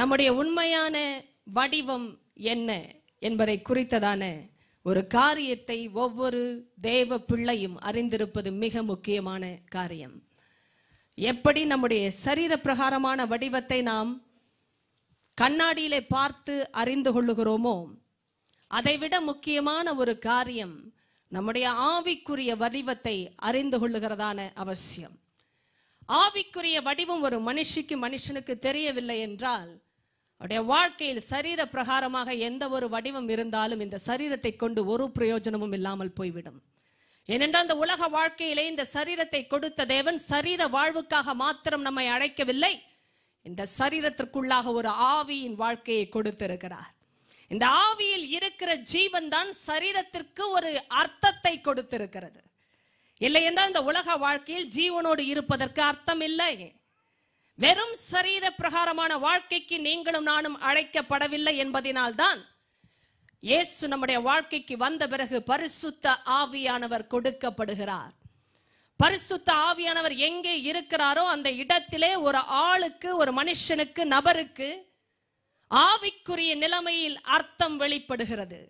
நம்முடைய உண்மையான வடிவம் என்ன என்பதை குறித்ததான ஒரு காரியத்தை ஒவ்வொரு தேவ பிள்ளையும் அறிந்திருப்பது மிக முக்கியமான காரியம் எப்படி நம்முடைய சரீர பிரகாரமான வடிவத்தை நாம் கண்ணாடியிலே பார்த்து அறிந்து கொள்ளுகிறோமோ அதைவிட முக்கியமான ஒரு காரியம் நம்முடைய ஆவிக்குரிய வடிவத்தை அறிந்து கொள்ளுகிறதான அவசியம் ஆவிக்குரிய வடிவம் ஒரு மனுஷிக்கு மனுஷனுக்கு தெரியவில்லை என்றால் அவருடைய வாழ்க்கையில் சரீர பிரகாரமாக எந்த ஒரு வடிவம் இருந்தாலும் இந்த சரீரத்தை கொண்டு ஒரு பிரயோஜனமும் இல்லாமல் போய்விடும் ஏனென்றால் இந்த உலக வாழ்க்கையிலே இந்த சரீரத்தை கொடுத்த தேவன் சரீர வாழ்வுக்காக மாத்திரம் நம்மை அழைக்கவில்லை இந்த சரீரத்திற்குள்ளாக ஒரு ஆவியின் வாழ்க்கையை கொடுத்திருக்கிறார் இந்த ஆவியில் இருக்கிற ஜீவன் தான் சரீரத்திற்கு ஒரு அர்த்தத்தை கொடுத்திருக்கிறது இல்லை என்றால் இந்த உலக வாழ்க்கையில் ஜீவனோடு இருப்பதற்கு அர்த்தம் இல்லை வெறும் சரீர பிரகாரமான வாழ்க்கைக்கு நீங்களும் நானும் அழைக்கப்படவில்லை என்பதனால்தான் இயேசு நம்முடைய வாழ்க்கைக்கு வந்த பிறகு பரிசுத்த ஆவியானவர் கொடுக்கப்படுகிறார் பரிசுத்த ஆவியானவர் எங்கே இருக்கிறாரோ அந்த இடத்திலே ஒரு ஆளுக்கு ஒரு மனுஷனுக்கு நபருக்கு ஆவிக்குரிய நிலைமையில் அர்த்தம் வெளிப்படுகிறது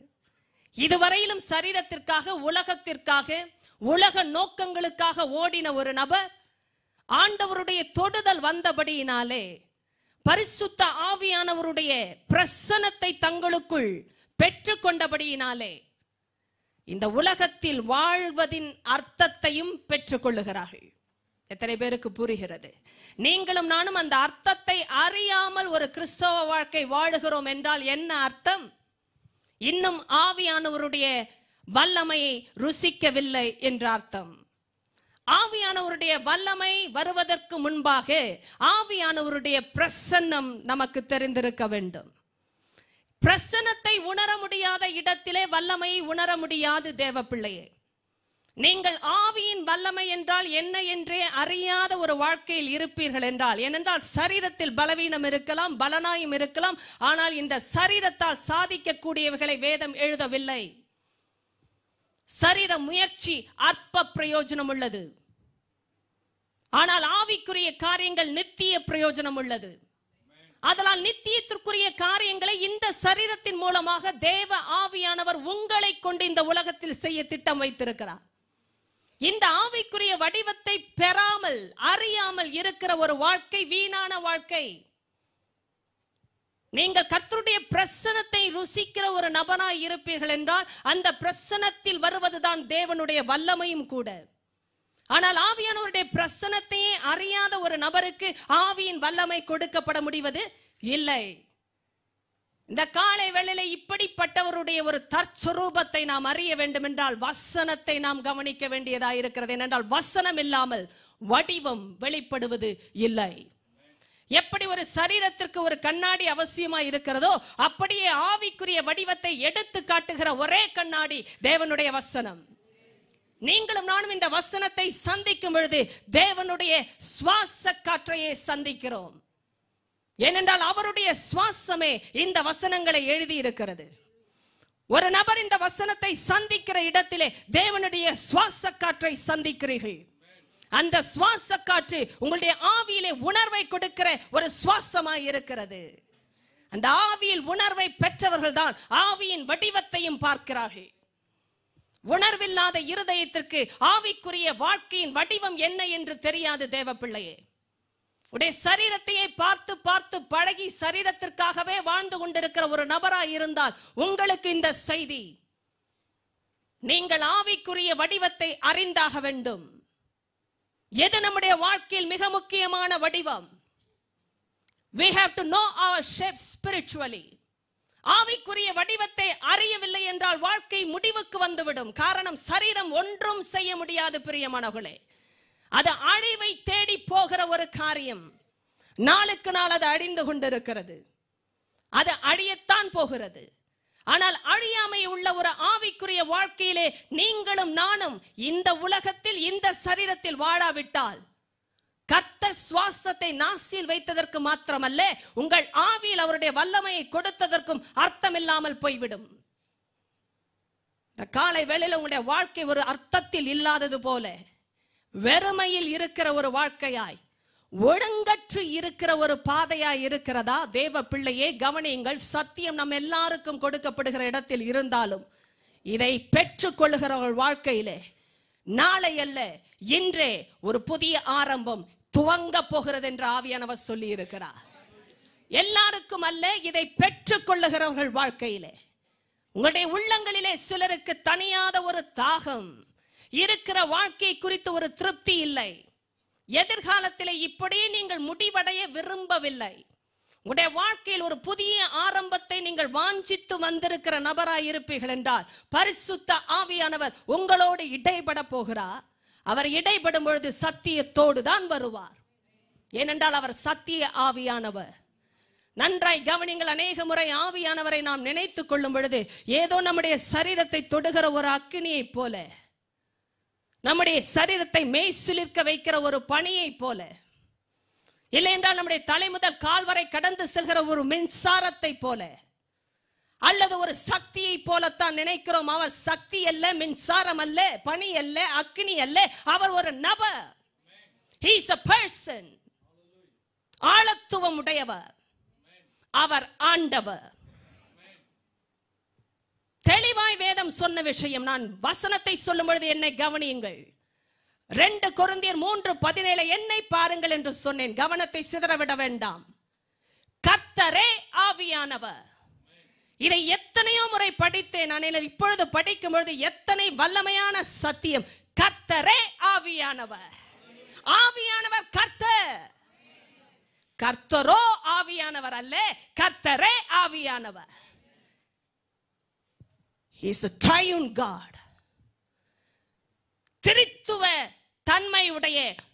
இதுவரையிலும் சரீரத்திற்காக உலகத்திற்காக உலக நோக்கங்களுக்காக ஓடின ஒரு நபர் ஆண்டவருடைய தொடுதல் வந்தபடியினாலே பரிசுத்த ஆவியானவருடைய பிரசனத்தை தங்களுக்குள் பெற்று கொண்டபடியினாலே இந்த உலகத்தில் வாழ்வதின் அர்த்தத்தையும் பெற்றுக்கொள்ளுகிறார்கள் எத்தனை பேருக்கு புரிகிறது நீங்களும் நானும் அந்த அர்த்தத்தை அறியாமல் ஒரு கிறிஸ்தவ வாழ்க்கை வாழுகிறோம் என்றால் என்ன அர்த்தம் இன்னும் ஆவியானவருடைய வல்லமையை ருசிக்கவில்லை என்று அர்த்தம் ஆவியானவருடைய வல்லமை வருவதற்கு முன்பாக ஆவியானவருடைய பிரசன்னம் நமக்கு தெரிந்திருக்க வேண்டும் பிரசன்னத்தை உணர முடியாத இடத்திலே வல்லமையை உணர முடியாது தேவ பிள்ளையே நீங்கள் ஆவியின் வல்லமை என்றால் என்ன என்றே அறியாத ஒரு வாழ்க்கையில் இருப்பீர்கள் என்றால் ஏனென்றால் சரீரத்தில் பலவீனம் இருக்கலாம் பலனாயும் இருக்கலாம் ஆனால் இந்த சரீரத்தால் சாதிக்கக்கூடியவர்களை வேதம் எழுதவில்லை சரீர முயற்சி அற்ப பிரயோஜனம் உள்ளது ஆனால் ஆவிக்குரிய காரியங்கள் நித்திய பிரயோஜனம் உள்ளது அதனால் நித்தியத்திற்குரிய காரியங்களை இந்த சரீரத்தின் மூலமாக தேவ ஆவியானவர் உங்களை கொண்டு இந்த உலகத்தில் செய்ய திட்டம் வைத்திருக்கிறார் இந்த ஆவிக்குரிய வடிவத்தை பெறாமல் அறியாமல் இருக்கிற ஒரு வாழ்க்கை வீணான வாழ்க்கை நீங்கள் கத்தருடைய பிரசனத்தை ருசிக்கிற ஒரு நபனாய் இருப்பீர்கள் என்றால் அந்த பிரசனத்தில் வருவதுதான் தேவனுடைய வல்லமையும் கூட ஆனால் ஆவியானவருடைய பிரசனத்தையே அறியாத ஒரு நபருக்கு ஆவியின் வல்லமை கொடுக்கப்பட முடிவது இல்லை இந்த காலை வேளையில இப்படிப்பட்டவருடைய ஒரு தற்சுரூபத்தை நாம் அறிய வேண்டும் என்றால் வசனத்தை நாம் கவனிக்க வேண்டியதாக இருக்கிறது ஏனென்றால் வசனம் இல்லாமல் வடிவம் வெளிப்படுவது இல்லை எப்படி ஒரு சரீரத்திற்கு ஒரு கண்ணாடி அவசியமா இருக்கிறதோ அப்படியே ஆவிக்குரிய வடிவத்தை எடுத்து காட்டுகிற ஒரே கண்ணாடி தேவனுடைய வசனம் நீங்களும் நானும் இந்த வசனத்தை சந்திக்கும் பொழுது தேவனுடைய சுவாச காற்றையே சந்திக்கிறோம் ஏனென்றால் அவருடைய சுவாசமே இந்த வசனங்களை எழுதி இருக்கிறது ஒரு நபர் இந்த வசனத்தை சந்திக்கிற இடத்திலே தேவனுடைய சுவாச காற்றை சந்திக்கிறீர்கள் அந்த சுவாச காற்று உங்களுடைய ஆவியிலே உணர்வை கொடுக்கிற ஒரு சுவாசமாய் இருக்கிறது அந்த ஆவியில் உணர்வை பெற்றவர்கள் தான் ஆவியின் வடிவத்தையும் பார்க்கிறார்கள் உணர்வில்லாத இருதயத்திற்கு ஆவிக்குரிய வாழ்க்கையின் வடிவம் என்ன என்று தெரியாது தேவ பிள்ளையே உடைய சரீரத்தையே பார்த்து பார்த்து பழகி சரீரத்திற்காகவே வாழ்ந்து கொண்டிருக்கிற ஒரு நபராக இருந்தால் உங்களுக்கு இந்த செய்தி நீங்கள் ஆவிக்குரிய வடிவத்தை அறிந்தாக வேண்டும் எது நம்முடைய வாழ்க்கையில் மிக முக்கியமான வடிவம் we have to know our shape spiritually ஆவிக்குரிய வடிவத்தை அறியவில்லை என்றால் வாழ்க்கை முடிவுக்கு வந்துவிடும் காரணம் சரீரம் ஒன்றும் செய்ய முடியாது பிரியமானவர்களே அது அழிவை தேடி போகிற ஒரு காரியம் நாளுக்கு நாள் அது அழிந்து கொண்டிருக்கிறது அது அழியத்தான் போகிறது ஆனால் அழியாமை உள்ள ஒரு ஆவிக்குரிய வாழ்க்கையிலே நீங்களும் நானும் இந்த உலகத்தில் இந்த சரீரத்தில் வாழாவிட்டால் கர்த்தர் சுவாசத்தை நாசியில் வைத்ததற்கு மாத்திரமல்ல உங்கள் ஆவியில் அவருடைய வல்லமையை கொடுத்ததற்கும் அர்த்தம் இல்லாமல் போய்விடும் இந்த காலை வேளையில் உங்களுடைய வாழ்க்கை ஒரு அர்த்தத்தில் இல்லாதது போல வெறுமையில் இருக்கிற ஒரு வாழ்க்கையாய் ஒழுங்கற்று இருக்கிற ஒரு பாதையா இருக்கிறதா தேவ பிள்ளையே கவனியுங்கள் சத்தியம் நம் எல்லாருக்கும் கொடுக்கப்படுகிற இடத்தில் இருந்தாலும் இதை பெற்றுக் கொள்ளுகிறவர்கள் வாழ்க்கையிலே நாளை அல்ல இன்றே ஒரு புதிய ஆரம்பம் துவங்க போகிறது என்று ஆவியானவர் சொல்லி இருக்கிறார் எல்லாருக்கும் அல்ல இதை பெற்றுக்கொள்ளுகிறவர்கள் வாழ்க்கையிலே உங்களுடைய உள்ளங்களிலே சிலருக்கு தனியாத ஒரு தாகம் இருக்கிற வாழ்க்கை குறித்து ஒரு திருப்தி இல்லை எதிர்காலத்தில் இப்படியே நீங்கள் முடிவடைய விரும்பவில்லை உடைய வாழ்க்கையில் ஒரு புதிய ஆரம்பத்தை நீங்கள் வாஞ்சித்து வந்திருக்கிற நபராய் இருப்பீர்கள் என்றால் பரிசுத்த ஆவியானவர் உங்களோடு இடைபட போகிறார் அவர் இடைபடும் பொழுது சத்தியத்தோடு தான் வருவார் ஏனென்றால் அவர் சத்திய ஆவியானவர் நன்றாய் கவனிங்கள் அநேக முறை ஆவியானவரை நாம் நினைத்துக் கொள்ளும் பொழுது ஏதோ நம்முடைய சரீரத்தை தொடுகிற ஒரு அக்கினியைப் போல நம்முடைய சரீரத்தை மெய் சுளிர்க்க வைக்கிற ஒரு பணியை போல இல்லை என்றால் நம்முடைய தலை முதல் கால் வரை கடந்து செல்கிற ஒரு மின்சாரத்தை போல அல்லது ஒரு சக்தியை போலத்தான் நினைக்கிறோம் அவர் சக்தி அல்ல மின்சாரம் அல்ல பணி அல்ல அக்னி அல்ல அவர் ஒரு நபர் ஹீஸ் அ பர்சன் ஆழத்துவம் உடையவர் அவர் ஆண்டவர் தெளிவாய் வேதம் சொன்ன விஷயம் நான் வசனத்தை சொல்லும் பொழுது என்னை கவனியுங்கள் ரெண்டு குருந்தியர் மூன்று பதினேழு என்னை பாருங்கள் என்று சொன்னேன் கவனத்தை சிதறவிட வேண்டாம் கத்தரே ஆவியானவர் இதை எத்தனையோ முறை படித்தேன் ஆனால் இப்பொழுது படிக்கும் பொழுது எத்தனை வல்லமையான சத்தியம் கத்தரே ஆவியானவர் ஆவியானவர் கர்த்த கர்த்தரோ ஆவியானவர் அல்ல கர்த்தரே ஆவியானவர் இஸ் ட்ரையூன் காட் திருத்துவ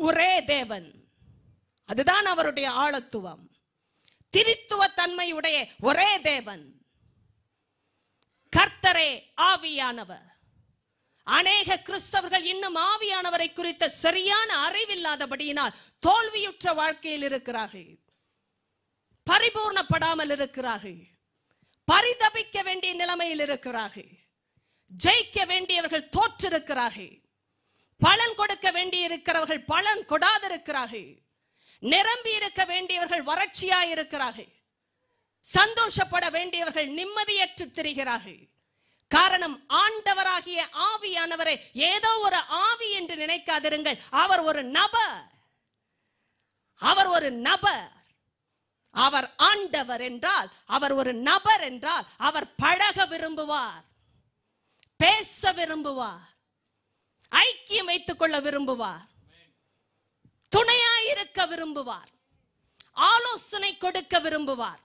ஒரே தேவன் அதுதான் அவருடைய ஆழத்துவம் திரித்துவ தன்மை உடைய ஒரே தேவன் கர்த்தரே ஆவியானவர் அநேக கிறிஸ்தவர்கள் இன்னும் ஆவியானவரை குறித்த சரியான அறிவில்லாதபடியினால் தோல்வியுற்ற வாழ்க்கையில் இருக்கிறார்கள் பரிபூர்ணப்படாமல் இருக்கிறார்கள் பரிதபிக்க வேண்டிய நிலைமையில் இருக்கிறார்கள் ஜெயிக்க வேண்டியவர்கள் தோற்றிருக்கிறார்கள் பலன் கொடுக்க வேண்டியிருக்கிறவர்கள் பலன் கொடாதிருக்கிறார்கள் நிரம்பி இருக்க வேண்டியவர்கள் வறட்சியாய் இருக்கிறார்கள் சந்தோஷப்பட வேண்டியவர்கள் நிம்மதியற்று திரிகிறார்கள் காரணம் ஆண்டவராகிய ஆவியானவரை ஏதோ ஒரு ஆவி என்று நினைக்காதிருங்கள் அவர் ஒரு நபர் அவர் ஒரு நபர் அவர் ஆண்டவர் என்றால் அவர் ஒரு நபர் என்றால் அவர் பழக விரும்புவார் பேச விரும்புவார் ஐக்கியம் வைத்துக் கொள்ள விரும்புவார் துணையா இருக்க விரும்புவார் ஆலோசனை கொடுக்க விரும்புவார்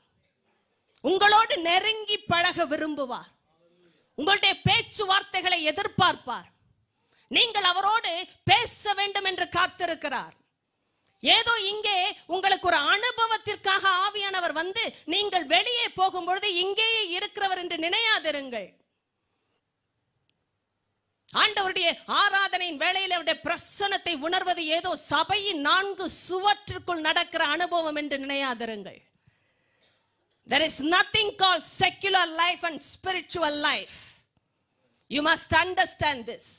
உங்களோடு நெருங்கி பழக விரும்புவார் உங்களுடைய பேச்சுவார்த்தைகளை எதிர்பார்ப்பார் நீங்கள் அவரோடு பேச வேண்டும் என்று காத்திருக்கிறார் ஏதோ இங்கே உங்களுக்கு ஒரு அனுபவத்திற்காக ஆவியானவர் வந்து நீங்கள் வெளியே போகும்பொழுது இங்கேயே இருக்கிறவர் என்று நினையாதிருங்கள் ஆண்டவருடைய ஆராதனையின் வேலையில் அவருடைய பிரசனத்தை உணர்வது ஏதோ சபையின் நான்கு சுவற்றுக்குள் நடக்கிற அனுபவம் என்று நினையாதிருங்கள் there is nothing call secular life and spiritual life you must understand this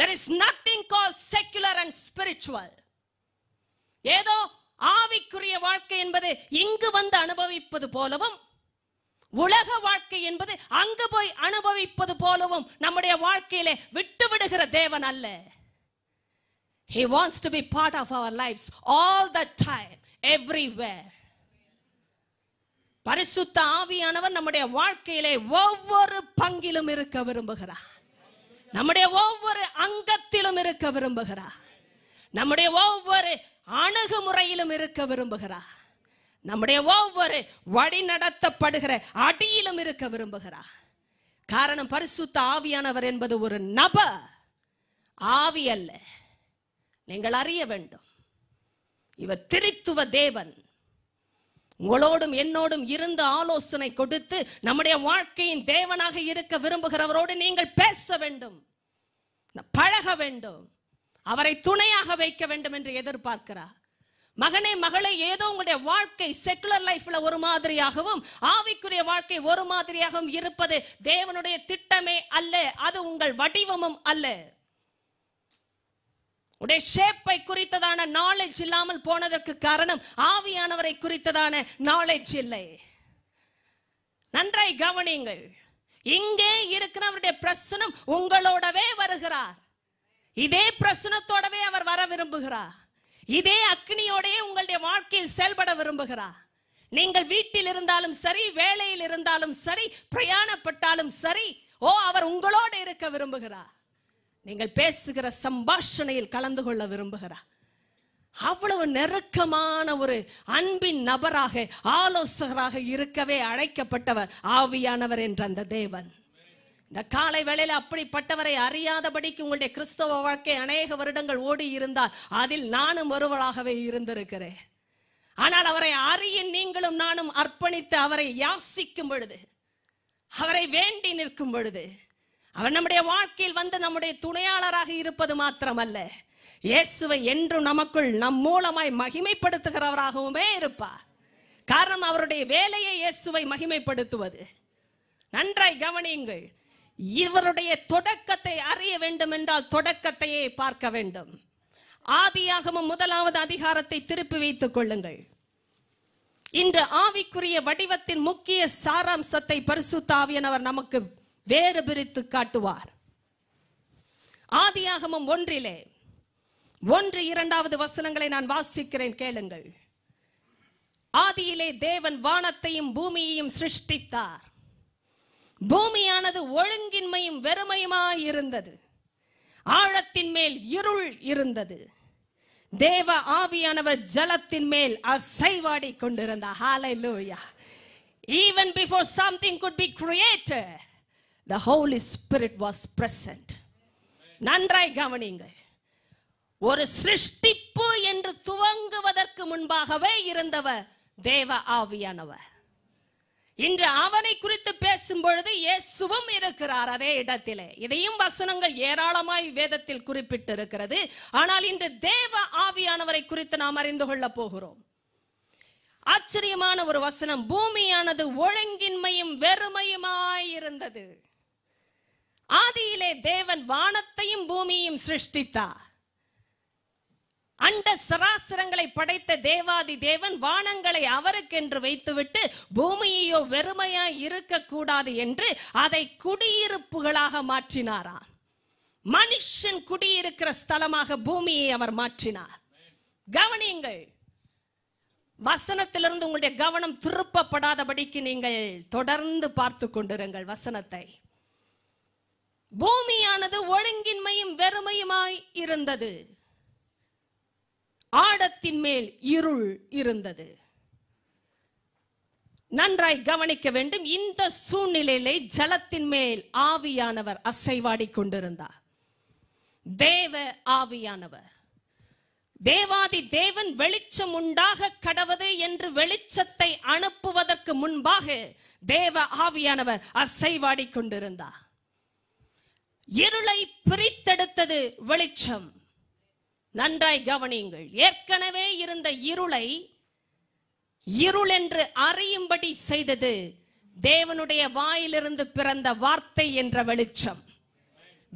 there is nothing call secular and spiritual ஏதோ ஆவிக்குரிய வாழ்க்கை என்பது இங்கு வந்து அனுபவிப்பது போலவும் உலக வாழ்க்கை என்பது அங்கு போய் அனுபவிப்பது போலவும் நம்முடைய வாழ்க்கையிலே விட்டு விடுகிற தேவன் அல்ல he wants to be part of our lives all the time everywhere. பரிசுத்த ஆவியானவர் நம்முடைய வாழ்க்கையிலே ஒவ்வொரு பங்கிலும் இருக்க விரும்புகிறார் நம்முடைய ஒவ்வொரு அங்கத்திலும் இருக்க விரும்புகிறார் நம்முடைய ஒவ்வொரு அணுகுமுறையிலும் இருக்க விரும்புகிறார் நம்முடைய ஒவ்வொரு வழி நடத்தப்படுகிற அடியிலும் இருக்க விரும்புகிறார் காரணம் பரிசுத்த ஆவியானவர் என்பது ஒரு நப ஆவி அல்ல நீங்கள் அறிய வேண்டும் இவர் திரித்துவ தேவன் உங்களோடும் என்னோடும் இருந்து ஆலோசனை கொடுத்து நம்முடைய வாழ்க்கையின் தேவனாக இருக்க விரும்புகிறவரோடு நீங்கள் பேச வேண்டும் பழக வேண்டும் அவரை துணையாக வைக்க வேண்டும் என்று எதிர்பார்க்கிறார் மகனே மகளே ஏதோ உங்களுடைய வாழ்க்கை செக்குலர் லைஃப்ல ஒரு மாதிரியாகவும் ஆவிக்குரிய வாழ்க்கை ஒரு மாதிரியாகவும் இருப்பது தேவனுடைய திட்டமே அல்ல அது உங்கள் வடிவமும் அல்ல உடைய ஷேப்பை குறித்ததான நாலேஜ் இல்லாமல் போனதற்கு காரணம் ஆவியானவரை குறித்ததான நாலேஜ் இல்லை நன்றாய் கவனியுங்கள் இங்கே இருக்கிறவருடைய பிரசனம் உங்களோடவே வருகிறார் இதே பிரசனத்தோடவே அவர் வர விரும்புகிறார் இதே அக்னியோடே உங்களுடைய வாழ்க்கையில் செயல்பட விரும்புகிறார் நீங்கள் வீட்டில் இருந்தாலும் சரி வேலையில் இருந்தாலும் சரி பிரயாணப்பட்டாலும் சரி ஓ அவர் உங்களோடு இருக்க விரும்புகிறார் நீங்கள் பேசுகிற சம்பாஷணையில் கலந்து கொள்ள விரும்புகிறார் அவ்வளவு நெருக்கமான ஒரு அன்பின் நபராக ஆலோசகராக இருக்கவே அழைக்கப்பட்டவர் ஆவியானவர் என்ற அந்த தேவன் இந்த காலை வேளையில் அப்படிப்பட்டவரை அறியாதபடிக்கு உங்களுடைய கிறிஸ்தவ வாழ்க்கை அநேக வருடங்கள் ஓடி இருந்தால் அதில் நானும் ஒருவராகவே இருந்திருக்கிறேன் ஆனால் அவரை அறிய நீங்களும் நானும் அர்ப்பணித்து அவரை யாசிக்கும் பொழுது அவரை வேண்டி நிற்கும் பொழுது அவர் நம்முடைய வாழ்க்கையில் வந்து நம்முடைய துணையாளராக இருப்பது மாத்திரமல்ல இயேசுவை என்றும் நமக்குள் நம் மூலமாய் மகிமைப்படுத்துகிறவராகவுமே இருப்பார் காரணம் அவருடைய வேலையை இயேசுவை மகிமைப்படுத்துவது நன்றாய் கவனியுங்கள் இவருடைய தொடக்கத்தை அறிய வேண்டும் என்றால் தொடக்கத்தையே பார்க்க வேண்டும் ஆதியாகமும் முதலாவது அதிகாரத்தை திருப்பி வைத்துக் கொள்ளுங்கள் இன்று ஆவிக்குரிய வடிவத்தின் முக்கிய சாராம்சத்தை பரிசுத்தாவியனவர் நமக்கு வேறு பிரித்து காட்டுவார் ஆதியாகமும் ஒன்றிலே ஒன்று இரண்டாவது வசனங்களை நான் வாசிக்கிறேன் கேளுங்கள் ஆதியிலே தேவன் வானத்தையும் பூமியையும் சிருஷ்டித்தார் பூமியானது ஒழுங்கின்மையும் வெறுமையுமாய் இருந்தது ஆழத்தின் மேல் இருள் இருந்தது தேவ ஆவியானவர் ஜலத்தின் மேல் அசைவாடி கொண்டிருந்தார் லூயா even before something good be created the Holy Spirit was present நன்றாய் கவனிங்கள் ஒரு சிருஷ்டிப்பு என்று துவங்குவதற்கு முன்பாகவே இருந்தவர் தேவ ஆவியானவர் இன்று அவனை குறித்து பேசும் பொழுது இயேசுவும் இருக்கிறார் அதே இடத்திலே இதையும் வசனங்கள் ஏராளமாய் வேதத்தில் குறிப்பிட்டு இருக்கிறது ஆனால் இன்று தேவ ஆவியானவரை குறித்து நாம் அறிந்து கொள்ள போகிறோம் ஆச்சரியமான ஒரு வசனம் பூமியானது ஒழுங்கின்மையும் வெறுமையுமாய் இருந்தது ஆதியிலே தேவன் வானத்தையும் பூமியையும் சிருஷ்டித்தார் அண்ட சராசரங்களை படைத்த தேவாதி தேவன் வானங்களை அவருக்கென்று வைத்துவிட்டு பூமியையோ இருக்க இருக்கக்கூடாது என்று அதை குடியிருப்புகளாக மாற்றினாரா மனுஷன் குடியிருக்கிற ஸ்தலமாக பூமியை அவர் மாற்றினார் கவனியுங்கள் வசனத்திலிருந்து உங்களுடைய கவனம் திருப்பப்படாதபடிக்கு நீங்கள் தொடர்ந்து பார்த்து கொண்டிருங்கள் வசனத்தை பூமியானது ஒழுங்கின்மையும் வெறுமையுமாய் இருந்தது ஆடத்தின் மேல் இருள் இருந்தது நன்றாய் கவனிக்க வேண்டும் இந்த சூழ்நிலையிலே ஜலத்தின் மேல் ஆவியானவர் அசைவாடி கொண்டிருந்தார் தேவ ஆவியானவர் தேவாதி தேவன் வெளிச்சம் உண்டாக கடவது என்று வெளிச்சத்தை அனுப்புவதற்கு முன்பாக தேவ ஆவியானவர் அசைவாடி கொண்டிருந்தார் இருளை பிரித்தெடுத்தது வெளிச்சம் நன்றாய் கவனியுங்கள் ஏற்கனவே இருந்த இருளை இருள் என்று அறியும்படி செய்தது தேவனுடைய வாயிலிருந்து பிறந்த வார்த்தை என்ற வெளிச்சம்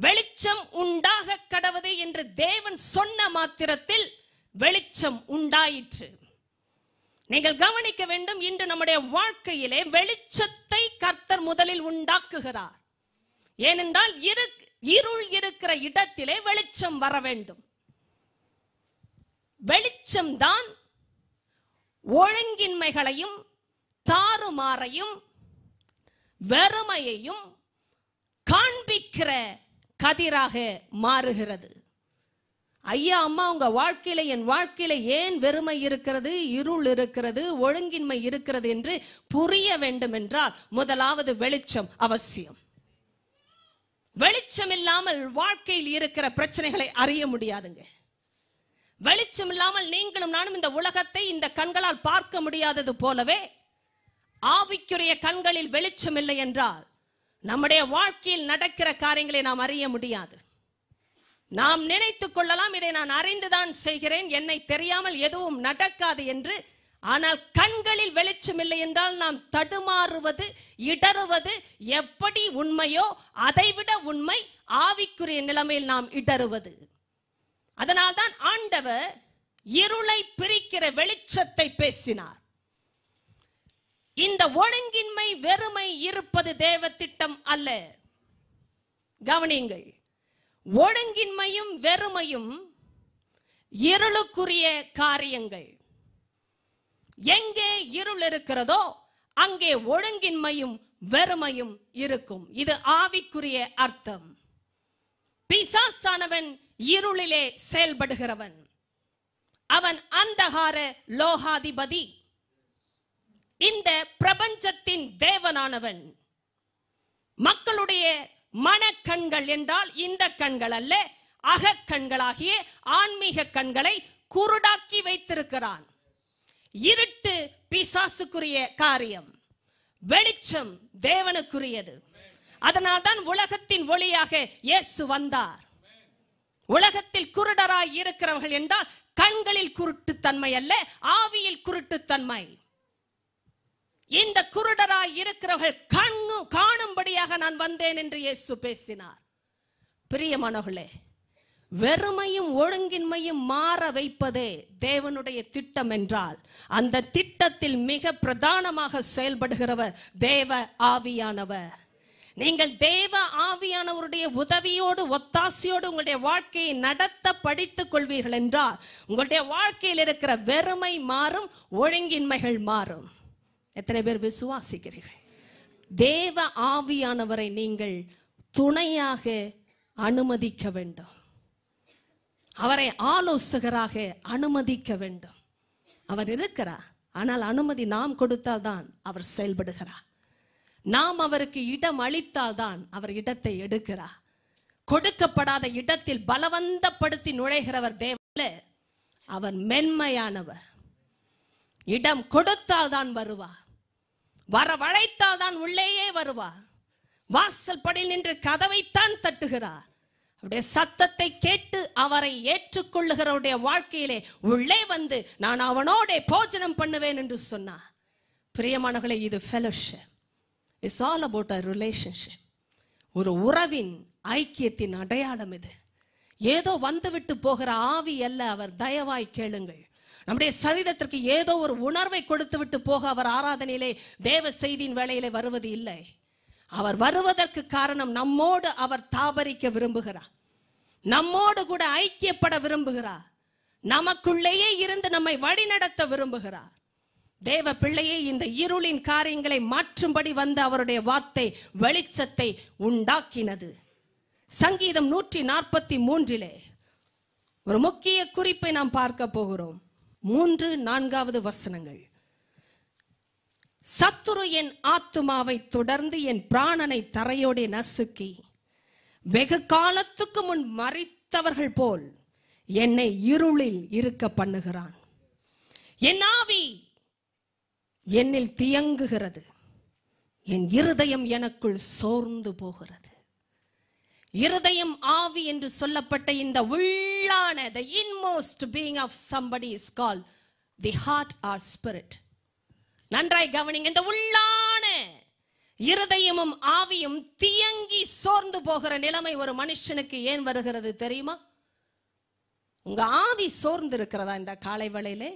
வெளிச்சம் உண்டாக கடவுது என்று தேவன் சொன்ன மாத்திரத்தில் வெளிச்சம் உண்டாயிற்று நீங்கள் கவனிக்க வேண்டும் இன்று நம்முடைய வாழ்க்கையிலே வெளிச்சத்தை கர்த்தர் முதலில் உண்டாக்குகிறார் ஏனென்றால் இரு இருள் இருக்கிற இடத்திலே வெளிச்சம் வர வேண்டும் வெளிச்சம்தான் ஒழுங்கின்மைகளையும் தாறுமாறையும் வெறுமையையும் காண்பிக்கிற கதிராக மாறுகிறது ஐயா அம்மா உங்க வாழ்க்கையில என் வாழ்க்கையில ஏன் வெறுமை இருக்கிறது இருள் இருக்கிறது ஒழுங்கின்மை இருக்கிறது என்று புரிய வேண்டும் என்றால் முதலாவது வெளிச்சம் அவசியம் வெளிச்சம் இல்லாமல் வாழ்க்கையில் இருக்கிற பிரச்சனைகளை அறிய முடியாதுங்க வெளிச்சம் இல்லாமல் நீங்களும் நானும் இந்த உலகத்தை இந்த கண்களால் பார்க்க முடியாதது போலவே ஆவிக்குரிய கண்களில் வெளிச்சம் இல்லை என்றால் நம்முடைய வாழ்க்கையில் நடக்கிற காரியங்களை நாம் அறிய முடியாது நாம் நினைத்துக் கொள்ளலாம் இதை நான் அறிந்துதான் செய்கிறேன் என்னை தெரியாமல் எதுவும் நடக்காது என்று ஆனால் கண்களில் வெளிச்சம் இல்லை என்றால் நாம் தடுமாறுவது இடறுவது எப்படி உண்மையோ அதைவிட உண்மை ஆவிக்குரிய நிலைமையில் நாம் இடறுவது அதனால் தான் ஆண்டவர் இருளை பிரிக்கிற வெளிச்சத்தை பேசினார் இந்த ஒழுங்கின்மை வெறுமை இருப்பது தேவ திட்டம் அல்ல கவனியுங்கள் ஒழுங்கின்மையும் வெறுமையும் இருளுக்குரிய காரியங்கள் எங்கே இருள் இருக்கிறதோ அங்கே ஒழுங்கின்மையும் வெறுமையும் இருக்கும் இது ஆவிக்குரிய அர்த்தம் பிசாசானவன் இருளிலே செயல்படுகிறவன் அவன் அந்தகார லோகாதிபதி இந்த பிரபஞ்சத்தின் தேவனானவன் மக்களுடைய மனக்கண்கள் என்றால் இந்த கண்கள் அல்ல அகக்கண்களாகிய ஆன்மீக கண்களை குருடாக்கி வைத்திருக்கிறான் இருட்டு பிசாசுக்குரிய காரியம் வெளிச்சம் தேவனுக்குரியது அதனால்தான் உலகத்தின் ஒளியாக இயேசு வந்தார் உலகத்தில் குருடராய் இருக்கிறவர்கள் என்றால் கண்களில் குருட்டு தன்மை அல்ல ஆவியில் தன்மை இந்த குருடராய் இருக்கிறவர்கள் கண்ணு காணும்படியாக நான் வந்தேன் என்று இயேசு பேசினார் பிரியமானவர்களே வெறுமையும் ஒழுங்கின்மையும் மாற வைப்பதே தேவனுடைய திட்டம் என்றால் அந்த திட்டத்தில் மிக பிரதானமாக செயல்படுகிறவர் தேவ ஆவியானவர் நீங்கள் தேவ ஆவியானவருடைய உதவியோடு ஒத்தாசையோடு உங்களுடைய வாழ்க்கையை நடத்த படித்துக் கொள்வீர்கள் என்றால் உங்களுடைய வாழ்க்கையில் இருக்கிற வெறுமை மாறும் ஒழுங்கின்மைகள் மாறும் எத்தனை பேர் விசுவாசிக்கிறீர்கள் தேவ ஆவியானவரை நீங்கள் துணையாக அனுமதிக்க வேண்டும் அவரை ஆலோசகராக அனுமதிக்க வேண்டும் அவர் இருக்கிறார் ஆனால் அனுமதி நாம் கொடுத்தால்தான் அவர் செயல்படுகிறார் நாம் அவருக்கு இடம் அளித்தால் தான் அவர் இடத்தை எடுக்கிறார் கொடுக்கப்படாத இடத்தில் பலவந்தப்படுத்தி நுழைகிறவர் தேவல அவர் மென்மையானவர் இடம் கொடுத்தால் தான் வருவார் வரவழைத்தால் தான் உள்ளேயே வருவார் வாசல் படியில் நின்று கதவைத்தான் தட்டுகிறார் அவருடைய சத்தத்தை கேட்டு அவரை ஏற்றுக்கொள்ளுகிறவருடைய வாழ்க்கையிலே உள்ளே வந்து நான் அவனோட போஜனம் பண்ணுவேன் என்று சொன்னார் பிரியமானவர்களே இது fellowship it's all about a relationship ஒரு உறவின் ஐக்கியத்தின் அடையாளம் இது ஏதோ வந்துவிட்டு போகிற ஆவி அல்ல அவர் தயவாய் கேளுங்கள் நம்முடைய சரீரத்திற்கு ஏதோ ஒரு உணர்வை கொடுத்து விட்டு போக அவர் ஆராதனையிலே தேவ செய்தியின் வேலையிலே வருவது இல்லை அவர் வருவதற்கு காரணம் நம்மோடு அவர் தாபரிக்க விரும்புகிறார் நம்மோடு கூட ஐக்கியப்பட விரும்புகிறார் நமக்குள்ளேயே இருந்து நம்மை வழிநடத்த விரும்புகிறார் தேவ பிள்ளையே இந்த இருளின் காரியங்களை மாற்றும்படி வந்த அவருடைய வார்த்தை வெளிச்சத்தை உண்டாக்கினது சங்கீதம் நூற்றி நாற்பத்தி மூன்றிலே ஒரு முக்கிய குறிப்பை நாம் பார்க்க போகிறோம் மூன்று நான்காவது வசனங்கள் சத்துரு என் ஆத்துமாவை தொடர்ந்து என் பிராணனை தரையோடே நசுக்கி வெகு காலத்துக்கு முன் மறித்தவர்கள் போல் என்னை இருளில் இருக்க பண்ணுகிறான் என் ஆவி என்னில் தியங்குகிறது என் இருதயம் எனக்குள் சோர்ந்து போகிறது இருதயம் ஆவி என்று சொல்லப்பட்ட இந்த உள்ளான the inmost being of somebody is call the heart or spirit நன்றாய் கவனிங்க இந்த உள்ளான இருதயமும் ஆவியும் தியங்கி சோர்ந்து போகிற நிலைமை ஒரு மனுஷனுக்கு ஏன் வருகிறது தெரியுமா உங்க ஆவி சோர்ந்து இருக்கிறதா இந்த காலை வேளையிலே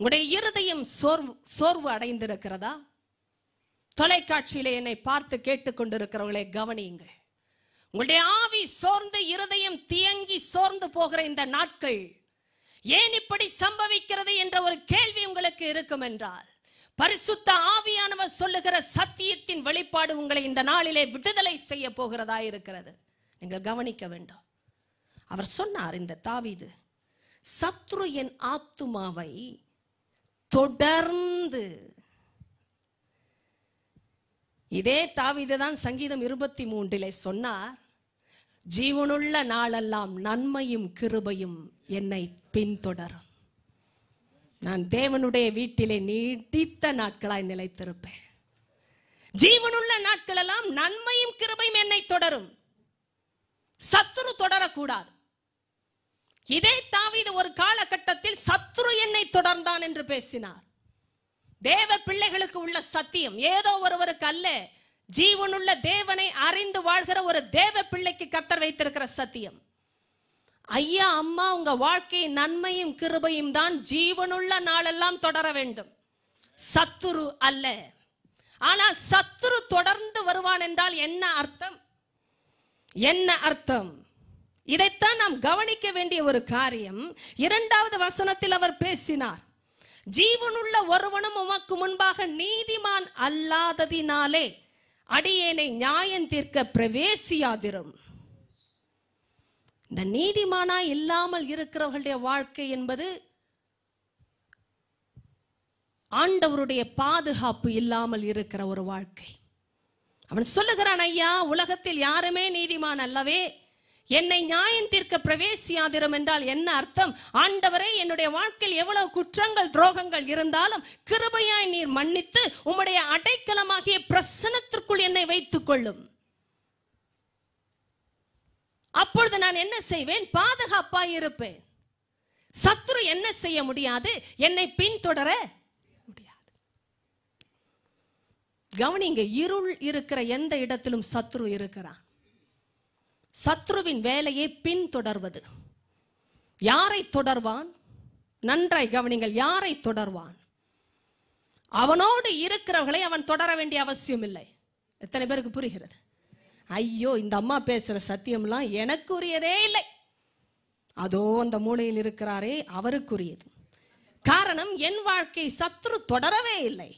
உங்களுடைய இருதயம் சோர்வு சோர்வு அடைந்திருக்கிறதா தொலைக்காட்சியில என்னை பார்த்து கேட்டுக்கொண்டிருக்கிறவர்களை கவனியுங்கள் உங்களுடைய ஆவி சோர்ந்து இருதயம் தியங்கி சோர்ந்து போகிற இந்த நாட்கள் ஏன் இப்படி சம்பவிக்கிறது என்ற ஒரு கேள்வி உங்களுக்கு இருக்கும் என்றால் பரிசுத்த ஆவியானவர் சொல்லுகிற சத்தியத்தின் வெளிப்பாடு உங்களை இந்த நாளிலே விடுதலை செய்ய போகிறதா இருக்கிறது நீங்கள் கவனிக்க வேண்டும் அவர் சொன்னார் இந்த தாவிது சத்ரு என் ஆத்துமாவை தொடர்ந்து இதே தாவிதை தான் சங்கீதம் இருபத்தி மூன்றிலே சொன்னார் ஜீவனுள்ள நாளெல்லாம் நன்மையும் கிருபையும் என்னை பின்தொடரும் நான் தேவனுடைய வீட்டிலே நீடித்த நாட்களாய் நிலைத்திருப்பேன் ஜீவனுள்ள நாட்களெல்லாம் நன்மையும் கிருபையும் என்னை தொடரும் சத்துரு தொடரக்கூடாது இதே தாவீது ஒரு காலகட்டத்தில் சத்ரு என்னை தொடர்ந்தான் என்று பேசினார் தேவ பிள்ளைகளுக்கு உள்ள சத்தியம் ஏதோ ஒருவருக்கு அல்ல ஜீவனுள்ள தேவனை அறிந்து வாழ்கிற ஒரு தேவ பிள்ளைக்கு கத்தர் வைத்திருக்கிற சத்தியம் ஐயா அம்மா உங்க வாழ்க்கை நன்மையும் கிருபையும் தான் ஜீவனுள்ள நாளெல்லாம் தொடர வேண்டும் சத்துரு அல்ல ஆனால் சத்துரு தொடர்ந்து வருவான் என்றால் என்ன அர்த்தம் என்ன அர்த்தம் இதைத்தான் நாம் கவனிக்க வேண்டிய ஒரு காரியம் இரண்டாவது வசனத்தில் அவர் பேசினார் ஜீவனுள்ள ஒருவனும் உமக்கு முன்பாக நீதிமான் அல்லாததினாலே அடியேனை நியாயம் தீர்க்க பிரவேசியாதிரும் இந்த நீதிமானா இல்லாமல் இருக்கிறவர்களுடைய வாழ்க்கை என்பது ஆண்டவருடைய பாதுகாப்பு இல்லாமல் இருக்கிற ஒரு வாழ்க்கை அவன் சொல்லுகிறான் ஐயா உலகத்தில் யாருமே நீதிமான் அல்லவே என்னை நியாயத்திற்கு பிரவேசியாதிரும் என்றால் என்ன அர்த்தம் ஆண்டவரை என்னுடைய வாழ்க்கையில் எவ்வளவு குற்றங்கள் துரோகங்கள் இருந்தாலும் கிருபையாய் நீர் மன்னித்து உம்முடைய அடைக்கலமாகிய பிரசனத்திற்குள் என்னை வைத்துக் கொள்ளும் அப்பொழுது நான் என்ன செய்வேன் பாதுகாப்பாய் இருப்பேன் சத்துரு என்ன செய்ய முடியாது என்னை பின்தொடர முடியாது கவனிங்க இருள் இருக்கிற எந்த இடத்திலும் சத்ரு இருக்கிறான் சத்ருவின் வேலையை பின்தொடர்வது யாரை தொடர்வான் நன்றாய் கவனிங்கள் யாரை தொடர்வான் அவனோடு இருக்கிறவர்களை அவன் தொடர வேண்டிய அவசியம் இல்லை எத்தனை பேருக்கு புரிகிறது ஐயோ இந்த அம்மா பேசுற சத்தியம்லாம் எனக்கு உரியதே இல்லை அதோ அந்த மூளையில் இருக்கிறாரே அவருக்குரியது காரணம் என் வாழ்க்கை சத்ரு தொடரவே இல்லை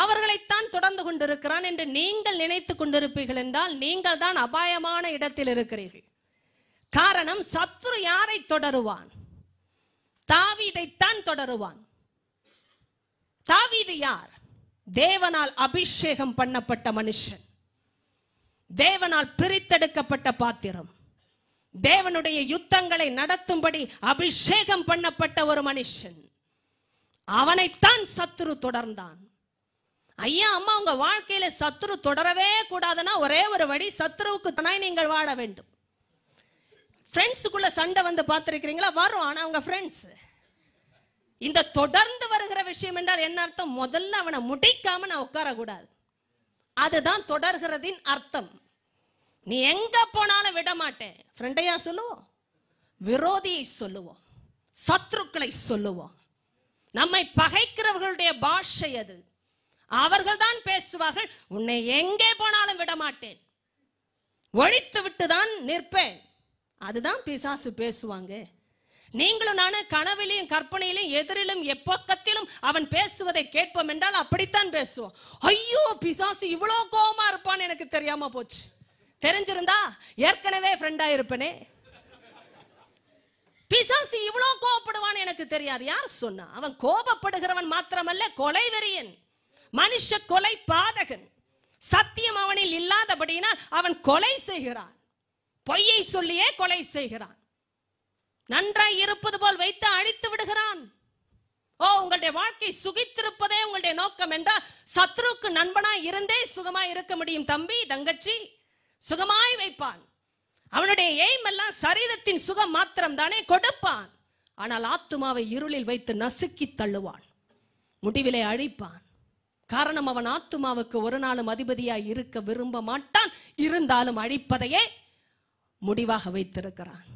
அவர்களைத்தான் தொடர்ந்து கொண்டிருக்கிறான் என்று நீங்கள் நினைத்துக் கொண்டிருப்பீர்கள் என்றால் நீங்கள் தான் அபாயமான இடத்தில் இருக்கிறீர்கள் காரணம் சத்ரு யாரை தொடருவான் தாவீதைத்தான் தொடருவான் தாவீது யார் தேவனால் அபிஷேகம் பண்ணப்பட்ட மனுஷன் தேவனால் பிரித்தெடுக்கப்பட்ட பாத்திரம் தேவனுடைய யுத்தங்களை நடத்தும்படி அபிஷேகம் பண்ணப்பட்ட ஒரு மனுஷன் அவனைத்தான் சத்துரு தொடர்ந்தான் ஐயா அம்மா உங்க வாழ்க்கையில சத்ரு தொடரவே கூடாதுன்னா ஒரே ஒரு வழி சத்துருவுக்கு துணை நீங்கள் வாழ வேண்டும் ஃப்ரெண்ட்ஸுக்குள்ள சண்டை வந்து பார்த்துருக்கிறீங்களா வரும் ஆனால் அவங்க ஃப்ரெண்ட்ஸ் இந்த தொடர்ந்து வருகிற விஷயம் என்றால் என்ன அர்த்தம் முதல்ல அவனை முடிக்காம நான் உட்காரக்கூடாது அதுதான் தொடர்கிறதின் அர்த்தம் நீ எங்க போனாலும் விட மாட்டேன் ஃப்ரெண்டையா சொல்லுவோம் விரோதியை சொல்லுவோம் சத்ருக்களை சொல்லுவோம் நம்மை பகைக்கிறவர்களுடைய பாஷை அது அவர்கள் தான் பேசுவார்கள் உன்னை எங்கே போனாலும் விடமாட்டேன் ஒழித்து விட்டு தான் நிற்பேன் அதுதான் பிசாசு பேசுவாங்க நீங்களும் நானும் கனவிலையும் கற்பனையிலும் எதிரிலும் எப்பக்கத்திலும் அவன் பேசுவதை கேட்போம் என்றால் அப்படித்தான் பேசுவோம் ஐயோ பிசாசு இவ்வளோ கோபமா இருப்பான்னு எனக்கு தெரியாம போச்சு தெரிஞ்சிருந்தா ஏற்கனவே ஃப்ரெண்டா இருப்பனே பிசாசு இவ்வளோ கோபப்படுவான்னு எனக்கு தெரியாது யார் சொன்னா அவன் கோபப்படுகிறவன் மாத்திரமல்ல கொலை வெறியன் மனுஷ கொலை பாதகன் சத்தியம் அவனில் இல்லாதபடினால் அவன் கொலை செய்கிறான் பொய்யை சொல்லியே கொலை செய்கிறான் நன்றாய் இருப்பது போல் வைத்து அழித்து விடுகிறான் ஓ உங்களுடைய வாழ்க்கை சுகித்திருப்பதே உங்களுடைய நோக்கம் என்றால் சத்ருக்கு நண்பனாய் இருந்தே சுகமாய் இருக்க முடியும் தம்பி தங்கச்சி சுகமாய் வைப்பான் அவனுடைய எய்ம் எல்லாம் சரீரத்தின் சுகம் மாத்திரம் தானே கொடுப்பான் ஆனால் ஆத்துமாவை இருளில் வைத்து நசுக்கி தள்ளுவான் முடிவிலை அழிப்பான் காரணம் அவன் ஆத்துமாவுக்கு ஒரு நாளும் அதிபதியாக இருக்க விரும்ப மாட்டான் இருந்தாலும் அழிப்பதையே முடிவாக வைத்திருக்கிறான்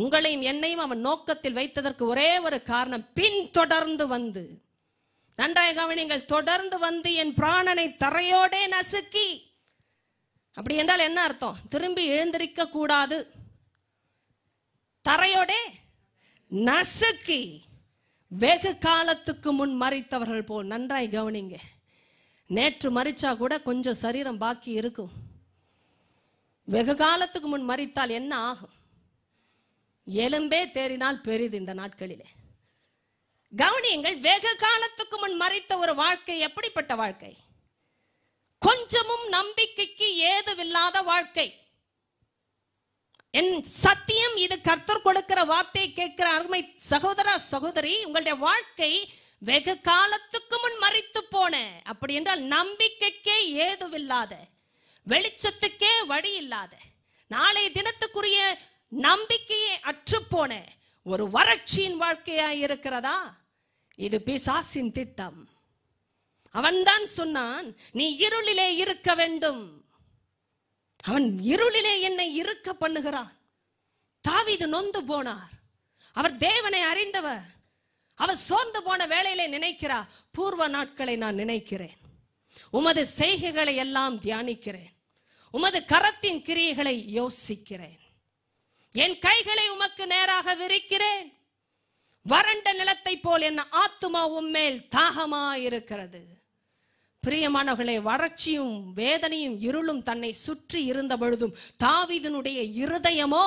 உங்களையும் என்னையும் அவன் நோக்கத்தில் வைத்ததற்கு ஒரே ஒரு காரணம் பின்தொடர்ந்து வந்து நன்றாய் கவனிங்கள் தொடர்ந்து வந்து என் பிராணனை தரையோடே நசுக்கி அப்படி என்றால் என்ன அர்த்தம் திரும்பி எழுந்திருக்க கூடாது தரையோடே நசுக்கி வெகு காலத்துக்கு முன் மறித்தவர்கள் போல் நன்றாய் கவனிங்க நேற்று மறிச்சா கூட கொஞ்சம் சரீரம் பாக்கி இருக்கும் வெகு காலத்துக்கு முன் மறித்தால் என்ன ஆகும் எலும்பே தேறினால் பெரிது இந்த நாட்களிலே கவனியங்கள் வெகு காலத்துக்கு முன் மறைத்த ஒரு வாழ்க்கை எப்படிப்பட்ட வாழ்க்கை கொஞ்சமும் நம்பிக்கைக்கு ஏதுவில்லாத வாழ்க்கை என் சத்தியம் இது கர்த்தர் கொடுக்கிற வார்த்தையை கேட்கிற அருமை சகோதர சகோதரி உங்களுடைய வாழ்க்கை வெகு காலத்துக்கு முன் மறித்து போன அப்படி என்றால் நம்பிக்கைக்கே ஏதுவில்லாத வெளிச்சத்துக்கே வழி இல்லாத நாளை தினத்துக்குரிய நம்பிக்கையே அற்றுப்போன ஒரு வறட்சியின் வாழ்க்கையா இருக்கிறதா இது பிசாசின் திட்டம் அவன்தான் சொன்னான் நீ இருளிலே இருக்க வேண்டும் அவன் இருளிலே என்னை இருக்க பண்ணுகிறான் தாவிது நொந்து போனார் அவர் தேவனை அறிந்தவர் அவர் சோர்ந்து போன வேலையிலே நினைக்கிறார் பூர்வ நாட்களை நான் நினைக்கிறேன் உமது செய்கைகளை எல்லாம் தியானிக்கிறேன் உமது கரத்தின் கிரியைகளை யோசிக்கிறேன் என் கைகளை உமக்கு நேராக விரிக்கிறேன் வறண்ட நிலத்தை போல் என் ஆத்துமா உம்மேல் தாகமா இருக்கிறது பிரியமானவர்களே வறட்சியும் வேதனையும் இருளும் தன்னை சுற்றி இருந்த பொழுதும் தாவிதனுடைய இருதயமோ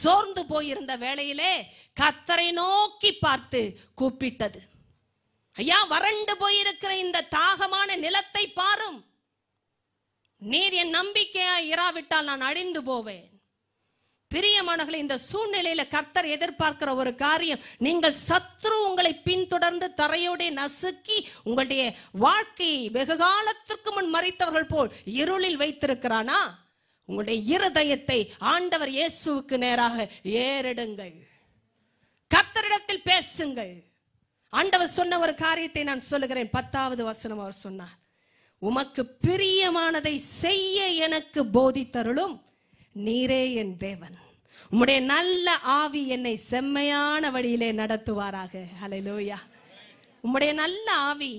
சோர்ந்து போயிருந்த வேளையிலே கத்தரை நோக்கி பார்த்து கூப்பிட்டது ஐயா வறண்டு போயிருக்கிற இந்த தாகமான நிலத்தை பாரும் நீர் என் நம்பிக்கையா இராவிட்டால் நான் அழிந்து போவேன் பிரியமானவர்களை இந்த சூழ்நிலையில கர்த்தர் எதிர்பார்க்கிற ஒரு காரியம் நீங்கள் சத்ரு உங்களை பின்தொடர்ந்து தரையோட நசுக்கி உங்களுடைய வாழ்க்கையை வெகு காலத்திற்கு முன் மறைத்தவர்கள் போல் இருளில் வைத்திருக்கிறானா உங்களுடைய இருதயத்தை ஆண்டவர் இயேசுவுக்கு நேராக ஏறிடுங்கள் கர்த்தரிடத்தில் பேசுங்கள் ஆண்டவர் சொன்ன ஒரு காரியத்தை நான் சொல்லுகிறேன் பத்தாவது வசனம் அவர் சொன்னார் உமக்கு பிரியமானதை செய்ய எனக்கு போதித்தருளும் நீரே என் தேவன் உம்முடைய நல்ல ஆவி என்னை செம்மையான வழியிலே நடத்துவாராக லோயா உம்முடைய நல்ல ஆவி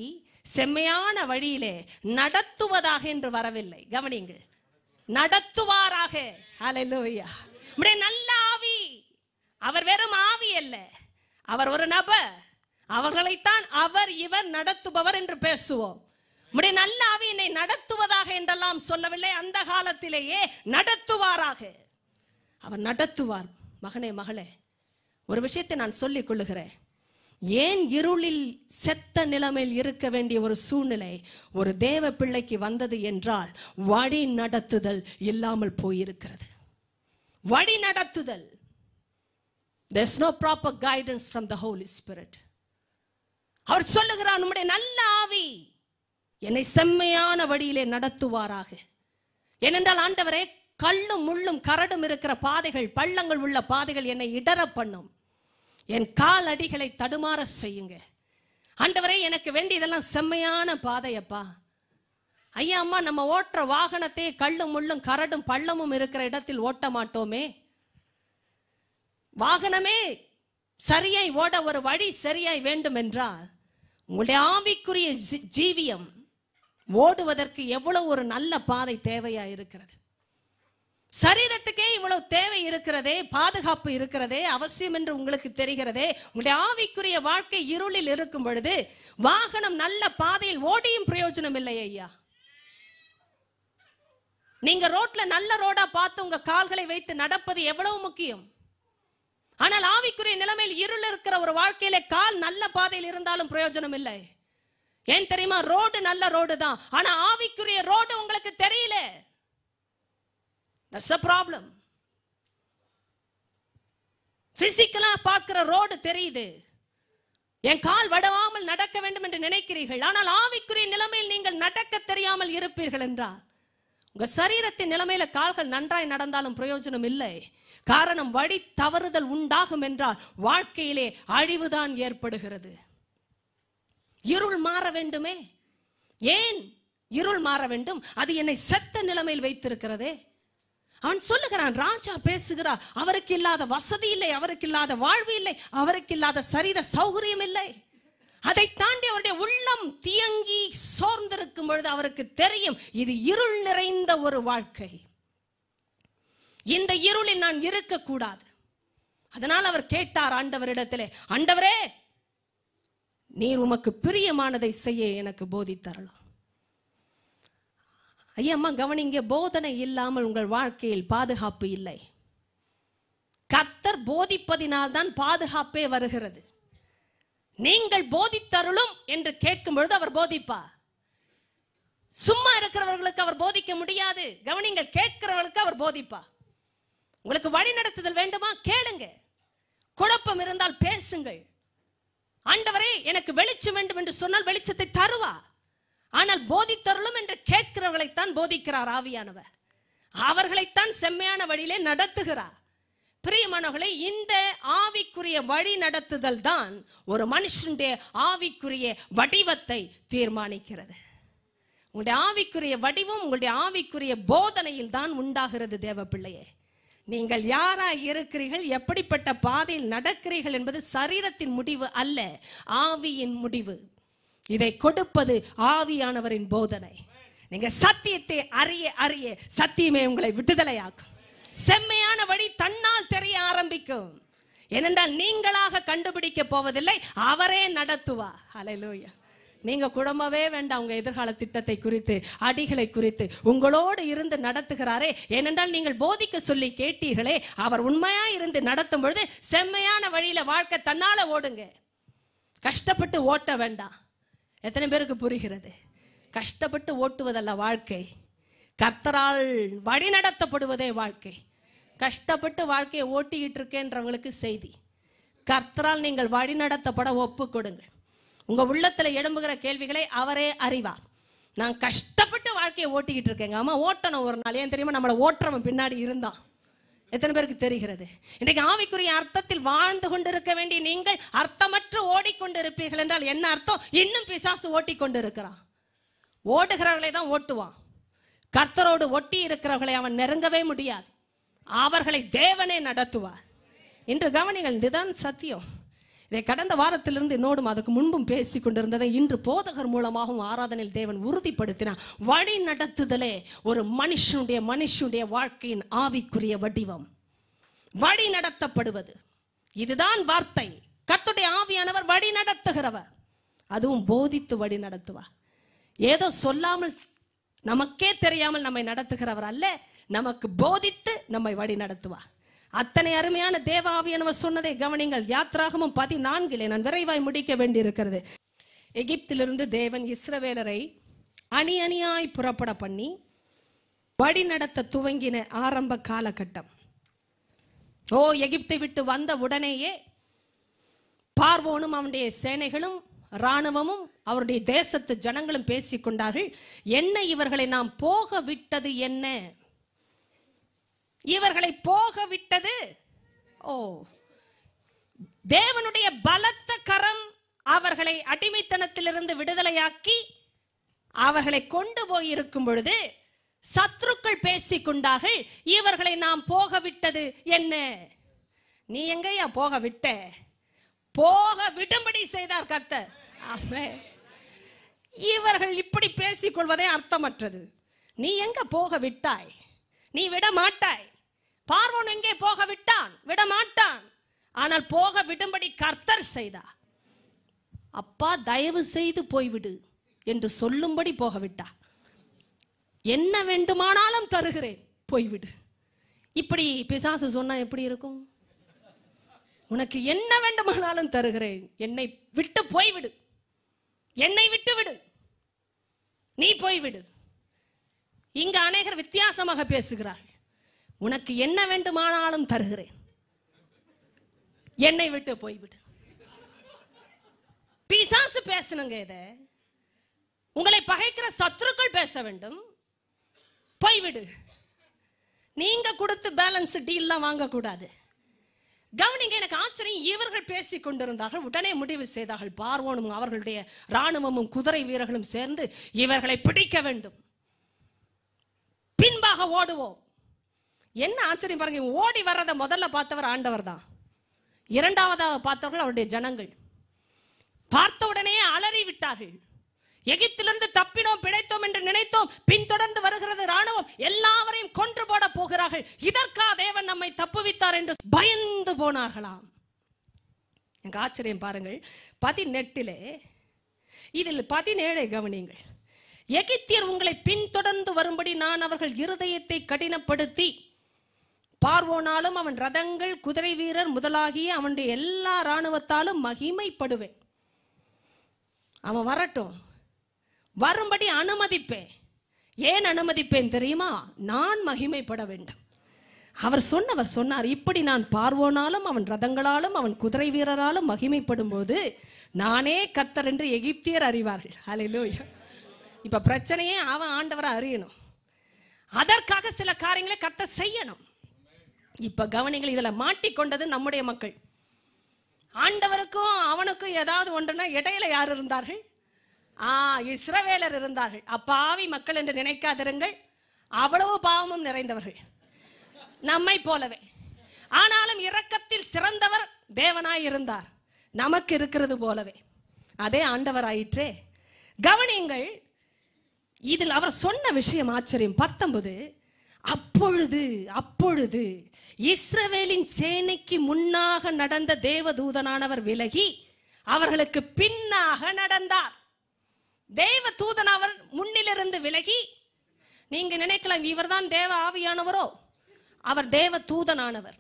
செம்மையான வழியிலே நடத்துவதாக என்று வரவில்லை கவனியுங்கள் நடத்துவாராக லோயா உம்முடைய நல்ல ஆவி அவர் வெறும் ஆவி அல்ல அவர் ஒரு நபர் அவர்களைத்தான் அவர் இவர் நடத்துபவர் என்று பேசுவோம் உம்முடைய நல்ல என்னை நடத்துவதாக என்றெல்லாம் சொல்லவில்லை அந்த காலத்திலேயே நடத்துவாராக அவர் நடத்துவார் மகனே மகளே ஒரு விஷயத்தை நான் சொல்லிக் கொள்ளுகிறேன் ஏன் இருளில் செத்த நிலைமையில் இருக்க வேண்டிய ஒரு சூழ்நிலை ஒரு தேவ பிள்ளைக்கு வந்தது என்றால் வழி நடத்துதல் இல்லாமல் போயிருக்கிறது வழி நடத்துதல் there's no proper guidance from the holy spirit அவர் சொல்லுகிறார் நம்முடைய நல்ல ஆவி என்னை செம்மையான வழியிலே நடத்துவாராக ஏனென்றால் ஆண்டவரே கல்லும் முள்ளும் கரடும் இருக்கிற பாதைகள் பள்ளங்கள் உள்ள பாதைகள் என்னை இடற பண்ணும் என் கால் அடிகளை தடுமாற செய்யுங்க ஆண்டவரே எனக்கு வேண்டி இதெல்லாம் செம்மையான பாதையப்பா ஐயா அம்மா நம்ம ஓட்டுற வாகனத்தை கல்லும் முள்ளும் கரடும் பள்ளமும் இருக்கிற இடத்தில் ஓட்ட மாட்டோமே வாகனமே சரியாய் ஓட ஒரு வழி சரியாய் வேண்டும் என்றால் உங்களுடைய ஆவிக்குரிய ஜீவியம் ஓடுவதற்கு எவ்வளவு ஒரு நல்ல பாதை தேவையா இருக்கிறது சரீரத்துக்கே இவ்வளவு தேவை இருக்கிறதே பாதுகாப்பு இருக்கிறதே அவசியம் என்று உங்களுக்கு தெரிகிறதே உங்களுடைய ஆவிக்குரிய வாழ்க்கை இருளில் இருக்கும் பொழுது வாகனம் நல்ல பாதையில் ஓடியும் பிரயோஜனம் இல்லை ஐயா நீங்க ரோட்ல நல்ல ரோடா பார்த்து உங்க கால்களை வைத்து நடப்பது எவ்வளவு முக்கியம் ஆனால் ஆவிக்குரிய நிலைமையில் இருள் இருக்கிற ஒரு வாழ்க்கையில கால் நல்ல பாதையில் இருந்தாலும் பிரயோஜனம் இல்லை ஏன் தெரியுமா ரோடு நல்ல ரோடு தான் ஆனா ஆவிக்குரிய ரோடு உங்களுக்கு தெரியல தட்ஸ் அ ப்ராப்ளம் பிசிக்கலா பார்க்கிற ரோடு தெரியுது என் கால் வடவாமல் நடக்க வேண்டும் என்று நினைக்கிறீர்கள் ஆனால் ஆவிக்குரிய நிலைமையில் நீங்கள் நடக்க தெரியாமல் இருப்பீர்கள் என்றால் உங்க சரீரத்தின் நிலைமையில கால்கள் நன்றாய் நடந்தாலும் பிரயோஜனம் இல்லை காரணம் வழி தவறுதல் உண்டாகும் என்றால் வாழ்க்கையிலே அழிவுதான் ஏற்படுகிறது இருள் மாற வேண்டுமே ஏன் இருள் மாற வேண்டும் அது என்னை செத்த நிலைமையில் வைத்திருக்கிறதே அவன் சொல்லுகிறான் ராஜா பேசுகிறா அவருக்கு இல்லாத வசதி இல்லை அவருக்கு இல்லாத வாழ்வு இல்லை அவருக்கு இல்லாத சரீர சௌகரியம் இல்லை அதை தாண்டி அவருடைய உள்ளம் தியங்கி சோர்ந்திருக்கும் பொழுது அவருக்கு தெரியும் இது இருள் நிறைந்த ஒரு வாழ்க்கை இந்த இருளில் நான் இருக்கக்கூடாது அதனால் அவர் கேட்டார் ஆண்டவரிடத்திலே ஆண்டவரே நீர் உமக்கு பிரியமானதை செய்ய எனக்கு போதித்தரலாம் ஐயம்மா கவனிங்க போதனை இல்லாமல் உங்கள் வாழ்க்கையில் பாதுகாப்பு இல்லை கத்தர் போதிப்பதினால் தான் பாதுகாப்பே வருகிறது நீங்கள் போதித்தருளும் என்று கேட்கும் பொழுது அவர் போதிப்பார் சும்மா இருக்கிறவர்களுக்கு அவர் போதிக்க முடியாது கவனிங்க கேட்கிறவர்களுக்கு அவர் போதிப்பா உங்களுக்கு வழி நடத்துதல் வேண்டுமா கேளுங்க குழப்பம் இருந்தால் பேசுங்கள் ஆண்டவரே எனக்கு வெளிச்சம் வேண்டும் என்று சொன்னால் வெளிச்சத்தை தருவா ஆனால் போதித்தருளும் என்று கேட்கிறவர்களைத்தான் போதிக்கிறார் ஆவியானவர் அவர்களைத்தான் செம்மையான வழியிலே நடத்துகிறார் பிரியமானவர்களே இந்த ஆவிக்குரிய வழி நடத்துதல் தான் ஒரு மனுஷனுடைய ஆவிக்குரிய வடிவத்தை தீர்மானிக்கிறது உங்களுடைய ஆவிக்குரிய வடிவம் உங்களுடைய ஆவிக்குரிய போதனையில் தான் உண்டாகிறது தேவ பிள்ளையே நீங்கள் யாராய் இருக்கிறீர்கள் எப்படிப்பட்ட பாதையில் நடக்கிறீர்கள் என்பது சரீரத்தின் முடிவு அல்ல ஆவியின் முடிவு இதை கொடுப்பது ஆவியானவரின் போதனை நீங்க சத்தியத்தை அறிய அறிய சத்தியமே உங்களை விடுதலையாக்கும் செம்மையான வழி தன்னால் தெரிய ஆரம்பிக்கும் ஏனென்றால் நீங்களாக கண்டுபிடிக்க போவதில்லை அவரே நடத்துவா அலை லோயா நீங்க குழம்பவே வேண்டாம் உங்க எதிர்கால திட்டத்தை குறித்து அடிகளை குறித்து உங்களோடு இருந்து நடத்துகிறாரே ஏனென்றால் நீங்கள் போதிக்க சொல்லி கேட்டீர்களே அவர் உண்மையா இருந்து நடத்தும் பொழுது செம்மையான வழியில வாழ்க்கை தன்னால ஓடுங்க கஷ்டப்பட்டு ஓட்ட வேண்டாம் எத்தனை பேருக்கு புரிகிறது கஷ்டப்பட்டு ஓட்டுவதல்ல வாழ்க்கை கர்த்தரால் வழி நடத்தப்படுவதே வாழ்க்கை கஷ்டப்பட்டு வாழ்க்கையை ஓட்டிக்கிட்டு இருக்கேன்றவங்களுக்கு செய்தி கர்த்தரால் நீங்கள் வழி நடத்தப்பட ஒப்பு கொடுங்கள் உங்க உள்ளத்துல எழும்புகிற கேள்விகளை அவரே அறிவார் நான் கஷ்டப்பட்டு வாழ்க்கையை ஓட்டிக்கிட்டு இருக்கேங்க ஆமா ஓட்டணும் ஒரு நாள் ஏன் தெரியுமா நம்மளை ஓட்டுறவன் பின்னாடி இருந்தான் எத்தனை பேருக்கு தெரிகிறது இன்றைக்கு ஆவிக்குரிய அர்த்தத்தில் வாழ்ந்து கொண்டிருக்க வேண்டிய நீங்கள் அர்த்தமற்று ஓடிக்கொண்டிருப்பீர்கள் என்றால் என்ன அர்த்தம் இன்னும் பிசாசு கொண்டிருக்கிறான் ஓடுகிறவர்களை தான் ஓட்டுவான் கர்த்தரோடு ஒட்டி இருக்கிறவர்களை அவன் நெருங்கவே முடியாது அவர்களை தேவனே நடத்துவார் இன்று கவனிகள் இதுதான் சத்தியம் இதை கடந்த வாரத்திலிருந்து என்னோடும் அதற்கு முன்பும் பேசி கொண்டிருந்ததை இன்று போதகர் மூலமாகவும் ஆராதனையில் தேவன் உறுதிப்படுத்தினார் வழி நடத்துதலே ஒரு மனுஷனுடைய மனுஷனுடைய வாழ்க்கையின் ஆவிக்குரிய வடிவம் வழி நடத்தப்படுவது இதுதான் வார்த்தை கத்துடைய ஆவியானவர் வழி நடத்துகிறவர் அதுவும் போதித்து வழி நடத்துவா ஏதோ சொல்லாமல் நமக்கே தெரியாமல் நம்மை நடத்துகிறவர் அல்ல நமக்கு போதித்து நம்மை வழி நடத்துவா அத்தனை அருமையான தேவ ஆவியானவர் சொன்னதை கவனிங்கள் யாத்ராகமும் பதினான்கிலே நான் விரைவாய் முடிக்க வேண்டியிருக்கிறது எகிப்திலிருந்து தேவன் இஸ்ரவேலரை அணி அணியாய் புறப்பட பண்ணி வழி நடத்த துவங்கின ஆரம்ப காலகட்டம் ஓ எகிப்தை விட்டு வந்த உடனேயே பார்வோனும் அவனுடைய சேனைகளும் இராணுவமும் அவருடைய தேசத்து ஜனங்களும் பேசிக்கொண்டார்கள் என்ன இவர்களை நாம் போக விட்டது என்ன இவர்களை போக விட்டது ஓ தேவனுடைய பலத்த கரம் அவர்களை அடிமைத்தனத்திலிருந்து விடுதலையாக்கி அவர்களை கொண்டு போய் இருக்கும் பொழுது சத்ருக்கள் பேசிக்கொண்டார்கள் இவர்களை நாம் போக விட்டது என்ன நீ எங்கயா போக விட்ட போக விடும்படி செய்தார் கத்த இவர்கள் இப்படி பேசிக்கொள்வதே அர்த்தமற்றது நீ எங்க போக விட்டாய் நீ விட மாட்டாய் பார்வோன் எங்கே போக விட்டான் விட மாட்டான் ஆனால் போக விடும்படி கர்த்தர் செய்தா அப்பா தயவு செய்து போய்விடு என்று சொல்லும்படி போகவிட்டா என்ன வேண்டுமானாலும் தருகிறேன் போய்விடு இப்படி பிசாசு சொன்னா எப்படி இருக்கும் உனக்கு என்ன வேண்டுமானாலும் தருகிறேன் என்னை விட்டு போய்விடு என்னை விட்டு விடு நீ போய்விடு இங்க அநேகர் வித்தியாசமாக பேசுகிறாள் உனக்கு என்ன வேண்டுமானாலும் தருகிறேன் என்னை விட்டு போய்விடு பிசாசு பேசணுங்க இத உங்களை பகைக்கிற சத்துருக்கள் பேச வேண்டும் போய்விடு நீங்க கொடுத்து பேலன்ஸ் டீல்லாம் வாங்கக்கூடாது கவனிங்க எனக்கு ஆச்சரியம் இவர்கள் பேசி கொண்டிருந்தார்கள் உடனே முடிவு செய்தார்கள் பார்வோனும் அவர்களுடைய ராணுவமும் குதிரை வீரர்களும் சேர்ந்து இவர்களை பிடிக்க வேண்டும் பின்பாக ஓடுவோம் என்ன ஆச்சரியம் பாருங்க ஓடி வர்றதை முதல்ல பார்த்தவர் ஆண்டவர் தான் இரண்டாவதாக பார்த்தவர்கள் அவருடைய ஜனங்கள் பார்த்த உடனே அலறி விட்டார்கள் எகிப்திலிருந்து தப்பினோம் பிழைத்தோம் என்று நினைத்தோம் பின்தொடர்ந்து வருகிறது ராணுவம் எல்லாவரையும் கொன்று போட போகிறார்கள் இதற்கா தேவன் நம்மை தப்புவித்தார் என்று பயந்து போனார்களாம் எங்க ஆச்சரியம் பாருங்கள் பதினெட்டிலே இதில் பதினேழை கவனியுங்கள் எகிப்தியர் உங்களை பின்தொடர்ந்து வரும்படி நான் அவர்கள் இருதயத்தை கடினப்படுத்தி பார்வோனாலும் அவன் ரதங்கள் குதிரை வீரர் முதலாகிய அவனுடைய எல்லா இராணுவத்தாலும் மகிமைப்படுவேன் அவன் வரட்டும் வரும்படி அனுமதிப்பேன் ஏன் அனுமதிப்பேன் தெரியுமா நான் மகிமைப்பட வேண்டும் அவர் சொன்னவர் சொன்னார் இப்படி நான் பார்வோனாலும் அவன் ரதங்களாலும் அவன் குதிரை வீரராலும் மகிமைப்படும் போது நானே கத்தர் என்று எகிப்தியர் அறிவார்கள் அலையிலோயா இப்போ பிரச்சனையே அவன் ஆண்டவரை அறியணும் அதற்காக சில காரியங்களை கத்த செய்யணும் இப்ப கவனிங்கள் இதுல மாட்டிக்கொண்டது நம்முடைய மக்கள் ஆண்டவருக்கும் அவனுக்கும் ஏதாவது ஒன்றுனா இடையில யார் இருந்தார்கள் ஆ இஸ்ரவேலர் இருந்தார்கள் அப்பாவி மக்கள் என்று நினைக்காதிருங்கள் அவ்வளவு பாவமும் நிறைந்தவர்கள் நம்மை போலவே ஆனாலும் இரக்கத்தில் சிறந்தவர் தேவனாய் இருந்தார் நமக்கு இருக்கிறது போலவே அதே ஆண்டவர் ஆயிற்றே கவனியுங்கள் இதில் அவர் சொன்ன விஷயம் ஆச்சரியம் பத்தொன்பது அப்பொழுது அப்பொழுது இஸ்ரவேலின் சேனைக்கு முன்னாக நடந்த தேவதூதனானவர் விலகி அவர்களுக்கு பின்னாக நடந்தார் தேவ தூதனவர் முன்னிலிருந்து விலகி நீங்க நினைக்கலாம் இவர் தான் தேவ ஆவியானவரோ அவர் தேவ தூதனானவர்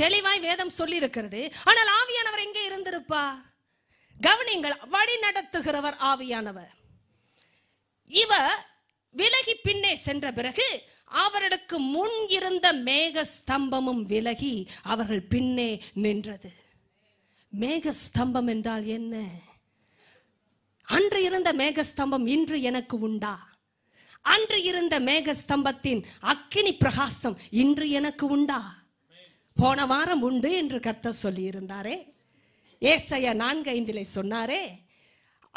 தெளிவாய் வேதம் சொல்லி இருக்கிறது ஆனால் ஆவியானவர் எங்கே இருந்திருப்பார் கவனிங்கள் வழி நடத்துகிறவர் ஆவியானவர் இவர் விலகி பின்னே சென்ற பிறகு அவர்களுக்கு முன் இருந்த மேக ஸ்தம்பமும் விலகி அவர்கள் பின்னே நின்றது மேக ஸ்தம்பம் என்றால் என்ன அன்று இருந்த மேக ஸ்தம்பம் இன்று எனக்கு உண்டா அன்று இருந்த மேக ஸ்தம்பத்தின் அக்கினி பிரகாசம் இன்று எனக்கு உண்டா போன வாரம் உண்டு என்று கத்த சொல்லி இருந்தாரே ஏசைய நான்கு ஐந்திலே சொன்னாரே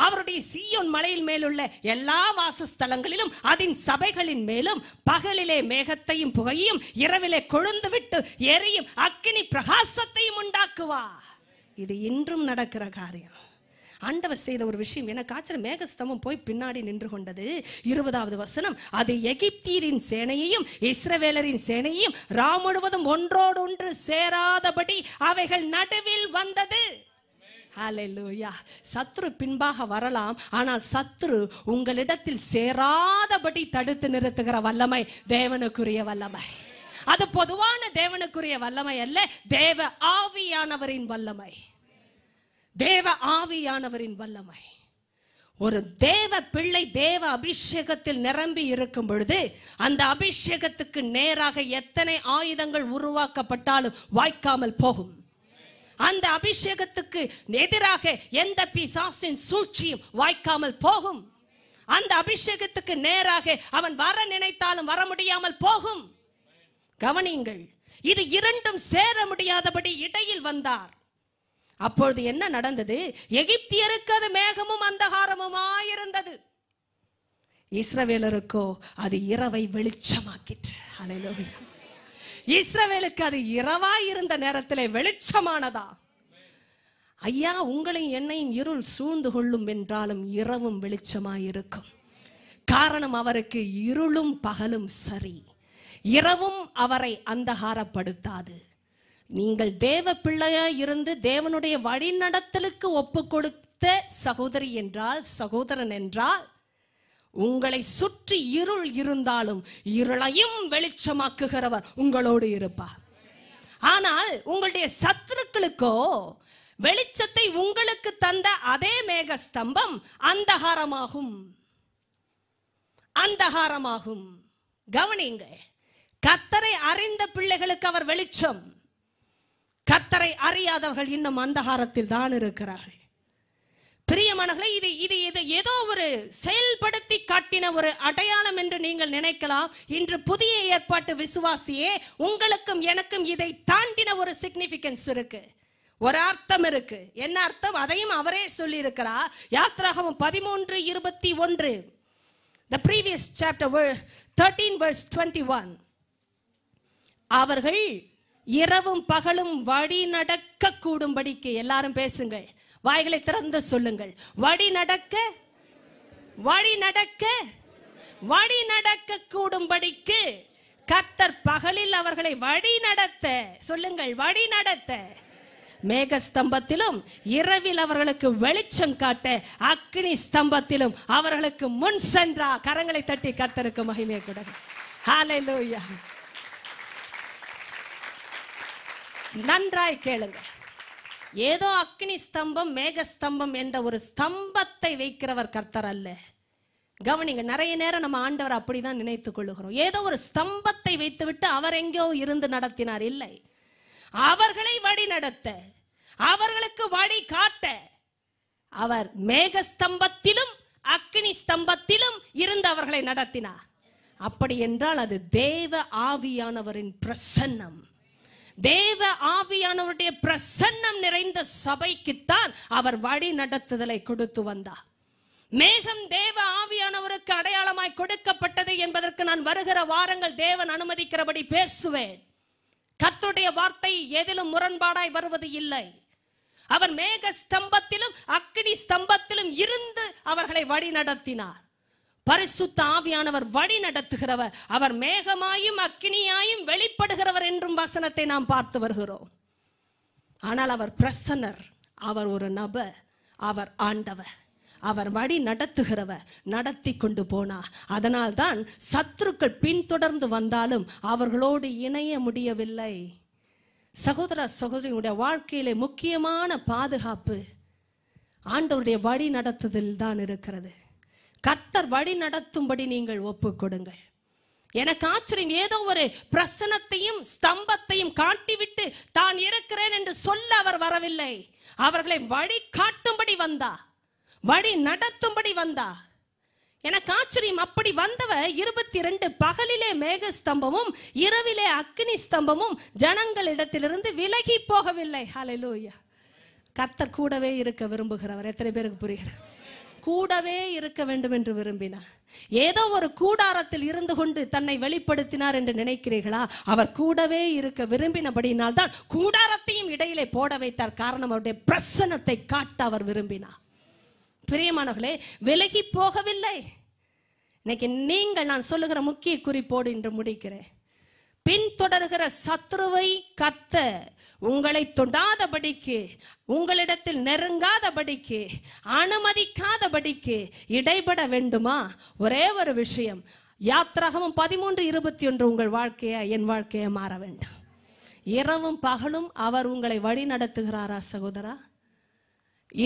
அவருடைய சீயோன் மலையில் மேலுள்ள எல்லா வாசஸ்தலங்களிலும் அதன் சபைகளின் மேலும் பகலிலே மேகத்தையும் புகையும் இரவிலே கொழுந்துவிட்டு எரியும் அக்கினி பிரகாசத்தையும் உண்டாக்குவா இது இன்றும் நடக்கிற காரியம் ஆண்டவர் செய்த ஒரு விஷயம் எனக்கு ஆச்சரியம் மேகஸ்தமம் போய் பின்னாடி நின்று கொண்டது இருபதாவது வசனம் அது எகிப்தியரின் சேனையையும் இஸ்ரவேலரின் சேனையையும் ராம் முழுவதும் ஒன்றோடு ஒன்று சேராதபடி அவைகள் நடுவில் வந்தது ஹalleluya சத்ரு பின்பாக வரலாம் ஆனால் சத்ரு உங்களிடத்தில் சேராதபடி தடுத்து நிறுத்துகிற வல்லமை தேவனுக்குரிய வல்லமை அது பொதுவான தேவனுக்குரிய வல்லமை அல்ல தேவ ஆவியானவரின் வல்லமை தேவ ஆவியானவரின் வல்லமை ஒரு தேவ பிள்ளை தேவ அபிஷேகத்தில் நிரம்பி இருக்கும் பொழுது அந்த அபிஷேகத்துக்கு நேராக எத்தனை ஆயுதங்கள் உருவாக்கப்பட்டாலும் வாய்க்காமல் போகும் அந்த அபிஷேகத்துக்கு எதிராக எந்த பிசாசின் சூழ்ச்சியும் வாய்க்காமல் போகும் அந்த அபிஷேகத்துக்கு நேராக அவன் வர நினைத்தாலும் வர முடியாமல் போகும் கவனியுங்கள் இது இரண்டும் சேர முடியாதபடி இடையில் வந்தார் அப்பொழுது என்ன நடந்தது எகிப்தியருக்கு அது மேகமும் அந்தகாரமுமாயிருந்தது இஸ்ரவேலருக்கோ அது இரவை வெளிச்சமாக்கிற்று அலையிலோயா இஸ்ரவேலுக்கு அது இரவா இருந்த நேரத்தில் வெளிச்சமானதா ஐயா உங்களையும் என்னையும் இருள் சூழ்ந்து கொள்ளும் என்றாலும் இரவும் வெளிச்சமாயிருக்கும் காரணம் அவருக்கு இருளும் பகலும் சரி இரவும் அவரை அந்தகாரப்படுத்தாது நீங்கள் தேவ பிள்ளையா இருந்து தேவனுடைய வழிநடத்தலுக்கு ஒப்பு கொடுத்த சகோதரி என்றால் சகோதரன் என்றால் உங்களை சுற்றி இருள் இருந்தாலும் இருளையும் வெளிச்சமாக்குகிறவர் உங்களோடு இருப்பார் ஆனால் உங்களுடைய சத்துருக்களுக்கோ வெளிச்சத்தை உங்களுக்கு தந்த அதே மேக ஸ்தம்பம் அந்தகாரமாகும் அந்தகாரமாகும் கவனிங்க கத்தரை அறிந்த பிள்ளைகளுக்கு அவர் வெளிச்சம் கத்தரை அறியாதவர்கள் இன்னும் அந்தகாரத்தில் தான் இருக்கிறார்கள் பிரியமானவர்களே இது இது இது ஏதோ ஒரு செயல்படுத்தி காட்டின ஒரு அடையாளம் என்று நீங்கள் நினைக்கலாம் இன்று புதிய ஏற்பாட்டு விசுவாசியே உங்களுக்கும் எனக்கும் இதை தாண்டின ஒரு சிக்னிஃபிகன்ஸ் இருக்கு ஒரு அர்த்தம் இருக்கு என்ன அர்த்தம் அதையும் அவரே சொல்லியிருக்கிறார் யாத்ராகவும் பதிமூன்று இருபத்தி ஒன்று the previous chapter thirteen verse twenty one அவர்கள் இரவும் பகலும் வழி நடக்க கூடும்படிக்கு எல்லாரும் பேசுங்கள் வாய்களை திறந்து சொல்லுங்கள் வழி நடக்க வழி நடக்க வழி நடக்க கூடும்படிக்கு கர்த்தர் பகலில் அவர்களை வழி நடத்த சொல்லுங்கள் வழி நடத்த மேக ஸ்தம்பத்திலும் இரவில் அவர்களுக்கு வெளிச்சம் காட்ட அக்னி ஸ்தம்பத்திலும் அவர்களுக்கு முன் சென்றா கரங்களை தட்டி கத்தருக்கு மகிமை கொடுங்க ஹாலை நன்றாய் கேளுங்கள் ஏதோ அக்னி ஸ்தம்பம் மேக ஸ்தம்பம் என்ற ஒரு ஸ்தம்பத்தை வைக்கிறவர் கர்த்தர் அல்ல கவனிங்க நிறைய நேரம் நம்ம ஆண்டவர் அப்படிதான் நினைத்துக் கொள்ளுகிறோம் ஏதோ ஒரு ஸ்தம்பத்தை வைத்துவிட்டு அவர் எங்கேயோ இருந்து நடத்தினார் இல்லை அவர்களை வழி நடத்த அவர்களுக்கு வழி காட்ட அவர் மேக ஸ்தம்பத்திலும் அக்னி ஸ்தம்பத்திலும் இருந்து அவர்களை நடத்தினார் அப்படி என்றால் அது தேவ ஆவியானவரின் பிரசன்னம் தேவ ஆவியானவருடைய பிரசன்னம் நிறைந்த சபைக்குத்தான் அவர் வழி நடத்துதலை கொடுத்து வந்தார் மேகம் தேவ ஆவியானவருக்கு அடையாளமாய் கொடுக்கப்பட்டது என்பதற்கு நான் வருகிற வாரங்கள் தேவன் அனுமதிக்கிறபடி பேசுவேன் கத்துடைய வார்த்தை எதிலும் முரண்பாடாய் வருவது இல்லை அவர் மேக ஸ்தம்பத்திலும் அக்னி ஸ்தம்பத்திலும் இருந்து அவர்களை வழி நடத்தினார் பரிசுத்த ஆவியானவர் வழி நடத்துகிறவர் அவர் மேகமாயும் அக்கினியாயும் வெளிப்படுகிறவர் என்றும் வசனத்தை நாம் பார்த்து வருகிறோம் ஆனால் அவர் பிரசன்னர் அவர் ஒரு நபர் அவர் ஆண்டவர் அவர் வழி நடத்துகிறவர் நடத்தி கொண்டு போனா அதனால்தான் சத்துருக்கள் பின்தொடர்ந்து வந்தாலும் அவர்களோடு இணைய முடியவில்லை சகோதர சகோதரியுடைய வாழ்க்கையிலே முக்கியமான பாதுகாப்பு ஆண்டவருடைய வழி நடத்துதல் தான் இருக்கிறது கர்த்தர் வழி நடத்தும்படி நீங்கள் ஒப்பு கொடுங்கள் எனக்கு ஆச்சரியம் ஏதோ ஒரு பிரசனத்தையும் ஸ்தம்பத்தையும் காட்டிவிட்டு தான் இருக்கிறேன் என்று சொல்ல அவர் வரவில்லை அவர்களை வழி காட்டும்படி வந்தா வழி நடத்தும்படி வந்தா எனக்கு ஆச்சரியம் அப்படி வந்தவர் இருபத்தி ரெண்டு பகலிலே மேக ஸ்தம்பமும் இரவிலே அக்னி ஸ்தம்பமும் ஜனங்களிடத்திலிருந்து விலகி போகவில்லை ஹலலூயா கர்த்தர் கூடவே இருக்க விரும்புகிறவர் எத்தனை பேருக்கு புரிகிறார் கூடவே இருக்க வேண்டும் என்று விரும்பினார் ஏதோ ஒரு கூடாரத்தில் இருந்து கொண்டு தன்னை வெளிப்படுத்தினார் என்று நினைக்கிறீர்களா அவர் கூடவே இருக்க விரும்பினபடியினால் தான் கூடாரத்தையும் இடையிலே போட வைத்தார் காரணம் அவருடைய பிரசனத்தை காட்ட அவர் விரும்பினார் பிரியமானவர்களே விலகி போகவில்லை இன்னைக்கு நீங்கள் நான் சொல்லுகிற முக்கிய குறிப்போடு இன்று முடிக்கிறேன் பின்தொடர்கிற சத்ருவை கத்த உங்களை தொடாதபடிக்கு உங்களிடத்தில் நெருங்காதபடிக்கு அனுமதிக்காதபடிக்கு இடைபட வேண்டுமா ஒரே ஒரு விஷயம் யாத்திராகமும் பதிமூன்று இருபத்தி ஒன்று உங்கள் வாழ்க்கைய என் வாழ்க்கையை மாற வேண்டாம் இரவும் பகலும் அவர் உங்களை வழி நடத்துகிறாரா சகோதரா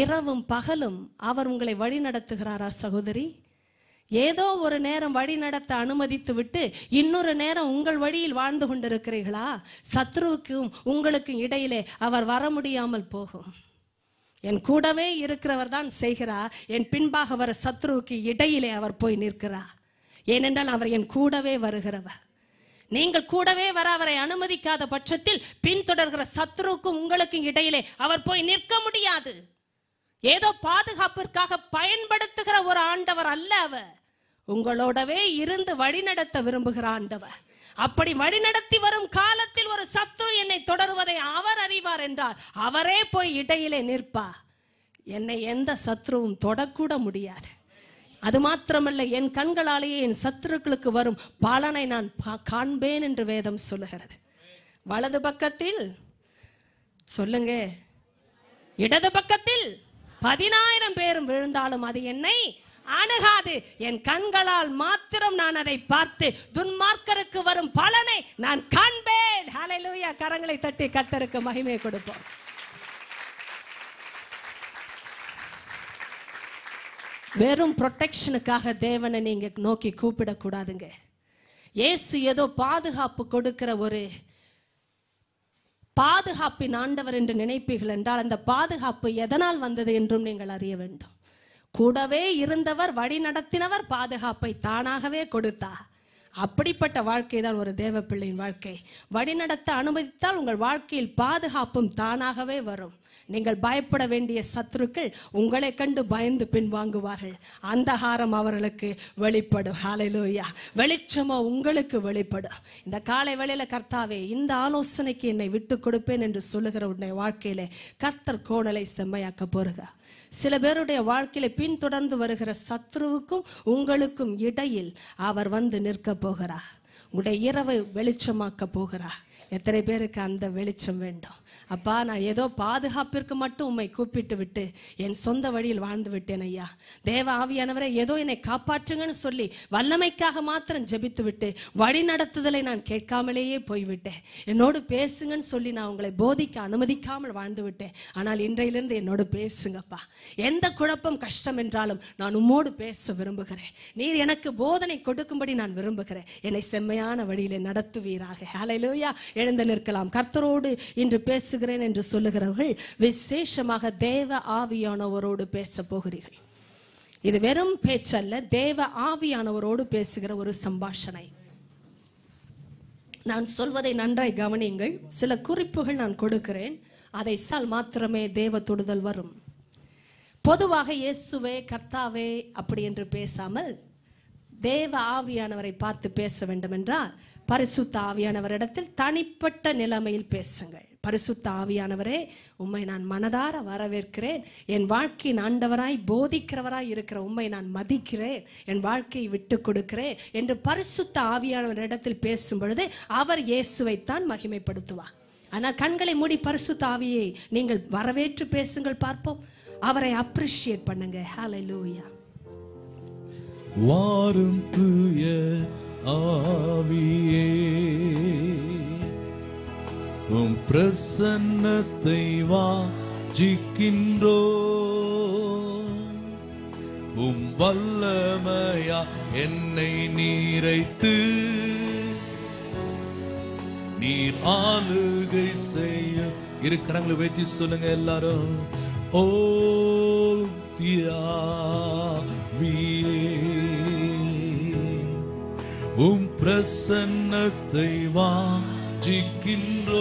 இரவும் பகலும் அவர் உங்களை வழி நடத்துகிறாரா சகோதரி ஏதோ ஒரு நேரம் வழி நடத்த அனுமதித்து விட்டு இன்னொரு நேரம் உங்கள் வழியில் வாழ்ந்து கொண்டிருக்கிறீர்களா சத்ருவுக்கும் உங்களுக்கும் இடையிலே அவர் வர முடியாமல் போகும் என் கூடவே இருக்கிறவர் தான் செய்கிறார் என் பின்பாக வர சத்ருவுக்கு இடையிலே அவர் போய் நிற்கிறார் ஏனென்றால் அவர் என் கூடவே வருகிறவர் நீங்கள் கூடவே வர அவரை அனுமதிக்காத பட்சத்தில் பின்தொடர்கிற சத்ருவுக்கும் உங்களுக்கும் இடையிலே அவர் போய் நிற்க முடியாது ஏதோ பாதுகாப்பிற்காக பயன்படுத்துகிற ஒரு ஆண்டவர் அல்ல அவர் உங்களோடவே இருந்து வழிநடத்த விரும்புகிறான் அப்படி வழிநடத்தி வரும் காலத்தில் ஒரு சத்ரு என்னை தொடருவதை அவர் அறிவார் என்றால் அவரே போய் இடையிலே நிற்பா என்னை எந்த சத்ருவும் தொடக்கூட முடியாது அது மாத்திரமல்ல என் கண்களாலேயே என் சத்துருக்களுக்கு வரும் பலனை நான் காண்பேன் என்று வேதம் சொல்லுகிறது வலது பக்கத்தில் சொல்லுங்க இடது பக்கத்தில் பதினாயிரம் பேரும் விழுந்தாலும் அது என்னை அணுகாது என் கண்களால் மாத்திரம் நான் அதை பார்த்து துன்மார்க்கருக்கு வரும் பலனை நான் காண்பேன் ஹalleluya கரங்களை தட்டி கத்தருக்கு மகிமை கொடுப்போம் வெறும் ப்ரொடெக்ஷனுக்காக தேவனை நீங்கள் நோக்கி கூப்பிடக்கூடாதுங்க ஏசு ஏதோ பாதுகாப்பு கொடுக்கிற ஒரு பாதுகாப்பின் ஆண்டவர் என்று நினைப்பீர்கள் என்றால் அந்த பாதுகாப்பு எதனால் வந்தது என்றும் நீங்கள் அறிய வேண்டும் கூடவே இருந்தவர் வழி நடத்தினவர் பாதுகாப்பை தானாகவே கொடுத்தா அப்படிப்பட்ட வாழ்க்கை தான் ஒரு தேவ பிள்ளையின் வாழ்க்கை வழிநடத்த அனுமதித்தால் உங்கள் வாழ்க்கையில் பாதுகாப்பும் தானாகவே வரும் நீங்கள் பயப்பட வேண்டிய சத்துருக்கள் உங்களை கண்டு பயந்து பின்வாங்குவார்கள் அந்தகாரம் அவர்களுக்கு வெளிப்படும் ஹாலையிலூயா வெளிச்சமோ உங்களுக்கு வெளிப்படும் இந்த காலை வேளையில கர்த்தாவே இந்த ஆலோசனைக்கு என்னை விட்டு கொடுப்பேன் என்று சொல்லுகிற உன்னை வாழ்க்கையிலே கர்த்தர் கோணலை செம்மையாக்க போறுகிறார் சில பேருடைய வாழ்க்கையில பின்தொடர்ந்து வருகிற சத்ருவுக்கும் உங்களுக்கும் இடையில் அவர் வந்து நிற்க போகிறார் உடைய இரவை வெளிச்சமாக்க போகிறார் எத்தனை பேருக்கு அந்த வெளிச்சம் வேண்டும் அப்பா நான் ஏதோ பாதுகாப்பிற்கு மட்டும் உம்மை கூப்பிட்டு விட்டு என் சொந்த வழியில் வாழ்ந்து விட்டேன் ஐயா தேவ ஆவியானவரை ஏதோ என்னை காப்பாற்றுங்கன்னு சொல்லி வல்லமைக்காக மாத்திரம் ஜெபித்து விட்டு வழி நடத்துதலை நான் கேட்காமலேயே போய்விட்டேன் என்னோடு பேசுங்கன்னு சொல்லி நான் உங்களை போதிக்க அனுமதிக்காமல் வாழ்ந்து விட்டேன் ஆனால் இன்றையிலிருந்து என்னோடு பேசுங்கப்பா எந்த குழப்பம் கஷ்டம் என்றாலும் நான் உம்மோடு பேச விரும்புகிறேன் நீர் எனக்கு போதனை கொடுக்கும்படி நான் விரும்புகிறேன் என்னை செம்மையான வழியிலே நடத்துவீராக ஹாலையிலோயா எழுந்து நிற்கலாம் கர்த்தரோடு இன்று பேச பேசுகிறேன் என்று சொல்லுகிறவர்கள் விசேஷமாக தேவ ஆவியானவரோடு பேச போகிறீர்கள் இது வெறும் பேச்சல்ல தேவ ஆவியானவரோடு பேசுகிற ஒரு சம்பாஷணை நான் சொல்வதை நன்றாய் கவனியுங்கள் சில குறிப்புகள் நான் கொடுக்கிறேன் அதை சால் மாத்திரமே தேவ தொடுதல் வரும் பொதுவாக இயேசுவே கர்த்தாவே அப்படி என்று பேசாமல் தேவ ஆவியானவரை பார்த்து பேச வேண்டும் என்றால் பரிசுத்த ஆவியானவரிடத்தில் தனிப்பட்ட நிலைமையில் பேசுங்கள் பரிசுத்த ஆவியானவரே உம்மை நான் மனதார வரவேற்கிறேன் என் வாழ்க்கையின் ஆண்டவராய் போதிக்கிறவராய் இருக்கிற உம்மை நான் மதிக்கிறேன் என் வாழ்க்கையை விட்டு கொடுக்கிறேன் என்று பரிசுத்த ஆவியானவரிடத்தில் பேசும் பொழுது அவர் இயேசுவைத்தான் மகிமைப்படுத்துவார் ஆனால் கண்களை மூடி பரிசுத்த ஆவியை நீங்கள் வரவேற்று பேசுங்கள் பார்ப்போம் அவரை அப்ரிஷியேட் பண்ணுங்க ஹாலை லூயா வாரும் ஆவியே உம் பிரசன்னத்தை வாஞ்சிக்கின்றோ உம் வல்லமையா என்னை நீரைத்து நீர் ஆளுகை செய்ய இருக்கிறாங்களே வைத்தி சொல்லுங்க எல்லாரும் ஓ உம் பிரசன்னத்தை வா துஞ்சிக்கின்றோம்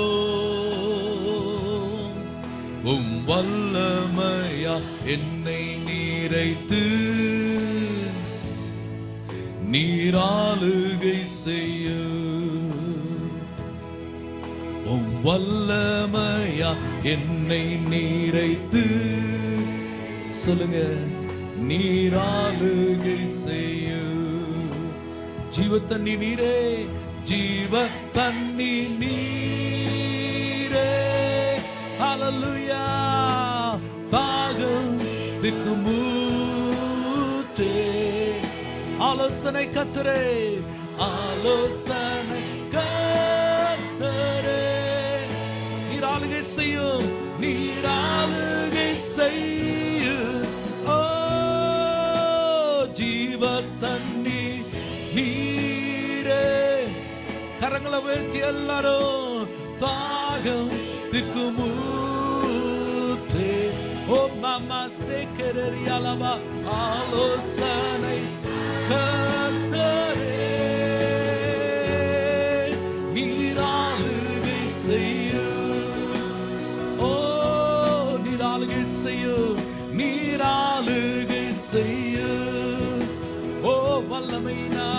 உம் வல்லமையா என்னை நீரைத்து நீராளுகை செய்ய உம் வல்லமையா என்னை நீரைத்து சொல்லுங்க நீராளுகை செய்ய ஜீவத்தண்ணி நீரே ஜீவ தண்ணி நீரே அலலுயா தாகம் திக்குமூற்றே ஆலோசனை கத்தரே ஆலோசனை கத்தரே நீர் ஆளுகை செய்யும் நீர் செய்யும் ஓ ஜீவ தண்ணி కరంగుల వేర్చి ఎల్లరూ తాగం திக்குமூற்றே ஓ மாமா சேக்கரரி அலமா ஆலோசனை கத்தரே நீராளுகை செய்யும் ஓ நீராளுகை செய்யும் நீராளுகை செய்யும் ஓ வல்லமை நான்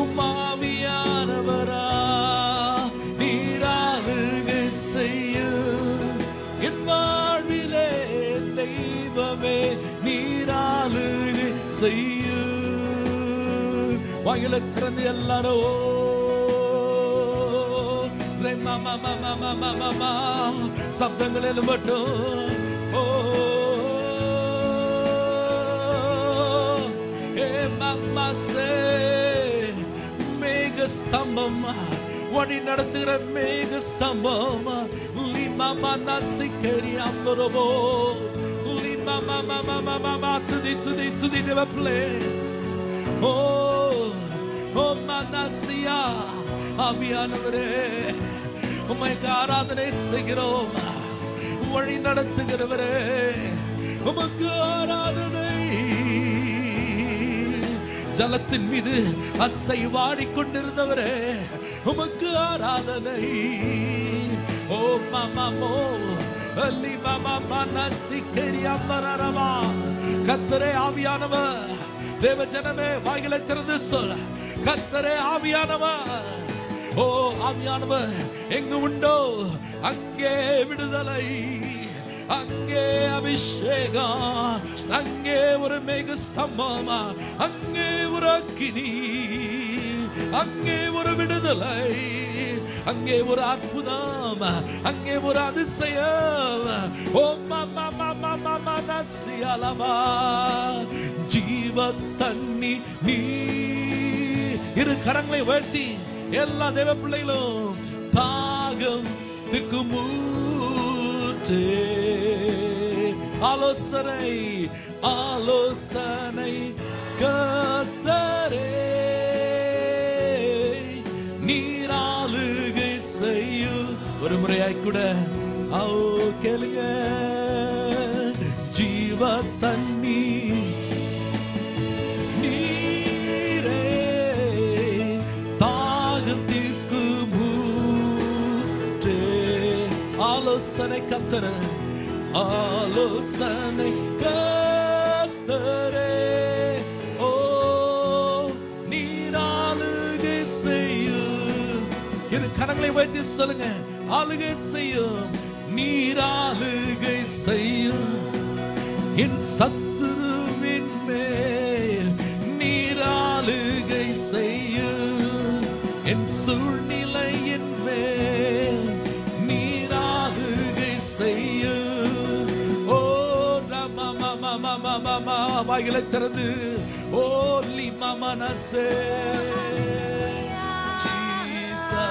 உமாவியானவரா நீராளுகை வாயில திறந்து எல்லாரோ சப்தங்கள் எழும்பட்டும் ஓ ஏ மம்மா சே ஸ்தம்பம் வழி நடத்துகிற மேக ஸ்தம்பம் லிமாமா நசிக்கரி அம்பரவோ லிமாமா மாமா மாமா துதி துதி துதி தேவப்பிள்ளை ஓ ஓ மனசியா ஆவியானவரே உமைக்கு ஆராதனை செய்கிறோம் வழி நடத்துகிறவரே உமக்கு ஆராதனை ஜலத்தின் மீது அசை வாடி கொண்டிருந்தவரே உமக்கு ஆராதனை ஓ மாமாமோ அல்லி மாமா மனசிக்கரியா பரரமா கத்தரே ஆவியானவர் தேவ ஜனமே வாயிலை திறந்து சொல் கத்தரே ஆவியானவர் ஓ ஆவியானவர் எங்கு உண்டோ அங்கே விடுதலை அங்கே அபிஷேகம் அங்கே ஒரு மேக ஸ்தம்பம் அங்கே ஒரு அக்கினி அங்கே ஒரு விடுதலை அங்கே ஒரு அற்புதம் அங்கே ஒரு அதிசயம் ஓ மலவா ஜீவ தண்ணி நீ இரு கரங்களை உயர்த்தி எல்லா தேவ பிள்ளைகளும் தாகம் திக்குமூ மாற்று ஆலோசனை ஆலோசனை கத்தரே நீராளுகை செய்யும் ஒரு முறையாய் கூட கேளுங்க ஜீவ தண்ணீர் ஆலோசனை கத்தர ஆலோசனை கத்தரே ஓ நீராளுகை செய்யும் இரு கரங்களை வைத்து சொல்லுங்க ஆளுகை செய்யும் நீராளுகை செய்யும் என் சத்துருவின் மேல் நீராளுகை செய்யும் என் சுழ செய்யும் ஓ வாய்களை திறந்து ஓலி மமனசே ஜீசா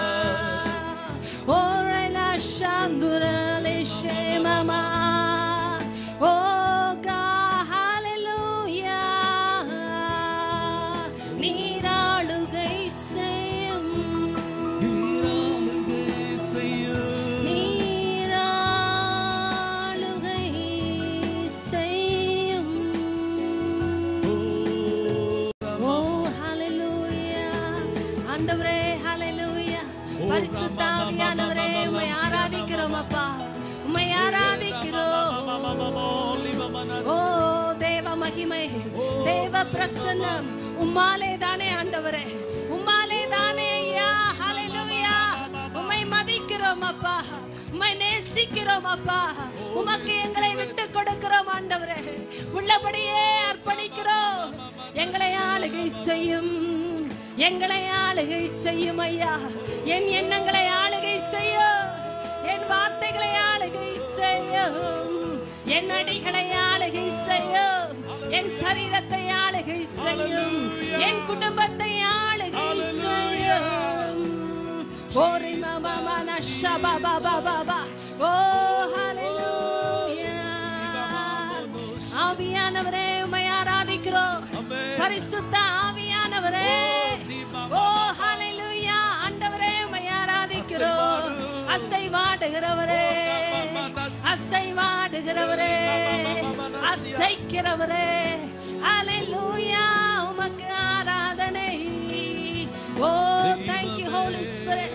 பிரசன்னம் உம்மாலே தானே ஆண்டவரே உம்மாலே தானே ஐயா ஹalleluya உம்மை மதிக்கிறோம் அப்பா உம்மை நேசிக்கிறோம் அப்பா உமக்கு எங்களை விட்டு கொடுக்கிறோம் ஆண்டவரே உள்ளபடியே அர்ப்பணிக்கிறோம் எங்களை ஆளுகை செய்யும் எங்களை ஆளுகை செய்யும் ஐயா என் எண்ணங்களை ஆளுகை செய்யும் என் வார்த்தைகளை ஆளுகை செய்யும் என் அடிகளை ஆளுகை செய்யும் என் சரீரத்தை ஆளுகை செய்யும் என் குடும்பத்தை ஆளுகை செய்யும் ஓரி மாமா நஷா பாபா பாபா பா ஓ ஆவியானவரே உமை ஆராதிக்கிறோம் பரிசுத்த ஆவியானவரே ஓ ஹalleluya ஆண்டவரே உமை ஆராதிக்கிறோம் அசைவாடுகிறவரே அசைவாடுகிறவரே அசைக்கிறவரே ஹalleluya உமக்கு ஆராதனை ஓ thank you holy spirit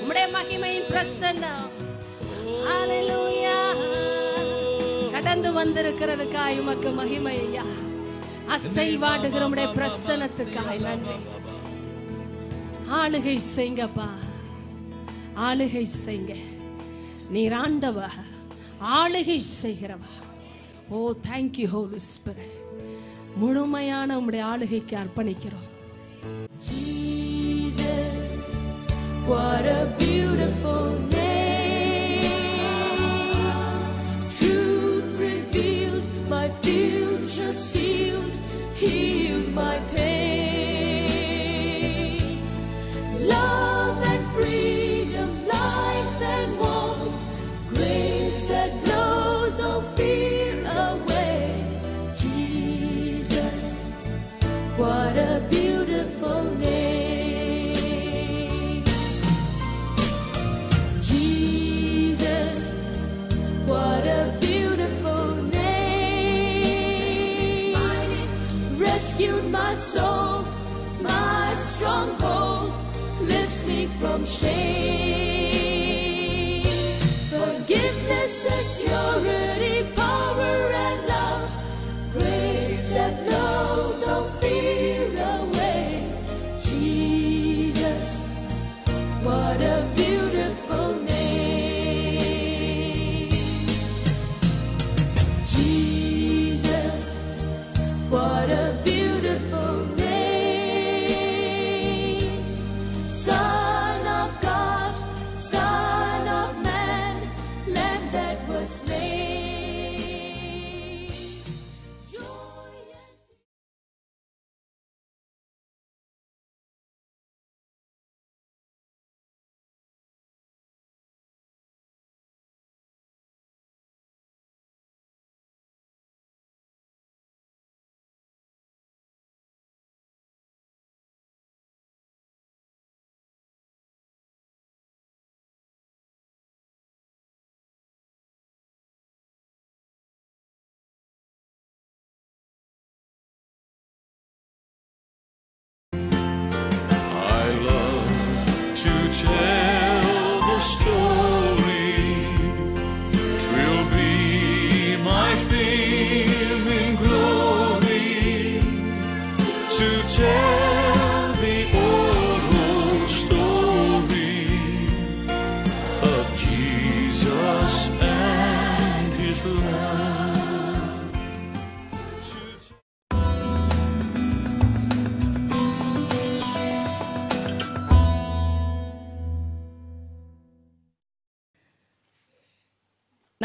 உம்முடைய மகிமையின் பிரசன்னம் ஹalleluya கடந்து வந்திருக்கிறதுக்காய் உமக்கு மகிமை ஐயா அசைவாடுகிற உம்முடைய பிரசன்னத்துக்காய் நன்றி ஆளுகை செய்ங்கப்பா ஆளுகை செய்ங்க நீர் ஆளுகை செய்கிறவா ஓ தேங்க்யூ ஹோலி ஸ்பிரிட் முழுமையான உம்முடைய ஆளுகைக்கு அர்ப்பணிக்கிறோம் What a beautiful name. Truth revealed, my future healed my pain. from shame, forgiveness, security.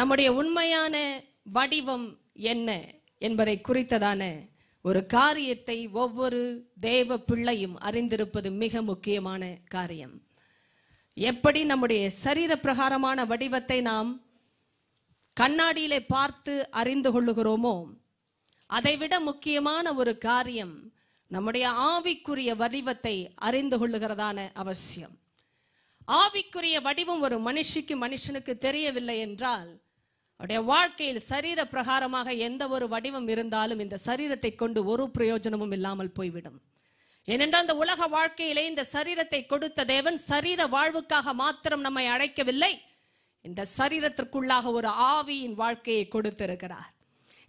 நம்முடைய உண்மையான வடிவம் என்ன என்பதை குறித்ததான ஒரு காரியத்தை ஒவ்வொரு தேவ பிள்ளையும் அறிந்திருப்பது மிக முக்கியமான காரியம் எப்படி நம்முடைய சரீர பிரகாரமான வடிவத்தை நாம் கண்ணாடியிலே பார்த்து அறிந்து கொள்ளுகிறோமோ அதைவிட முக்கியமான ஒரு காரியம் நம்முடைய ஆவிக்குரிய வடிவத்தை அறிந்து கொள்ளுகிறதான அவசியம் ஆவிக்குரிய வடிவம் ஒரு மனுஷிக்கு மனுஷனுக்கு தெரியவில்லை என்றால் அவருடைய வாழ்க்கையில் சரீர பிரகாரமாக எந்த ஒரு வடிவம் இருந்தாலும் இந்த சரீரத்தை கொண்டு ஒரு பிரயோஜனமும் இல்லாமல் போய்விடும் ஏனென்றால் இந்த உலக வாழ்க்கையிலே இந்த சரீரத்தை கொடுத்த தேவன் சரீர வாழ்வுக்காக மாத்திரம் நம்மை அழைக்கவில்லை இந்த சரீரத்திற்குள்ளாக ஒரு ஆவியின் வாழ்க்கையை கொடுத்திருக்கிறார்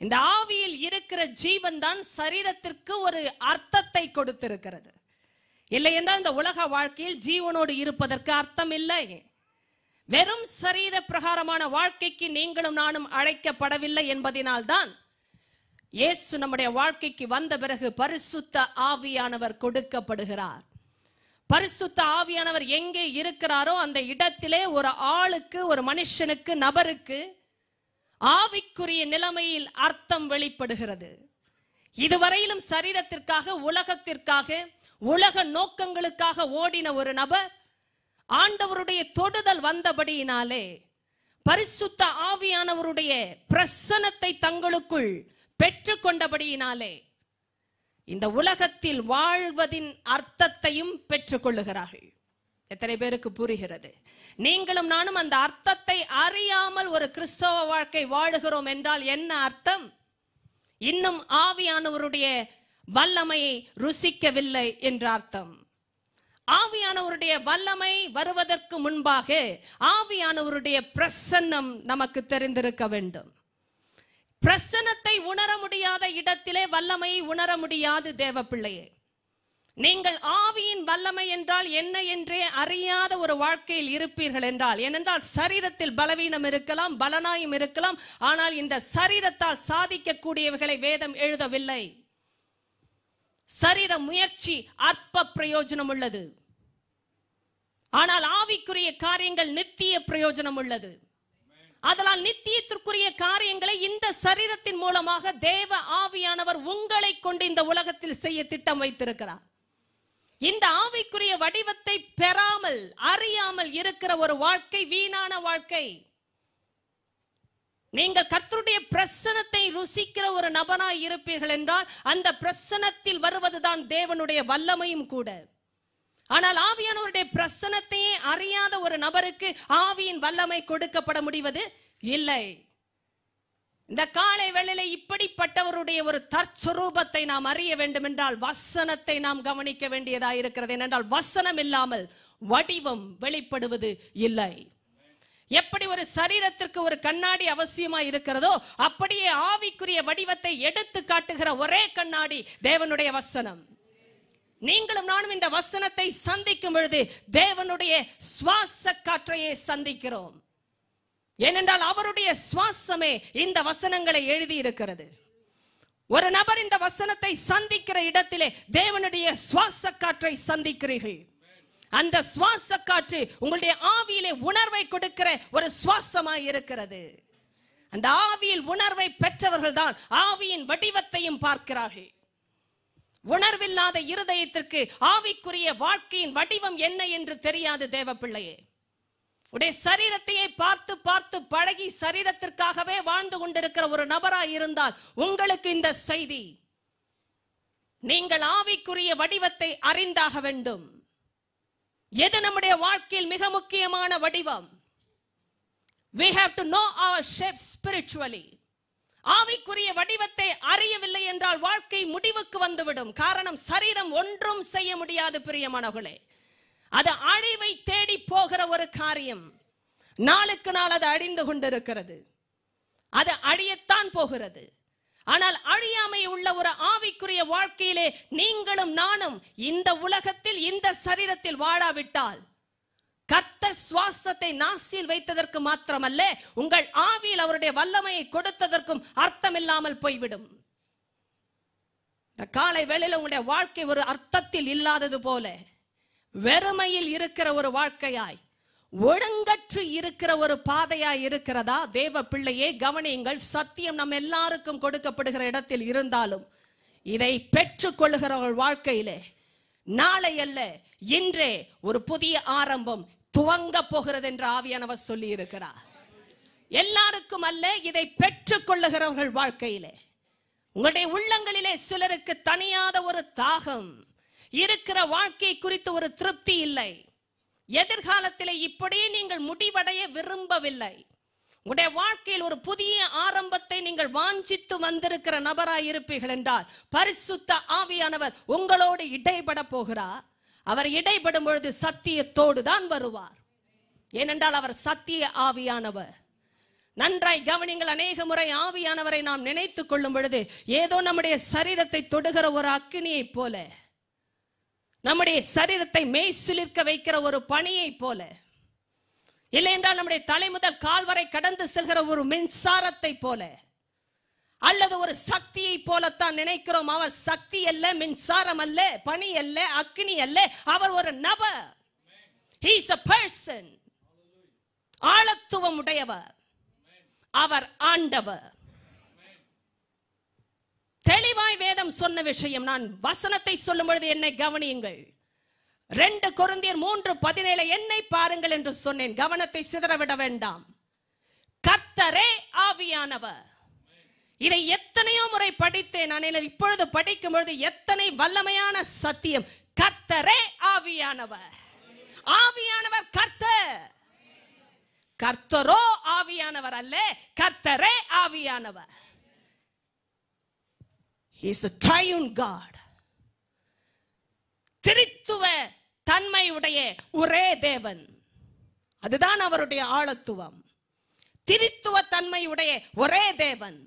இந்த ஆவியில் இருக்கிற ஜீவன் தான் சரீரத்திற்கு ஒரு அர்த்தத்தை கொடுத்திருக்கிறது இல்லை என்றால் இந்த உலக வாழ்க்கையில் ஜீவனோடு இருப்பதற்கு அர்த்தம் இல்லை வெறும் சரீர பிரகாரமான வாழ்க்கைக்கு நீங்களும் நானும் அழைக்கப்படவில்லை என்பதினால்தான் இயேசு நம்முடைய வாழ்க்கைக்கு வந்த பிறகு பரிசுத்த ஆவியானவர் கொடுக்கப்படுகிறார் பரிசுத்த ஆவியானவர் எங்கே இருக்கிறாரோ அந்த இடத்திலே ஒரு ஆளுக்கு ஒரு மனுஷனுக்கு நபருக்கு ஆவிக்குரிய நிலைமையில் அர்த்தம் வெளிப்படுகிறது இதுவரையிலும் சரீரத்திற்காக உலகத்திற்காக உலக நோக்கங்களுக்காக ஓடின ஒரு நபர் ஆண்டவருடைய தொடுதல் வந்தபடியினாலே பரிசுத்த ஆவியானவருடைய பிரசனத்தை தங்களுக்குள் பெற்றுக்கொண்டபடியினாலே இந்த உலகத்தில் வாழ்வதின் அர்த்தத்தையும் பெற்றுக்கொள்ளுகிறார்கள் எத்தனை பேருக்கு புரிகிறது நீங்களும் நானும் அந்த அர்த்தத்தை அறியாமல் ஒரு கிறிஸ்தவ வாழ்க்கை வாழுகிறோம் என்றால் என்ன அர்த்தம் இன்னும் ஆவியானவருடைய வல்லமையை ருசிக்கவில்லை என்ற அர்த்தம் ஆவியானவருடைய வல்லமை வருவதற்கு முன்பாக ஆவியானவருடைய பிரசன்னம் நமக்கு தெரிந்திருக்க வேண்டும் பிரசனத்தை உணர முடியாத இடத்திலே வல்லமையை உணர முடியாது தேவ பிள்ளையே நீங்கள் ஆவியின் வல்லமை என்றால் என்ன என்றே அறியாத ஒரு வாழ்க்கையில் இருப்பீர்கள் என்றால் ஏனென்றால் சரீரத்தில் பலவீனம் இருக்கலாம் பலனாயும் இருக்கலாம் ஆனால் இந்த சரீரத்தால் சாதிக்கக்கூடியவர்களை வேதம் எழுதவில்லை சரீர முயற்சி அற்ப பிரயோஜனம் உள்ளது ஆனால் ஆவிக்குரிய காரியங்கள் நித்திய பிரயோஜனம் உள்ளது அதனால் நித்தியத்திற்குரிய காரியங்களை இந்த சரீரத்தின் மூலமாக தேவ ஆவியானவர் உங்களை கொண்டு இந்த உலகத்தில் செய்ய திட்டம் வைத்திருக்கிறார் இந்த ஆவிக்குரிய வடிவத்தை பெறாமல் அறியாமல் இருக்கிற ஒரு வாழ்க்கை வீணான வாழ்க்கை நீங்கள் கர்த்தருடைய பிரசனத்தை ருசிக்கிற ஒரு நபராய் இருப்பீர்கள் என்றால் அந்த பிரசனத்தில் வருவதுதான் தேவனுடைய வல்லமையும் கூட ஆனால் ஆவியானவருடைய பிரசனத்தையே அறியாத ஒரு நபருக்கு ஆவியின் வல்லமை கொடுக்கப்பட முடிவது இல்லை இந்த காலை வேளையில இப்படிப்பட்டவருடைய ஒரு தற்சொரூபத்தை நாம் அறிய வேண்டும் என்றால் வசனத்தை நாம் கவனிக்க வேண்டியதா இருக்கிறது ஏனென்றால் வசனம் இல்லாமல் வடிவம் வெளிப்படுவது இல்லை எப்படி ஒரு சரீரத்திற்கு ஒரு கண்ணாடி அவசியமா இருக்கிறதோ அப்படியே ஆவிக்குரிய வடிவத்தை எடுத்து காட்டுகிற ஒரே கண்ணாடி தேவனுடைய வசனம் நீங்களும் நானும் இந்த வசனத்தை சந்திக்கும் பொழுது தேவனுடைய சுவாச காற்றையே சந்திக்கிறோம் ஏனென்றால் அவருடைய சுவாசமே இந்த வசனங்களை எழுதி இருக்கிறது ஒரு நபர் இந்த வசனத்தை சந்திக்கிற இடத்திலே தேவனுடைய சுவாச காற்றை சந்திக்கிறீர்கள் அந்த சுவாச காற்று உங்களுடைய ஆவியிலே உணர்வை கொடுக்கிற ஒரு சுவாசமாய் இருக்கிறது அந்த ஆவியில் உணர்வை பெற்றவர்கள் தான் ஆவியின் வடிவத்தையும் பார்க்கிறார்கள் உணர்வில்லாத இருதயத்திற்கு ஆவிக்குரிய வாழ்க்கையின் வடிவம் என்ன என்று தெரியாது தேவ பிள்ளையே உடைய சரீரத்தையே பார்த்து பார்த்து பழகி சரீரத்திற்காகவே வாழ்ந்து கொண்டிருக்கிற ஒரு நபராய் இருந்தால் உங்களுக்கு இந்த செய்தி நீங்கள் ஆவிக்குரிய வடிவத்தை அறிந்தாக வேண்டும் எது நம்முடைய வாழ்க்கையில் மிக முக்கியமான வடிவம் we have to know our shape spiritually ஆவிக்குரிய வடிவத்தை அறியவில்லை என்றால் வாழ்க்கை முடிவுக்கு வந்துவிடும் காரணம் சரீரம் ஒன்றும் செய்ய முடியாது பிரியமானவர்களே அது அழிவை தேடி போகிற ஒரு காரியம் நாளுக்கு நாள் அது அழிந்து கொண்டிருக்கிறது அது அழியத்தான் போகிறது ஆனால் அழியாமை உள்ள ஒரு ஆவிக்குரிய வாழ்க்கையிலே நீங்களும் நானும் இந்த உலகத்தில் இந்த சரீரத்தில் வாழாவிட்டால் கர்த்தர் சுவாசத்தை நாசில் வைத்ததற்கு மாத்திரமல்ல உங்கள் ஆவியில் அவருடைய வல்லமையை கொடுத்ததற்கும் அர்த்தம் இல்லாமல் போய்விடும் இந்த காலை வேளையில் உங்களுடைய வாழ்க்கை ஒரு அர்த்தத்தில் இல்லாதது போல வெறுமையில் இருக்கிற ஒரு வாழ்க்கையாய் ஒழுங்கற்று இருக்கிற ஒரு பாதையா இருக்கிறதா தேவ பிள்ளையே கவனியுங்கள் சத்தியம் நம் எல்லாருக்கும் கொடுக்கப்படுகிற இடத்தில் இருந்தாலும் இதை பெற்றுக்கொள்கிறவர்கள் வாழ்க்கையிலே நாளை அல்ல இன்றே ஒரு புதிய ஆரம்பம் துவங்க போகிறது என்று ஆவியானவர் சொல்லி இருக்கிறார் எல்லாருக்கும் அல்ல இதை பெற்றுக்கொள்ளுகிறவர்கள் வாழ்க்கையிலே உங்களுடைய உள்ளங்களிலே சிலருக்கு தனியாத ஒரு தாகம் இருக்கிற வாழ்க்கை குறித்து ஒரு திருப்தி இல்லை எதிர்காலத்தில் இப்படியே நீங்கள் முடிவடைய விரும்பவில்லை உடைய வாழ்க்கையில் ஒரு புதிய ஆரம்பத்தை நீங்கள் வாஞ்சித்து வந்திருக்கிற நபராய் இருப்பீர்கள் என்றால் பரிசுத்த ஆவியானவர் உங்களோடு இடைபட போகிறார் அவர் இடைபடும் பொழுது சத்தியத்தோடு தான் வருவார் ஏனென்றால் அவர் சத்திய ஆவியானவர் நன்றாய் கவனிங்கள் அநேக முறை ஆவியானவரை நாம் நினைத்துக் கொள்ளும் பொழுது ஏதோ நம்முடைய சரீரத்தை தொடுகிற ஒரு அக்கினியைப் போல நம்முடைய சரீரத்தை மெய் சுளிர்க்க வைக்கிற ஒரு பணியை போல இல்லை என்றால் நம்முடைய தலை முதல் கால் வரை கடந்து செல்கிற ஒரு மின்சாரத்தை போல அல்லது ஒரு சக்தியை போலத்தான் நினைக்கிறோம் அவர் சக்தி அல்ல மின்சாரம் அல்ல பணி அல்ல அக்னி அல்ல அவர் ஒரு நபர் ஹீஸ் அ பர்சன் ஆழத்துவம் உடையவர் அவர் ஆண்டவர் தெளிவாய் வேதம் சொன்ன விஷயம் நான் வசனத்தை சொல்லும் பொழுது என்னை கவனியுங்கள் ரெண்டு குருந்தியர் மூன்று பதினேழு என்னை பாருங்கள் என்று சொன்னேன் கவனத்தை சிதறவிட வேண்டாம் கத்தரே ஆவியானவர் இதை எத்தனையோ முறை படித்தேன் நான் இப்பொழுது படிக்கும் பொழுது எத்தனை வல்லமையான சத்தியம் கர்த்தரே ஆவியானவர் ஆவியானவர் கர்த்தர் கர்த்தரோ ஆவியானவர் அல்ல கர்த்தரே ஆவியானவர் இஸ் அ ட்ரையூன் காட் திருத்துவ தன்மையுடைய ஒரே தேவன் அதுதான் அவருடைய ஆழத்துவம் திருத்துவ தன்மையுடைய ஒரே தேவன்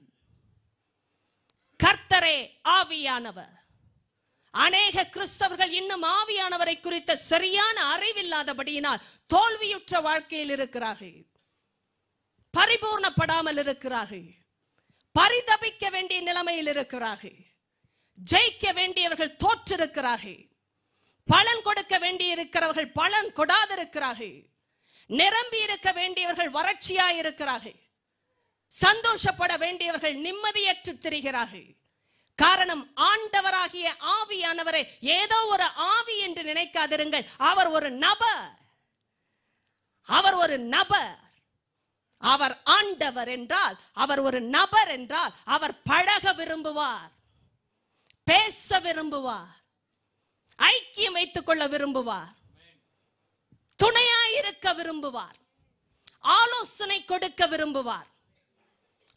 கர்த்தரே ஆவியானவர் அநேக கிறிஸ்தவர்கள் இன்னும் ஆவியானவரை குறித்த சரியான அறிவில்லாதபடியினால் தோல்வியுற்ற வாழ்க்கையில் இருக்கிறார்கள் பரிபூர்ணப்படாமல் இருக்கிறார்கள் பரிதபிக்க வேண்டிய நிலைமையில் இருக்கிறார்கள் ஜெயிக்க வேண்டியவர்கள் தோற்றிருக்கிறார்கள் பலன் கொடுக்க வேண்டி இருக்கிறவர்கள் பலன் கொடாதிருக்கிறார்கள் நிரம்பி இருக்க வேண்டியவர்கள் வறட்சியாய் இருக்கிறார்கள் சந்தோஷப்பட வேண்டியவர்கள் நிம்மதியற்று திரிகிறார்கள் காரணம் ஆண்டவராகிய ஆவியானவரை ஏதோ ஒரு ஆவி என்று நினைக்காதிருங்கள் அவர் ஒரு நபர் அவர் ஒரு நபர் அவர் ஆண்டவர் என்றால் அவர் ஒரு நபர் என்றால் அவர் பழக விரும்புவார் பேச விரும்புவார் ஐக்கியம் வைத்துக் கொள்ள விரும்புவார் துணையாயிருக்க இருக்க விரும்புவார் ஆலோசனை கொடுக்க விரும்புவார்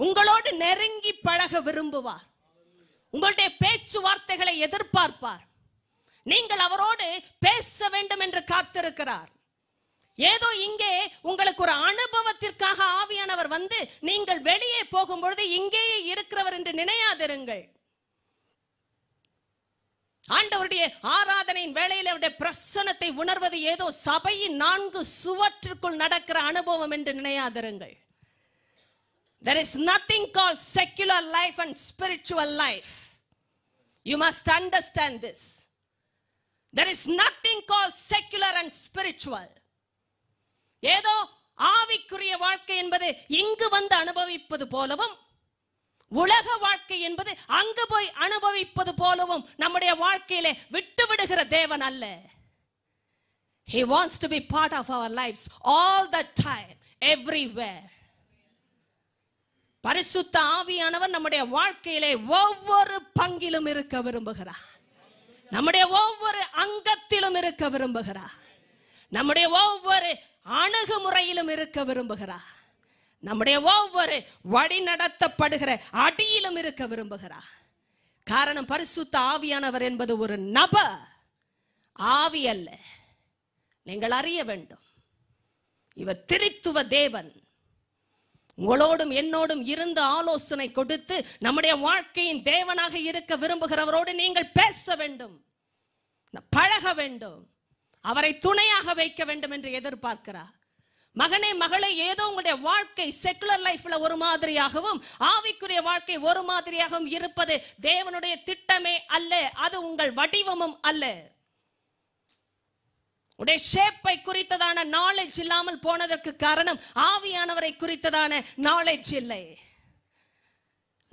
உங்களோடு நெருங்கி பழக விரும்புவார் உங்களுடைய பேச்சுவார்த்தைகளை எதிர்பார்ப்பார் நீங்கள் அவரோடு பேச வேண்டும் என்று காத்திருக்கிறார் ஏதோ இங்கே உங்களுக்கு ஒரு அனுபவத்திற்காக ஆவியானவர் வந்து நீங்கள் வெளியே போகும்பொழுது இங்கேயே இருக்கிறவர் என்று நினையாதிருங்கள் ஆண்டவருடைய ஆராதனையின் வேலையில் அவருடைய பிரசனத்தை உணர்வது ஏதோ சபையின் நான்கு சுவற்றுக்குள் நடக்கிற அனுபவம் என்று நினையாதிருங்கள் there is nothing call secular life and spiritual life you must understand this there is nothing call secular and spiritual ஏதோ ஆவிக்குரிய வாழ்க்கை என்பது இங்கு வந்து அனுபவிப்பது போலவும் உலக வாழ்க்கை என்பது அங்கு போய் அனுபவிப்பது போலவும் நம்முடைய வாழ்க்கையிலே விட்டு விடுகிற தேவன் அல்ல He wants to be part of our lives all the time, everywhere. பரிசுத்த ஆவியானவர் நம்முடைய வாழ்க்கையிலே ஒவ்வொரு பங்கிலும் இருக்க விரும்புகிறார் நம்முடைய ஒவ்வொரு அங்கத்திலும் இருக்க விரும்புகிறார் நம்முடைய ஒவ்வொரு அணுகுமுறையிலும் இருக்க விரும்புகிறார் நம்முடைய ஒவ்வொரு வழி நடத்தப்படுகிற அடியிலும் இருக்க விரும்புகிறார் காரணம் பரிசுத்த ஆவியானவர் என்பது ஒரு நப ஆவி அல்ல நீங்கள் அறிய வேண்டும் இவர் திருத்துவ தேவன் உங்களோடும் என்னோடும் இருந்து ஆலோசனை கொடுத்து நம்முடைய வாழ்க்கையின் தேவனாக இருக்க விரும்புகிறவரோடு நீங்கள் பேச வேண்டும் பழக வேண்டும் அவரை துணையாக வைக்க வேண்டும் என்று எதிர்பார்க்கிறார் மகனே மகளை ஏதோ உங்களுடைய வாழ்க்கை செக்குலர் லைஃப்ல ஒரு மாதிரியாகவும் ஆவிக்குரிய வாழ்க்கை ஒரு மாதிரியாகவும் இருப்பது தேவனுடைய திட்டமே அல்ல அது உங்கள் வடிவமும் அல்ல உடைய ஷேப்பை குறித்ததான நாலேஜ் இல்லாமல் போனதற்கு காரணம் ஆவியானவரை குறித்ததான நாலேஜ் இல்லை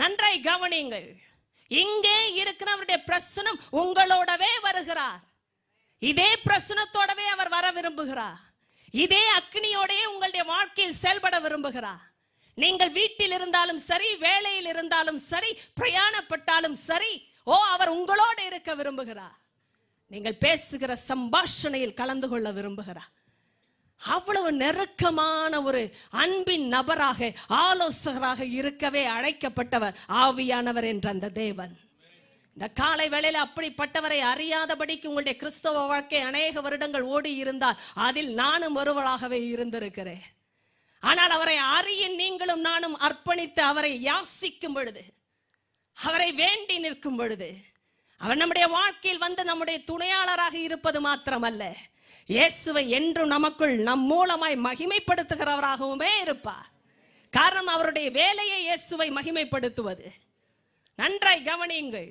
நன்றாய் கவனியுங்கள் இங்கே இருக்கிறவருடைய பிரசனம் உங்களோடவே வருகிறார் இதே பிரசனத்தோடவே அவர் வர விரும்புகிறார் இதே அக்னியோடே உங்களுடைய வாழ்க்கையில் செயல்பட விரும்புகிறார் நீங்கள் வீட்டில் இருந்தாலும் சரி வேலையில் இருந்தாலும் சரி பிரயாணப்பட்டாலும் சரி ஓ அவர் உங்களோடு இருக்க விரும்புகிறார் நீங்கள் பேசுகிற சம்பாஷணையில் கலந்து கொள்ள விரும்புகிறார் அவ்வளவு நெருக்கமான ஒரு அன்பின் நபராக ஆலோசகராக இருக்கவே அழைக்கப்பட்டவர் ஆவியானவர் என்ற அந்த தேவன் இந்த காலை வேளையில் அப்படிப்பட்டவரை அறியாதபடிக்கு உங்களுடைய கிறிஸ்தவ வாழ்க்கை அநேக வருடங்கள் ஓடி இருந்தால் அதில் நானும் ஒருவளாகவே இருந்திருக்கிறேன் ஆனால் அவரை அறிய நீங்களும் நானும் அர்ப்பணித்து அவரை யாசிக்கும் பொழுது அவரை வேண்டி நிற்கும் பொழுது அவர் நம்முடைய வாழ்க்கையில் வந்து நம்முடைய துணையாளராக இருப்பது மாத்திரமல்ல இயேசுவை என்றும் நமக்குள் நம் மூலமாய் மகிமைப்படுத்துகிறவராகவுமே இருப்பார் காரணம் அவருடைய வேலையை இயேசுவை மகிமைப்படுத்துவது நன்றாய் கவனியுங்கள்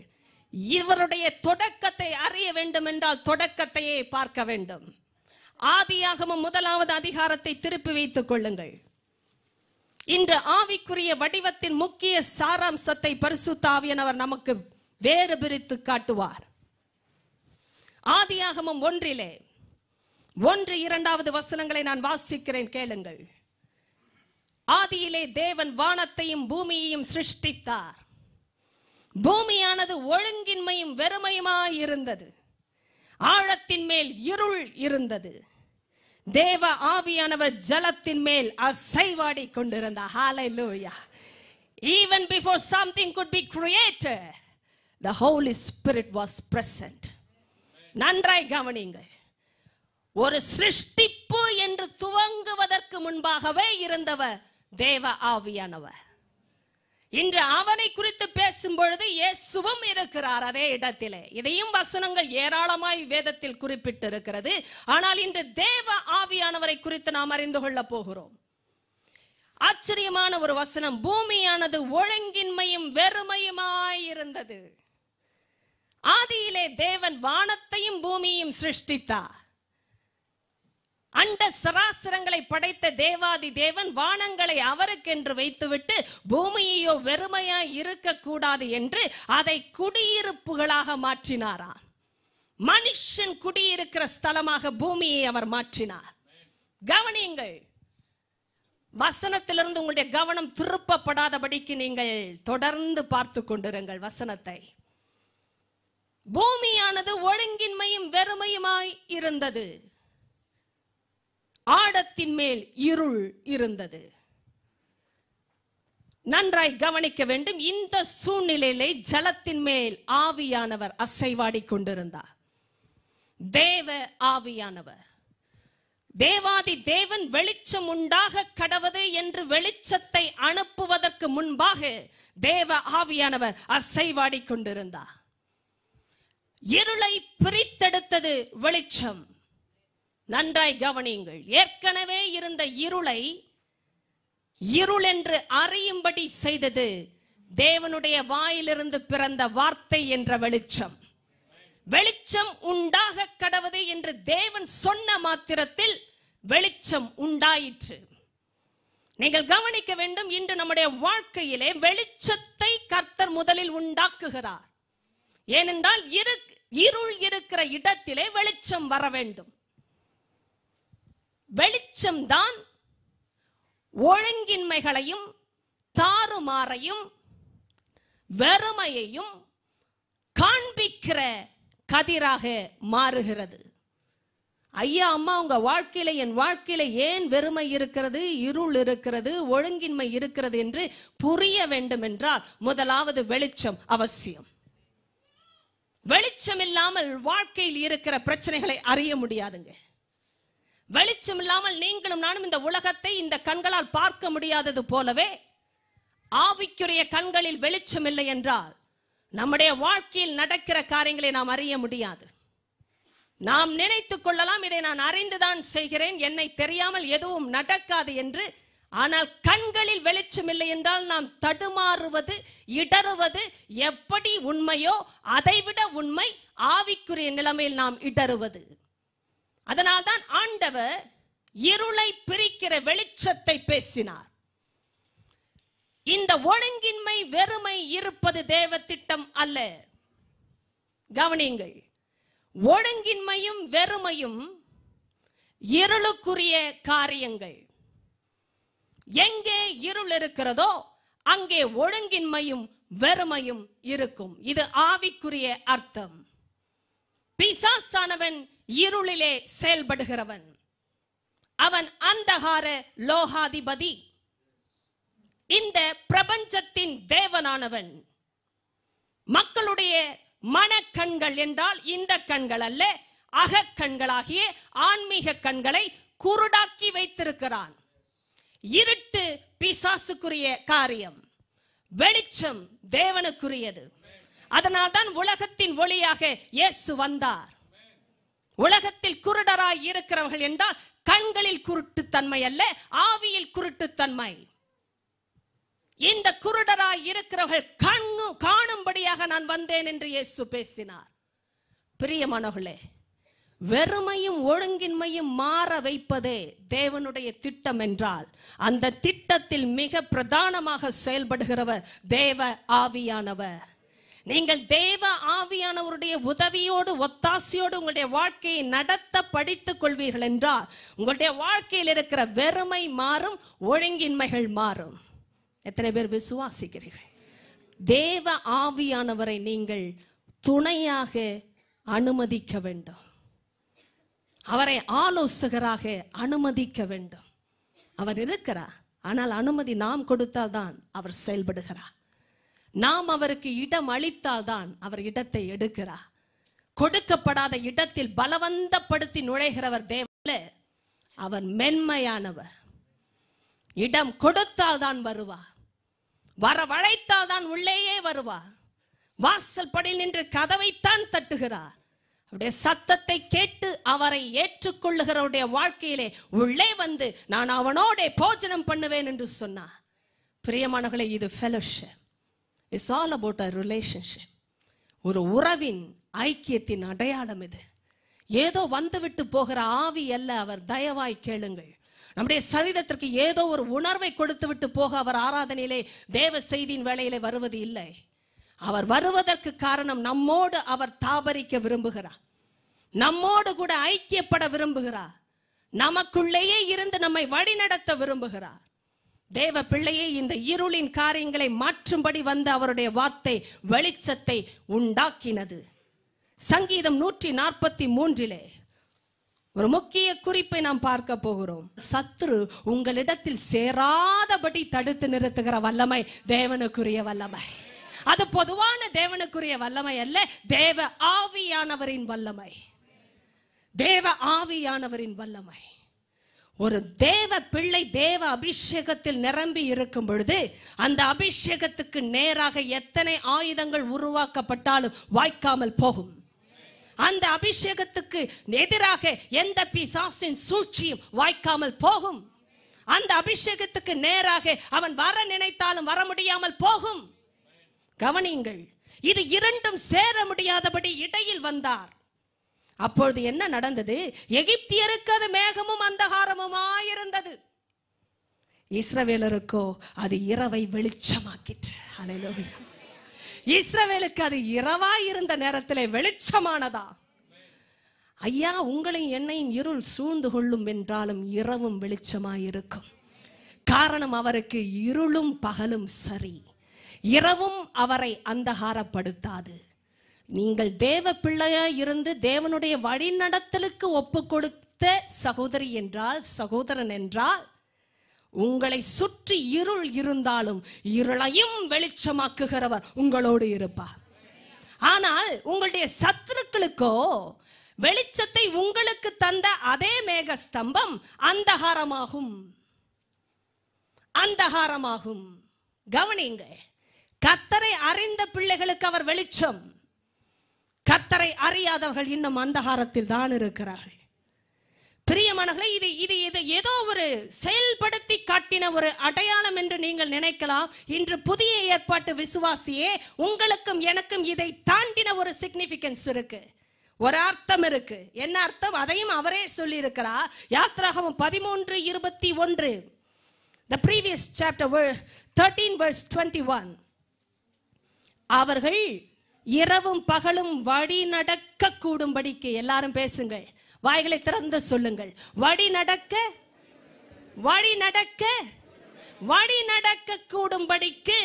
இவருடைய தொடக்கத்தை அறிய வேண்டும் என்றால் தொடக்கத்தையே பார்க்க வேண்டும் ஆதியாகமும் முதலாவது அதிகாரத்தை திருப்பி வைத்துக் கொள்ளுங்கள் இன்று ஆவிக்குரிய வடிவத்தின் முக்கிய சாராம்சத்தை பரிசுத்தாவியனவர் நமக்கு வேறு பிரித்து காட்டுவார் ஆதியாகமும் ஒன்றிலே ஒன்று இரண்டாவது வசனங்களை நான் வாசிக்கிறேன் கேளுங்கள் ஆதியிலே தேவன் வானத்தையும் பூமியையும் சிருஷ்டித்தார் பூமியானது ஒழுங்கின்மையும் வெறுமையுமாய் இருந்தது ஆழத்தின் மேல் இருள் இருந்தது தேவ ஆவியானவர் ஜலத்தின் மேல் அசைவாடி கொண்டிருந்தார் ஹalleluya even before something good be created the Holy Spirit was present நன்றாய் கவனிங்கள் ஒரு சிருஷ்டிப்பு என்று துவங்குவதற்கு முன்பாகவே இருந்தவர் தேவ ஆவியானவர் இன்று அவனை குறித்து பேசும் பொழுது இயேசுவும் இருக்கிறார் அதே இடத்திலே இதையும் வசனங்கள் ஏராளமாய் வேதத்தில் குறிப்பிட்டு இருக்கிறது ஆனால் இன்று தேவ ஆவியானவரை குறித்து நாம் அறிந்து கொள்ள போகிறோம் ஆச்சரியமான ஒரு வசனம் பூமியானது ஒழுங்கின்மையும் வெறுமையுமாய் இருந்தது ஆதியிலே தேவன் வானத்தையும் பூமியையும் சிருஷ்டித்தார் அண்ட சராசரங்களை படைத்த தேவாதி தேவன் வானங்களை அவருக்கென்று வைத்துவிட்டு பூமியையோ வெறுமையா இருக்கக்கூடாது என்று அதை குடியிருப்புகளாக மாற்றினாரா மனுஷன் குடியிருக்கிற ஸ்தலமாக பூமியை அவர் மாற்றினார் கவனியுங்கள் வசனத்திலிருந்து உங்களுடைய கவனம் திருப்பப்படாதபடிக்கு நீங்கள் தொடர்ந்து பார்த்து கொண்டிருங்கள் வசனத்தை பூமியானது ஒழுங்கின்மையும் வெறுமையுமாய் இருந்தது ஆடத்தின் மேல் இருள் இருந்தது நன்றாய் கவனிக்க வேண்டும் இந்த சூழ்நிலையிலே ஜலத்தின் மேல் ஆவியானவர் அசைவாடி கொண்டிருந்தார் தேவ ஆவியானவர் தேவாதி தேவன் வெளிச்சம் உண்டாக கடவது என்று வெளிச்சத்தை அனுப்புவதற்கு முன்பாக தேவ ஆவியானவர் அசைவாடி கொண்டிருந்தார் இருளை பிரித்தெடுத்தது வெளிச்சம் நன்றாய் கவனியுங்கள் ஏற்கனவே இருந்த இருளை இருள் என்று அறியும்படி செய்தது தேவனுடைய வாயிலிருந்து பிறந்த வார்த்தை என்ற வெளிச்சம் வெளிச்சம் உண்டாக கடவுது என்று தேவன் சொன்ன மாத்திரத்தில் வெளிச்சம் உண்டாயிற்று நீங்கள் கவனிக்க வேண்டும் இன்று நம்முடைய வாழ்க்கையிலே வெளிச்சத்தை கர்த்தர் முதலில் உண்டாக்குகிறார் ஏனென்றால் இருள் இருக்கிற இடத்திலே வெளிச்சம் வர வேண்டும் வெளிச்சம்தான் ஒழுங்கின்மைகளையும் தாறுமாறையும் வெறுமையையும் காண்பிக்கிற கதிராக மாறுகிறது ஐயா அம்மா உங்க வாழ்க்கையில என் வாழ்க்கையில ஏன் வெறுமை இருக்கிறது இருள் இருக்கிறது ஒழுங்கின்மை இருக்கிறது என்று புரிய வேண்டும் என்றால் முதலாவது வெளிச்சம் அவசியம் வெளிச்சம் இல்லாமல் வாழ்க்கையில் இருக்கிற பிரச்சனைகளை அறிய முடியாதுங்க வெளிச்சம் இல்லாமல் நீங்களும் நானும் இந்த உலகத்தை இந்த கண்களால் பார்க்க முடியாதது போலவே ஆவிக்குரிய கண்களில் வெளிச்சம் இல்லை என்றால் நம்முடைய வாழ்க்கையில் நடக்கிற காரியங்களை நாம் அறிய முடியாது நாம் நினைத்துக் கொள்ளலாம் இதை நான் அறிந்துதான் செய்கிறேன் என்னை தெரியாமல் எதுவும் நடக்காது என்று ஆனால் கண்களில் வெளிச்சம் இல்லை என்றால் நாம் தடுமாறுவது இடறுவது எப்படி உண்மையோ அதைவிட உண்மை ஆவிக்குரிய நிலைமையில் நாம் இடறுவது அதனால்தான் ஆண்டவர் இருளை பிரிக்கிற வெளிச்சத்தை பேசினார் இந்த ஒழுங்கின்மை வெறுமை இருப்பது தேவ திட்டம் அல்ல கவனியுங்கள் ஒழுங்கின்மையும் வெறுமையும் இருளுக்குரிய காரியங்கள் எங்கே இருள் இருக்கிறதோ அங்கே ஒழுங்கின்மையும் வெறுமையும் இருக்கும் இது ஆவிக்குரிய அர்த்தம் பிசாசானவன் இருளிலே செயல்படுகிறவன் அவன் அந்தகார லோகாதிபதி இந்த பிரபஞ்சத்தின் தேவனானவன் மக்களுடைய மனக்கண்கள் என்றால் இந்த கண்கள் அல்ல அகக்கண்களாகிய ஆன்மீக கண்களை குருடாக்கி வைத்திருக்கிறான் இருட்டு பிசாசுக்குரிய காரியம் வெளிச்சம் தேவனுக்குரியது அதனால்தான் உலகத்தின் ஒளியாக இயேசு வந்தார் உலகத்தில் குருடராய் இருக்கிறவர்கள் என்றால் கண்களில் தன்மை அல்ல ஆவியில் குருட்டுத்தன்மை இந்த குருடராய் இருக்கிறவர்கள் கண்ணு காணும்படியாக நான் வந்தேன் என்று இயேசு பேசினார் பிரியமானவர்களே வெறுமையும் ஒழுங்கின்மையும் மாற வைப்பதே தேவனுடைய திட்டம் என்றால் அந்த திட்டத்தில் மிக பிரதானமாக செயல்படுகிறவர் தேவ ஆவியானவர் நீங்கள் தேவ ஆவியானவருடைய உதவியோடு ஒத்தாசையோடு உங்களுடைய வாழ்க்கையை நடத்த படித்துக் கொள்வீர்கள் என்றால் உங்களுடைய வாழ்க்கையில் இருக்கிற வெறுமை மாறும் ஒழுங்கின்மைகள் மாறும் எத்தனை பேர் விசுவாசிக்கிறீர்கள் தேவ ஆவியானவரை நீங்கள் துணையாக அனுமதிக்க வேண்டும் அவரை ஆலோசகராக அனுமதிக்க வேண்டும் அவர் இருக்கிறார் ஆனால் அனுமதி நாம் கொடுத்தால்தான் அவர் செயல்படுகிறார் நாம் அவருக்கு இடம் அளித்தால்தான் அவர் இடத்தை எடுக்கிறார் கொடுக்கப்படாத இடத்தில் பலவந்தப்படுத்தி நுழைகிறவர் தேவல அவர் மென்மையானவர் இடம் கொடுத்தால் தான் வருவா வர தான் உள்ளேயே வருவா வாசல் படி நின்று கதவைத்தான் தட்டுகிறார் அவருடைய சத்தத்தை கேட்டு அவரை ஏற்றுக்கொள்ளுகிறவருடைய வாழ்க்கையிலே உள்ளே வந்து நான் அவனோட போஜனம் பண்ணுவேன் என்று சொன்னார் பிரியமானவர்களே இது fellowship it's all about a relationship ஒரு உறவின் ஐக்கியத்தின் அடையாளம் இது ஏதோ வந்துவிட்டு போகிற ஆவி அல்ல அவர் தயவாய் கேளுங்கள் நம்முடைய சரீரத்திற்கு ஏதோ ஒரு உணர்வை கொடுத்து விட்டு போக அவர் ஆராதனையிலே தேவ செய்தியின் வேலையிலே வருவது இல்லை அவர் வருவதற்கு காரணம் நம்மோடு அவர் தாபரிக்க விரும்புகிறார் நம்மோடு கூட ஐக்கியப்பட விரும்புகிறார் நமக்குள்ளேயே இருந்து நம்மை வழிநடத்த விரும்புகிறார் தேவ பிள்ளையே இந்த இருளின் காரியங்களை மாற்றும்படி வந்த அவருடைய வார்த்தை வெளிச்சத்தை உண்டாக்கினது சங்கீதம் நூற்றி நாற்பத்தி மூன்றிலே ஒரு முக்கிய குறிப்பை நாம் பார்க்க போகிறோம் சத்ரு உங்களிடத்தில் சேராதபடி தடுத்து நிறுத்துகிற வல்லமை தேவனுக்குரிய வல்லமை அது பொதுவான தேவனுக்குரிய வல்லமை அல்ல தேவ ஆவியானவரின் வல்லமை தேவ ஆவியானவரின் வல்லமை ஒரு தேவ பிள்ளை தேவ அபிஷேகத்தில் நிரம்பி இருக்கும் பொழுது அந்த அபிஷேகத்துக்கு நேராக எத்தனை ஆயுதங்கள் உருவாக்கப்பட்டாலும் வாய்க்காமல் போகும் அந்த அபிஷேகத்துக்கு எதிராக எந்த பிசாசின் சூழ்ச்சியும் வாய்க்காமல் போகும் அந்த அபிஷேகத்துக்கு நேராக அவன் வர நினைத்தாலும் வர முடியாமல் போகும் கவனியுங்கள் இது இரண்டும் சேர முடியாதபடி இடையில் வந்தார் அப்பொழுது என்ன நடந்தது எகிப்தியருக்கு அது மேகமும் அந்தகாரமுமாயிருந்தது இருந்தது இஸ்ரவேலருக்கோ அது இரவை வெளிச்சமாக்கிட்டு இஸ்ரவேலுக்கு அது இரவா இருந்த நேரத்தில் வெளிச்சமானதா ஐயா உங்களையும் என்னையும் இருள் சூழ்ந்து கொள்ளும் என்றாலும் இரவும் வெளிச்சமாயிருக்கும் இருக்கும் காரணம் அவருக்கு இருளும் பகலும் சரி இரவும் அவரை அந்தகாரப்படுத்தாது நீங்கள் தேவ பிள்ளையா இருந்து தேவனுடைய வழிநடத்தலுக்கு ஒப்பு கொடுத்த சகோதரி என்றால் சகோதரன் என்றால் உங்களை சுற்றி இருள் இருந்தாலும் இருளையும் வெளிச்சமாக்குகிறவர் உங்களோடு இருப்பார் ஆனால் உங்களுடைய சத்துருக்களுக்கோ வெளிச்சத்தை உங்களுக்கு தந்த அதே மேக ஸ்தம்பம் அந்தகாரமாகும் அந்தகாரமாகும் கவனியுங்கள் கத்தரை அறிந்த பிள்ளைகளுக்கு அவர் வெளிச்சம் கத்தரை அறியாதவர்கள் இன்னும் அந்தகாரத்தில் தான் இருக்கிறார்கள் பிரியமானவர்களே இது இது இது ஏதோ ஒரு செயல்படுத்தி காட்டின ஒரு அடையாளம் என்று நீங்கள் நினைக்கலாம் இன்று புதிய ஏற்பாட்டு விசுவாசியே உங்களுக்கும் எனக்கும் இதை தாண்டின ஒரு சிக்னிஃபிகன்ஸ் இருக்கு ஒரு அர்த்தம் இருக்கு என்ன அர்த்தம் அதையும் அவரே சொல்லியிருக்கிறார் யாத்ராகவும் பதிமூன்று இருபத்தி ஒன்று the previous chapter thirteen verse twenty one அவர்கள் இரவும் பகலும் வழி நடக்க கூடும்படிக்கு எல்லாரும் பேசுங்கள் வாய்களை திறந்து சொல்லுங்கள் வழி நடக்க வழி நடக்க வழி நடக்க கூடும்படிக்கு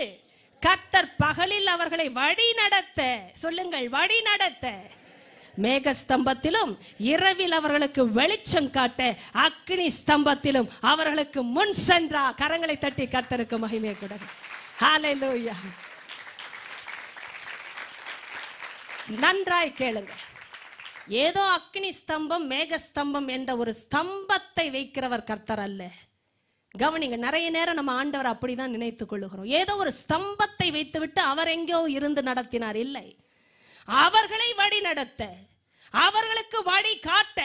கர்த்தர் பகலில் அவர்களை வழி நடத்த சொல்லுங்கள் வழி நடத்த மேக ஸ்தம்பத்திலும் இரவில் அவர்களுக்கு வெளிச்சம் காட்ட அக்னி ஸ்தம்பத்திலும் அவர்களுக்கு முன் சென்றா கரங்களை தட்டி கர்த்தருக்கு மகிமையை கொடுங்க ஹாலே லூயா நன்றாய் கேளுங்க ஏதோ அக்னி ஸ்தம்பம் ஸ்தம்பம் என்ற ஒரு ஸ்தம்பத்தை வைக்கிறவர் கர்த்தர் அல்ல கவனிங்க நிறைய நேரம் நம்ம ஆண்டவர் அப்படிதான் நினைத்துக் கொள்ளுகிறோம் ஏதோ ஒரு ஸ்தம்பத்தை வைத்துவிட்டு அவர் எங்கேயோ இருந்து நடத்தினார் இல்லை அவர்களை வழி நடத்த அவர்களுக்கு வழி காட்ட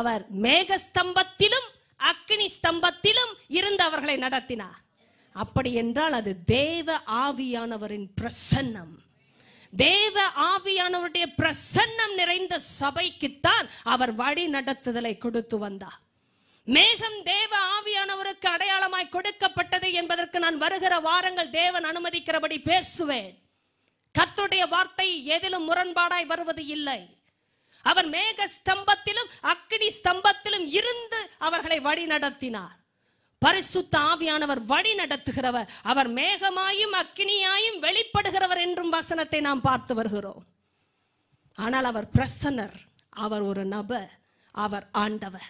அவர் மேக ஸ்தம்பத்திலும் அக்னி ஸ்தம்பத்திலும் இருந்து அவர்களை நடத்தினார் அப்படி என்றால் அது தேவ ஆவியானவரின் பிரசன்னம் தேவ ஆவியானவருடைய பிரசன்னம் நிறைந்த சபைக்குத்தான் அவர் வழி நடத்துதலை கொடுத்து வந்தார் மேகம் தேவ ஆவியானவருக்கு அடையாளமாய் கொடுக்கப்பட்டது என்பதற்கு நான் வருகிற வாரங்கள் தேவன் அனுமதிக்கிறபடி பேசுவேன் கர்த்தருடைய வார்த்தை எதிலும் முரண்பாடாய் வருவது இல்லை அவர் மேக ஸ்தம்பத்திலும் அக்கினி ஸ்தம்பத்திலும் இருந்து அவர்களை வழி நடத்தினார் பரிசுத்த ஆவியானவர் வழி நடத்துகிறவர் அவர் மேகமாயும் அக்கினியாயும் வெளிப்படுகிறவர் என்றும் வசனத்தை நாம் பார்த்து வருகிறோம் ஆனால் அவர் பிரசன்னர் அவர் ஒரு நப அவர் ஆண்டவர்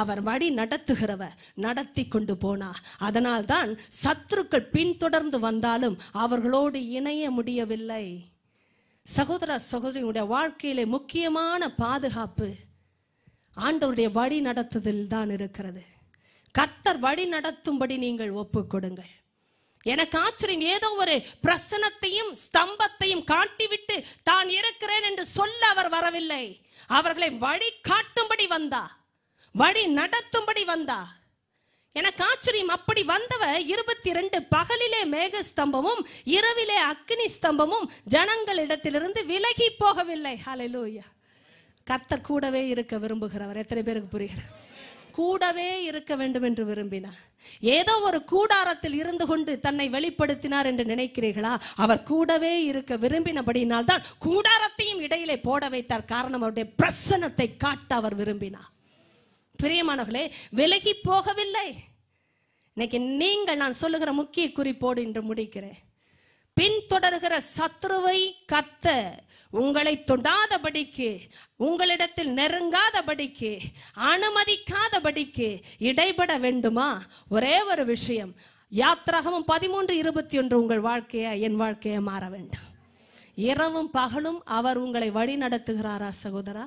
அவர் வழி நடத்துகிறவ நடத்தி கொண்டு அதனால் அதனால்தான் சத்துருக்கள் பின்தொடர்ந்து வந்தாலும் அவர்களோடு இணைய முடியவில்லை சகோதர சகோதரியுடைய வாழ்க்கையிலே முக்கியமான பாதுகாப்பு ஆண்டவருடைய வழி நடத்துதல் தான் இருக்கிறது கர்த்தர் வழி நடத்தும்படி நீங்கள் ஒப்பு கொடுங்கள் எனக்கு ஆச்சரியம் ஏதோ ஒரு பிரசனத்தையும் ஸ்தம்பத்தையும் காட்டிவிட்டு தான் இருக்கிறேன் என்று சொல்ல அவர் வரவில்லை அவர்களை வழி காட்டும்படி வந்தா வழி நடத்தும்படி வந்தா எனக்கு ஆச்சரியம் அப்படி வந்தவ இருபத்தி ரெண்டு பகலிலே மேக ஸ்தம்பமும் இரவிலே அக்னி ஸ்தம்பமும் ஜனங்களிடத்திலிருந்து விலகி போகவில்லை ஹலலூயா கத்தர் கூடவே இருக்க விரும்புகிறவர் எத்தனை பேருக்கு புரிகிறார் கூடவே இருக்க வேண்டும் என்று விரும்பினார் ஏதோ ஒரு கூடாரத்தில் இருந்து கொண்டு தன்னை வெளிப்படுத்தினார் என்று நினைக்கிறீர்களா அவர் கூடவே இருக்க விரும்பினபடினால் தான் கூடாரத்தையும் இடையிலே போட வைத்தார் காரணம் அவருடைய பிரசனத்தை காட்ட அவர் விரும்பினார் பிரியமானவர்களே விலகி போகவில்லை இன்னைக்கு நீங்கள் நான் சொல்லுகிற முக்கிய குறிப்போடு இன்று முடிக்கிறேன் பின்தொடர்கிற சத்ருவை கத்த உங்களை தொடாதபடிக்கு உங்களிடத்தில் நெருங்காதபடிக்கு அனுமதிக்காதபடிக்கு இடைபட வேண்டுமா ஒரே ஒரு விஷயம் யாத்திராகமும் பதிமூன்று இருபத்தி ஒன்று உங்கள் வாழ்க்கையை என் வாழ்க்கையை மாற வேண்டும் இரவும் பகலும் அவர் உங்களை வழி நடத்துகிறாரா சகோதரா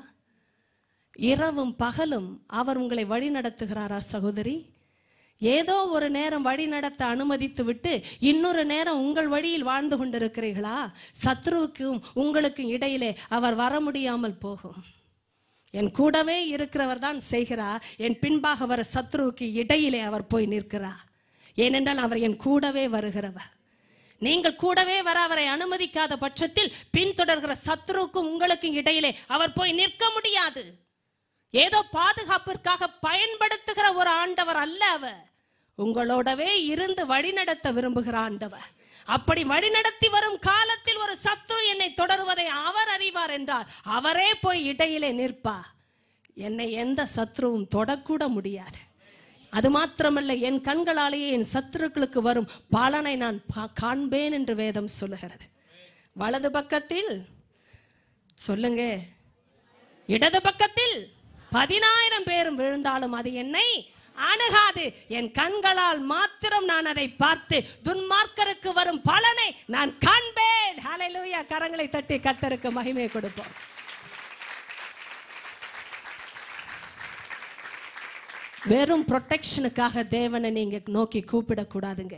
இரவும் பகலும் அவர் உங்களை வழி நடத்துகிறாரா சகோதரி ஏதோ ஒரு நேரம் வழி நடத்த அனுமதித்து விட்டு இன்னொரு நேரம் உங்கள் வழியில் வாழ்ந்து கொண்டிருக்கிறீர்களா சத்ருவுக்கும் உங்களுக்கும் இடையிலே அவர் வர முடியாமல் போகும் என் கூடவே இருக்கிறவர் தான் செய்கிறார் என் பின்பாக வர சத்ருவுக்கு இடையிலே அவர் போய் நிற்கிறார் ஏனென்றால் அவர் என் கூடவே வருகிறவர் நீங்கள் கூடவே வர அவரை அனுமதிக்காத பட்சத்தில் பின்தொடர்கிற சத்ருவுக்கும் உங்களுக்கும் இடையிலே அவர் போய் நிற்க முடியாது ஏதோ பாதுகாப்பிற்காக பயன்படுத்துகிற ஒரு ஆண்டவர் அல்ல அவர் உங்களோடவே இருந்து வழிநடத்த விரும்புகிற ஆண்டவர் அப்படி வழிநடத்தி வரும் காலத்தில் ஒரு சத்ரு என்னை தொடருவதை அவர் அறிவார் என்றால் அவரே போய் இடையிலே நிற்பா என்னை எந்த சத்ருவும் தொடக்கூட முடியாது அது மாத்திரமல்ல என் கண்களாலேயே என் சத்துருக்களுக்கு வரும் பலனை நான் காண்பேன் என்று வேதம் சொல்லுகிறது வலது பக்கத்தில் சொல்லுங்க இடது பக்கத்தில் பதினாயிரம் பேரும் விழுந்தாலும் அது என்னை அணுகாது என் கண்களால் மாத்திரம் நான் அதை பார்த்து துன்மார்க்கருக்கு வரும் பலனை நான் காண்பேன் ஹலலூயா கரங்களை தட்டி கத்தருக்கு மகிமை கொடுப்போம் வெறும் ப்ரொடெக்ஷனுக்காக தேவனை நீங்க நோக்கி கூப்பிடக்கூடாதுங்க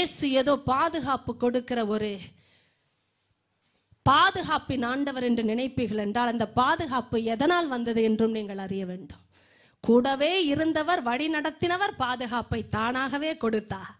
ஏசு ஏதோ பாதுகாப்பு கொடுக்கிற ஒரு பாதுகாப்பின் ஆண்டவர் என்று நினைப்பீர்கள் என்றால் அந்த பாதுகாப்பு எதனால் வந்தது என்றும் நீங்கள் அறிய வேண்டும் கூடவே இருந்தவர் வழி நடத்தினவர் பாதுகாப்பை தானாகவே கொடுத்தார்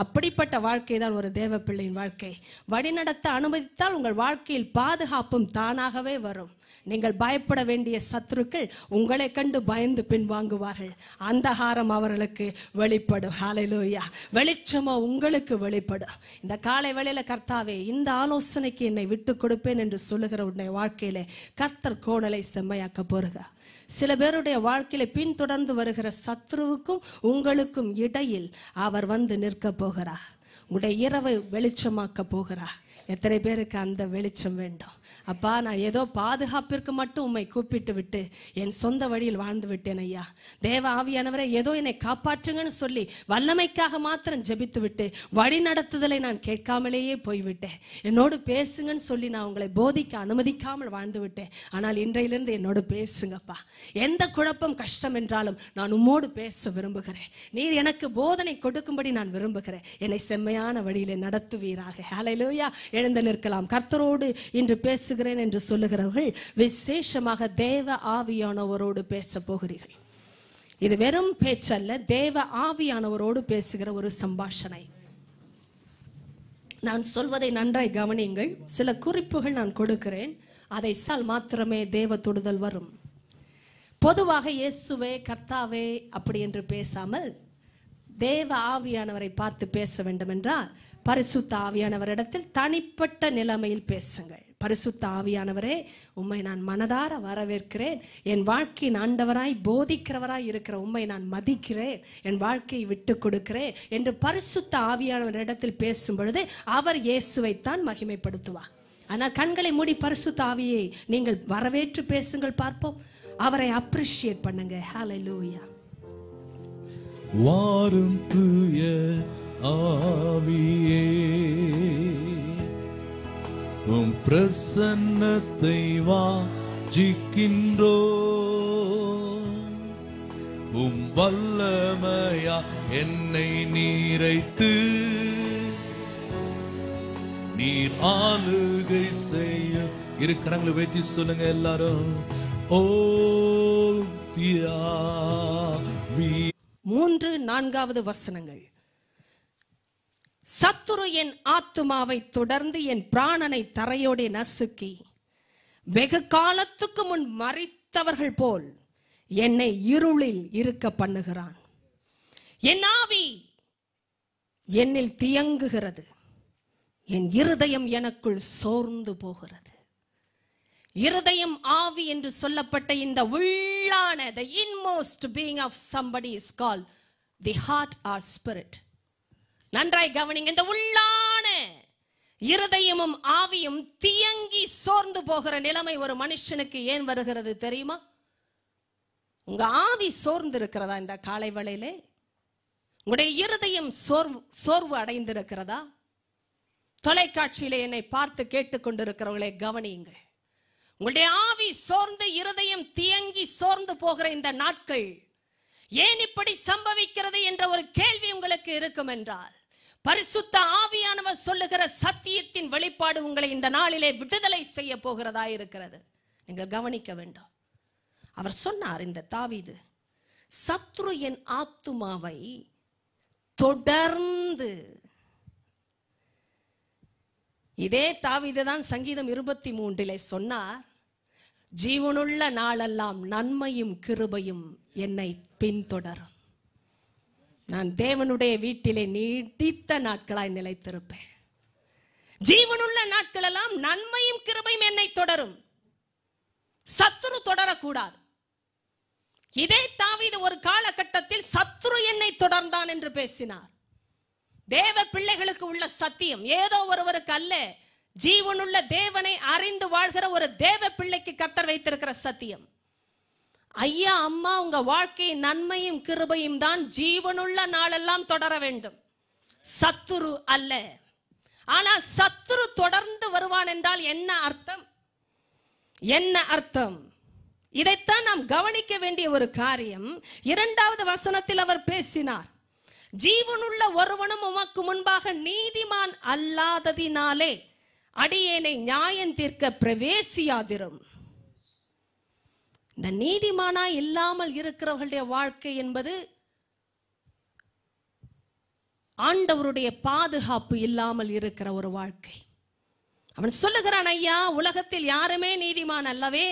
அப்படிப்பட்ட வாழ்க்கை தான் ஒரு தேவ பிள்ளையின் வாழ்க்கை வழிநடத்த அனுமதித்தால் உங்கள் வாழ்க்கையில் பாதுகாப்பும் தானாகவே வரும் நீங்கள் பயப்பட வேண்டிய சத்துருக்கள் உங்களை கண்டு பயந்து பின்வாங்குவார்கள் அந்தகாரம் அவர்களுக்கு வெளிப்படும் ஹாலையிலூயா வெளிச்சமோ உங்களுக்கு வெளிப்படும் இந்த காலை வேளையில கர்த்தாவே இந்த ஆலோசனைக்கு என்னை விட்டு கொடுப்பேன் என்று சொல்லுகிற உன்னை வாழ்க்கையிலே கர்த்தர் கோணலை செம்மையாக்க போறுகிறார் சில பேருடைய வாழ்க்கையில பின்தொடர்ந்து வருகிற சத்ருவுக்கும் உங்களுக்கும் இடையில் அவர் வந்து நிற்க போகிறார் உங்களுடைய இரவு வெளிச்சமாக்க போகிறார் எத்தனை பேருக்கு அந்த வெளிச்சம் வேண்டும் அப்பா நான் ஏதோ பாதுகாப்பிற்கு மட்டும் உண்மை கூப்பிட்டு விட்டு என் சொந்த வழியில் வாழ்ந்து விட்டேன் ஐயா தேவ ஆவியானவரை ஏதோ என்னை காப்பாற்றுங்கன்னு சொல்லி வல்லமைக்காக மாத்திரம் ஜெபித்து விட்டு வழி நடத்துதலை நான் கேட்காமலேயே போய்விட்டேன் என்னோடு பேசுங்கன்னு சொல்லி நான் உங்களை போதிக்க அனுமதிக்காமல் வாழ்ந்து விட்டேன் ஆனால் இன்றையிலிருந்து என்னோடு பேசுங்கப்பா எந்த குழப்பம் கஷ்டம் என்றாலும் நான் உம்மோடு பேச விரும்புகிறேன் நீர் எனக்கு போதனை கொடுக்கும்படி நான் விரும்புகிறேன் என்னை செம்மையான வழியிலே நடத்துவீராக ஹலலூயா எழுந்து நிற்கலாம் கர்த்தரோடு இன்று பேசுகிறேன் என்று சொல்லுகிறவர்கள் விசேஷமாக தேவ ஆவியானவரோடு பேச போகிறீர்கள் இது வெறும் பேச்சல்ல தேவ ஆவியானவரோடு பேசுகிற ஒரு சம்பாஷணை நான் சொல்வதை நன்றாய் கவனியுங்கள் சில குறிப்புகள் நான் கொடுக்கிறேன் அதை சால் மாத்திரமே தேவ தொடுதல் வரும் பொதுவாக இயேசுவே கர்த்தாவே அப்படி என்று பேசாமல் தேவ ஆவியானவரை பார்த்து பேச வேண்டும் என்றால் பரிசுத்த ஆவியானவரிடத்தில் தனிப்பட்ட நிலைமையில் பேசுங்கள் பரிசுத்த ஆவியானவரே உம்மை நான் மனதார வரவேற்கிறேன் என் வாழ்க்கையின் ஆண்டவராய் போதிக்கிறவராய் இருக்கிற உம்மை நான் மதிக்கிறேன் என் வாழ்க்கையை விட்டு கொடுக்கிறேன் என்று பரிசுத்த ஆவியானவரிடத்தில் பேசும் பொழுது அவர் இயேசுவைத்தான் மகிமைப்படுத்துவார் ஆனால் கண்களை மூடி பரிசுத்த ஆவியை நீங்கள் வரவேற்று பேசுங்கள் பார்ப்போம் அவரை அப்ரிஷியேட் பண்ணுங்க ஹாலை லூயா வாரும் ஆவியே உம் பிரசன்னத்தை வாஞ்சிக்கின்றோ உம் வல்லமையா என்னை நீரைத்து நீர் ஆளுகை செய்ய இருக்கிறாங்களை வைத்து சொல்லுங்க எல்லாரும் ஓ மூன்று நான்காவது வசனங்கள் சத்துரு என் ஆத்துமாவை தொடர்ந்து என் பிராணனை தரையோடே நசுக்கி வெகு காலத்துக்கு முன் மறித்தவர்கள் போல் என்னை இருளில் இருக்க பண்ணுகிறான் என் ஆவி என்னில் தியங்குகிறது என் இருதயம் எனக்குள் சோர்ந்து போகிறது இருதயம் ஆவி என்று சொல்லப்பட்ட இந்த உள்ளான the inmost being of somebody is call the heart or spirit நன்றாய் கவனிங்க இந்த உள்ளான இருதயமும் ஆவியும் தியங்கி சோர்ந்து போகிற நிலைமை ஒரு மனுஷனுக்கு ஏன் வருகிறது தெரியுமா உங்க ஆவி சோர்ந்து இருக்கிறதா இந்த காலை வேளையிலே உங்களுடைய இருதயம் சோர்வு சோர்வு அடைந்திருக்கிறதா தொலைக்காட்சியில என்னை பார்த்து கேட்டுக்கொண்டிருக்கிறவர்களை கவனியுங்கள் உங்களுடைய ஆவி சோர்ந்து இருதயம் தியங்கி சோர்ந்து போகிற இந்த நாட்கள் ஏன் இப்படி சம்பவிக்கிறது என்ற ஒரு கேள்வி உங்களுக்கு இருக்கும் என்றால் பரிசுத்த ஆவியானவர் சொல்லுகிற சத்தியத்தின் வெளிப்பாடு உங்களை இந்த நாளிலே விடுதலை செய்ய போகிறதா இருக்கிறது நீங்கள் கவனிக்க வேண்டும் அவர் சொன்னார் இந்த தாவிது சத்ரு என் ஆத்துமாவை தொடர்ந்து இதே தாவிது தான் சங்கீதம் இருபத்தி மூன்றிலே சொன்னார் ஜீவனுள்ள நாளெல்லாம் நன்மையும் கிருபையும் என்னை பின்தொடரும் நான் தேவனுடைய வீட்டிலே நீடித்த நாட்களாய் நிலைத்திருப்பேன் ஜீவனுள்ள நாட்களெல்லாம் நன்மையும் கிருபையும் என்னை தொடரும் சத்துரு தொடரக்கூடாது இதே தாவிது ஒரு காலகட்டத்தில் சத்ரு என்னை தொடர்ந்தான் என்று பேசினார் தேவ பிள்ளைகளுக்கு உள்ள சத்தியம் ஏதோ ஒருவருக்கு அல்ல ஜீவனுள்ள தேவனை அறிந்து வாழ்கிற ஒரு தேவ பிள்ளைக்கு கத்தர் வைத்திருக்கிற சத்தியம் ஐயா அம்மா உங்க வாழ்க்கை நன்மையும் கிருபையும் தான் ஜீவனுள்ள நாளெல்லாம் தொடர வேண்டும் சத்துரு அல்ல ஆனால் சத்துரு தொடர்ந்து வருவான் என்றால் என்ன அர்த்தம் என்ன அர்த்தம் இதைத்தான் நாம் கவனிக்க வேண்டிய ஒரு காரியம் இரண்டாவது வசனத்தில் அவர் பேசினார் ஜீவனுள்ள ஒருவனும் உமக்கு முன்பாக நீதிமான் அல்லாததினாலே அடியேனை நியாயம் தீர்க்க பிரவேசியாதிரும் இந்த நீதிமானா இல்லாமல் இருக்கிறவர்களுடைய வாழ்க்கை என்பது ஆண்டவருடைய பாதுகாப்பு இல்லாமல் இருக்கிற ஒரு வாழ்க்கை அவன் சொல்லுகிறான் ஐயா உலகத்தில் யாருமே நீதிமான் அல்லவே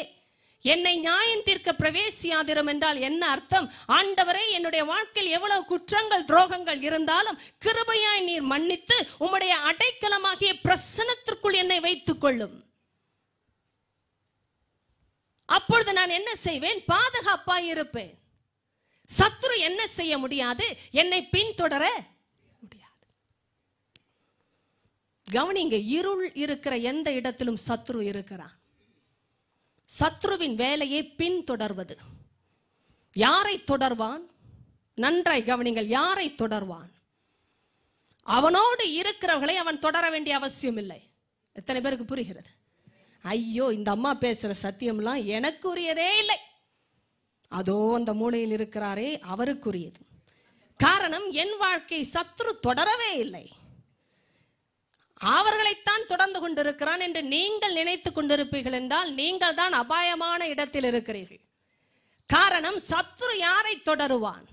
என்னை நியாயம் தீர்க்க பிரவேசியாதிரும் என்றால் என்ன அர்த்தம் ஆண்டவரே என்னுடைய வாழ்க்கையில் எவ்வளவு குற்றங்கள் துரோகங்கள் இருந்தாலும் கிருபையாய் நீர் மன்னித்து உம்முடைய அடைக்கலமாகிய பிரசனத்திற்குள் என்னை வைத்துக் கொள்ளும் அப்பொழுது நான் என்ன செய்வேன் பாதுகாப்பா இருப்பேன் சத்ரு என்ன செய்ய முடியாது என்னை பின்தொடர முடியாது கவனிங்க இருள் இருக்கிற எந்த இடத்திலும் சத்ரு இருக்கிறான் சத்ருவின் வேலையை பின்தொடர்வது யாரை தொடர்வான் நன்றாய் கவனிங்கள் யாரை தொடர்வான் அவனோடு இருக்கிறவர்களை அவன் தொடர வேண்டிய அவசியம் இல்லை எத்தனை பேருக்கு புரிகிறது ஐயோ இந்த அம்மா பேசுகிற சத்தியம்லாம் எனக்குரியதே இல்லை அதோ அந்த மூலையில் இருக்கிறாரே அவருக்குரியது காரணம் என் வாழ்க்கை சத்ரு தொடரவே இல்லை அவர்களைத்தான் தொடர்ந்து கொண்டிருக்கிறான் என்று நீங்கள் நினைத்து கொண்டிருப்பீர்கள் என்றால் நீங்கள் தான் அபாயமான இடத்தில் இருக்கிறீர்கள் காரணம் சத்ரு யாரை தொடருவான்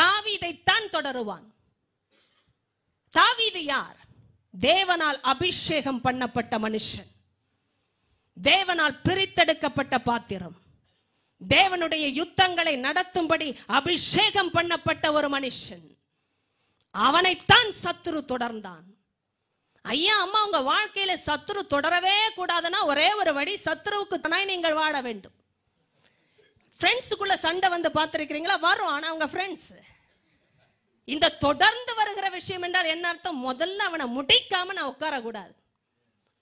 தாவீதைத்தான் தொடருவான் தாவீது யார் தேவனால் அபிஷேகம் பண்ணப்பட்ட மனுஷன் தேவனால் பிரித்தெடுக்கப்பட்ட பாத்திரம் தேவனுடைய யுத்தங்களை நடத்தும்படி அபிஷேகம் பண்ணப்பட்ட ஒரு மனுஷன் அவனைத்தான் சத்துரு தொடர்ந்தான் ஐயா அம்மா உங்க வாழ்க்கையில சத்துரு தொடரவே கூடாதுன்னா ஒரே ஒரு வழி சத்துருவுக்கு தனாய் நீங்கள் வாழ வேண்டும் ஃப்ரெண்ட்ஸுக்குள்ள சண்டை வந்து பார்த்துருக்கிறீங்களா வரும் ஆனால் அவங்க ஃப்ரெண்ட்ஸ் இந்த தொடர்ந்து வருகிற விஷயம் என்றால் என்ன அர்த்தம் முதல்ல அவனை முடிக்காம நான் உட்காரக்கூடாது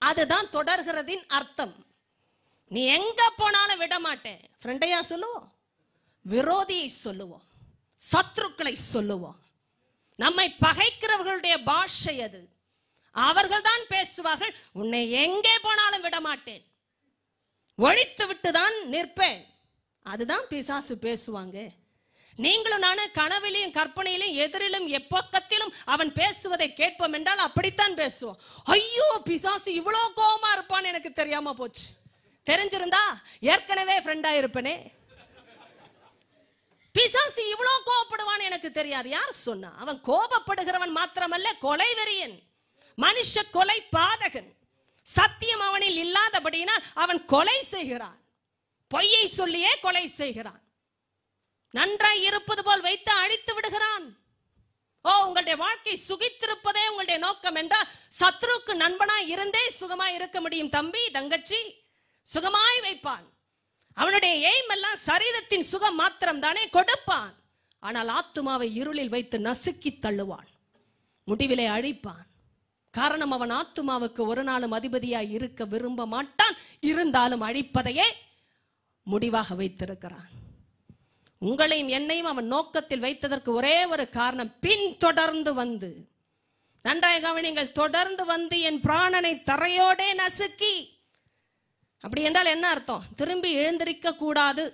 அதுதான் தொடர்கிறதின் அர்த்தம் நீ எங்க போனாலும் விட மாட்டேன் ஃப்ரெண்டையா சொல்லுவோம் விரோதியை சொல்லுவோம் சத்ருக்களை சொல்லுவோம் நம்மை பகைக்கிறவர்களுடைய பாஷை அது அவர்கள் தான் பேசுவார்கள் உன்னை எங்கே போனாலும் விட மாட்டேன் ஒழித்து விட்டு தான் நிற்பேன் அதுதான் பிசாசு பேசுவாங்க நீங்களும் நானும் கனவிலையும் கற்பனையிலும் எதிரிலும் எப்பக்கத்திலும் அவன் பேசுவதை கேட்போம் என்றால் அப்படித்தான் பேசுவோம் ஐயோ பிசாசு இவ்வளோ கோபமா இருப்பான்னு எனக்கு தெரியாம போச்சு தெரிஞ்சிருந்தா ஏற்கனவே ஃப்ரெண்டா இருப்பனே பிசாசு இவ்வளோ கோபப்படுவான்னு எனக்கு தெரியாது யார் சொன்னா அவன் கோபப்படுகிறவன் மாத்திரமல்ல கொலை வெறியன் மனுஷ கொலை பாதகன் சத்தியம் அவனில் இல்லாதபடியினால் அவன் கொலை செய்கிறான் பொய்யை சொல்லியே கொலை செய்கிறான் நன்றாய் இருப்பது போல் வைத்து அழித்து விடுகிறான் ஓ உங்களுடைய வாழ்க்கை சுகித்திருப்பதே உங்களுடைய நோக்கம் என்றால் சத்ருக்கு நண்பனாய் இருந்தே சுகமாய் இருக்க முடியும் தம்பி தங்கச்சி சுகமாய் வைப்பான் அவனுடைய எய்ம் எல்லாம் சரீரத்தின் சுகம் மாத்திரம் தானே கொடுப்பான் ஆனால் ஆத்துமாவை இருளில் வைத்து நசுக்கி தள்ளுவான் முடிவிலே அழிப்பான் காரணம் அவன் ஆத்துமாவுக்கு ஒரு நாளும் அதிபதியாய் இருக்க விரும்ப மாட்டான் இருந்தாலும் அழிப்பதையே முடிவாக வைத்திருக்கிறான் உங்களையும் என்னையும் அவன் நோக்கத்தில் வைத்ததற்கு ஒரே ஒரு காரணம் பின்தொடர்ந்து வந்து நன்றாய் கவனிங்கள் தொடர்ந்து வந்து என் பிராணனை தரையோடே நசுக்கி அப்படி என்றால் என்ன அர்த்தம் திரும்பி எழுந்திருக்க கூடாது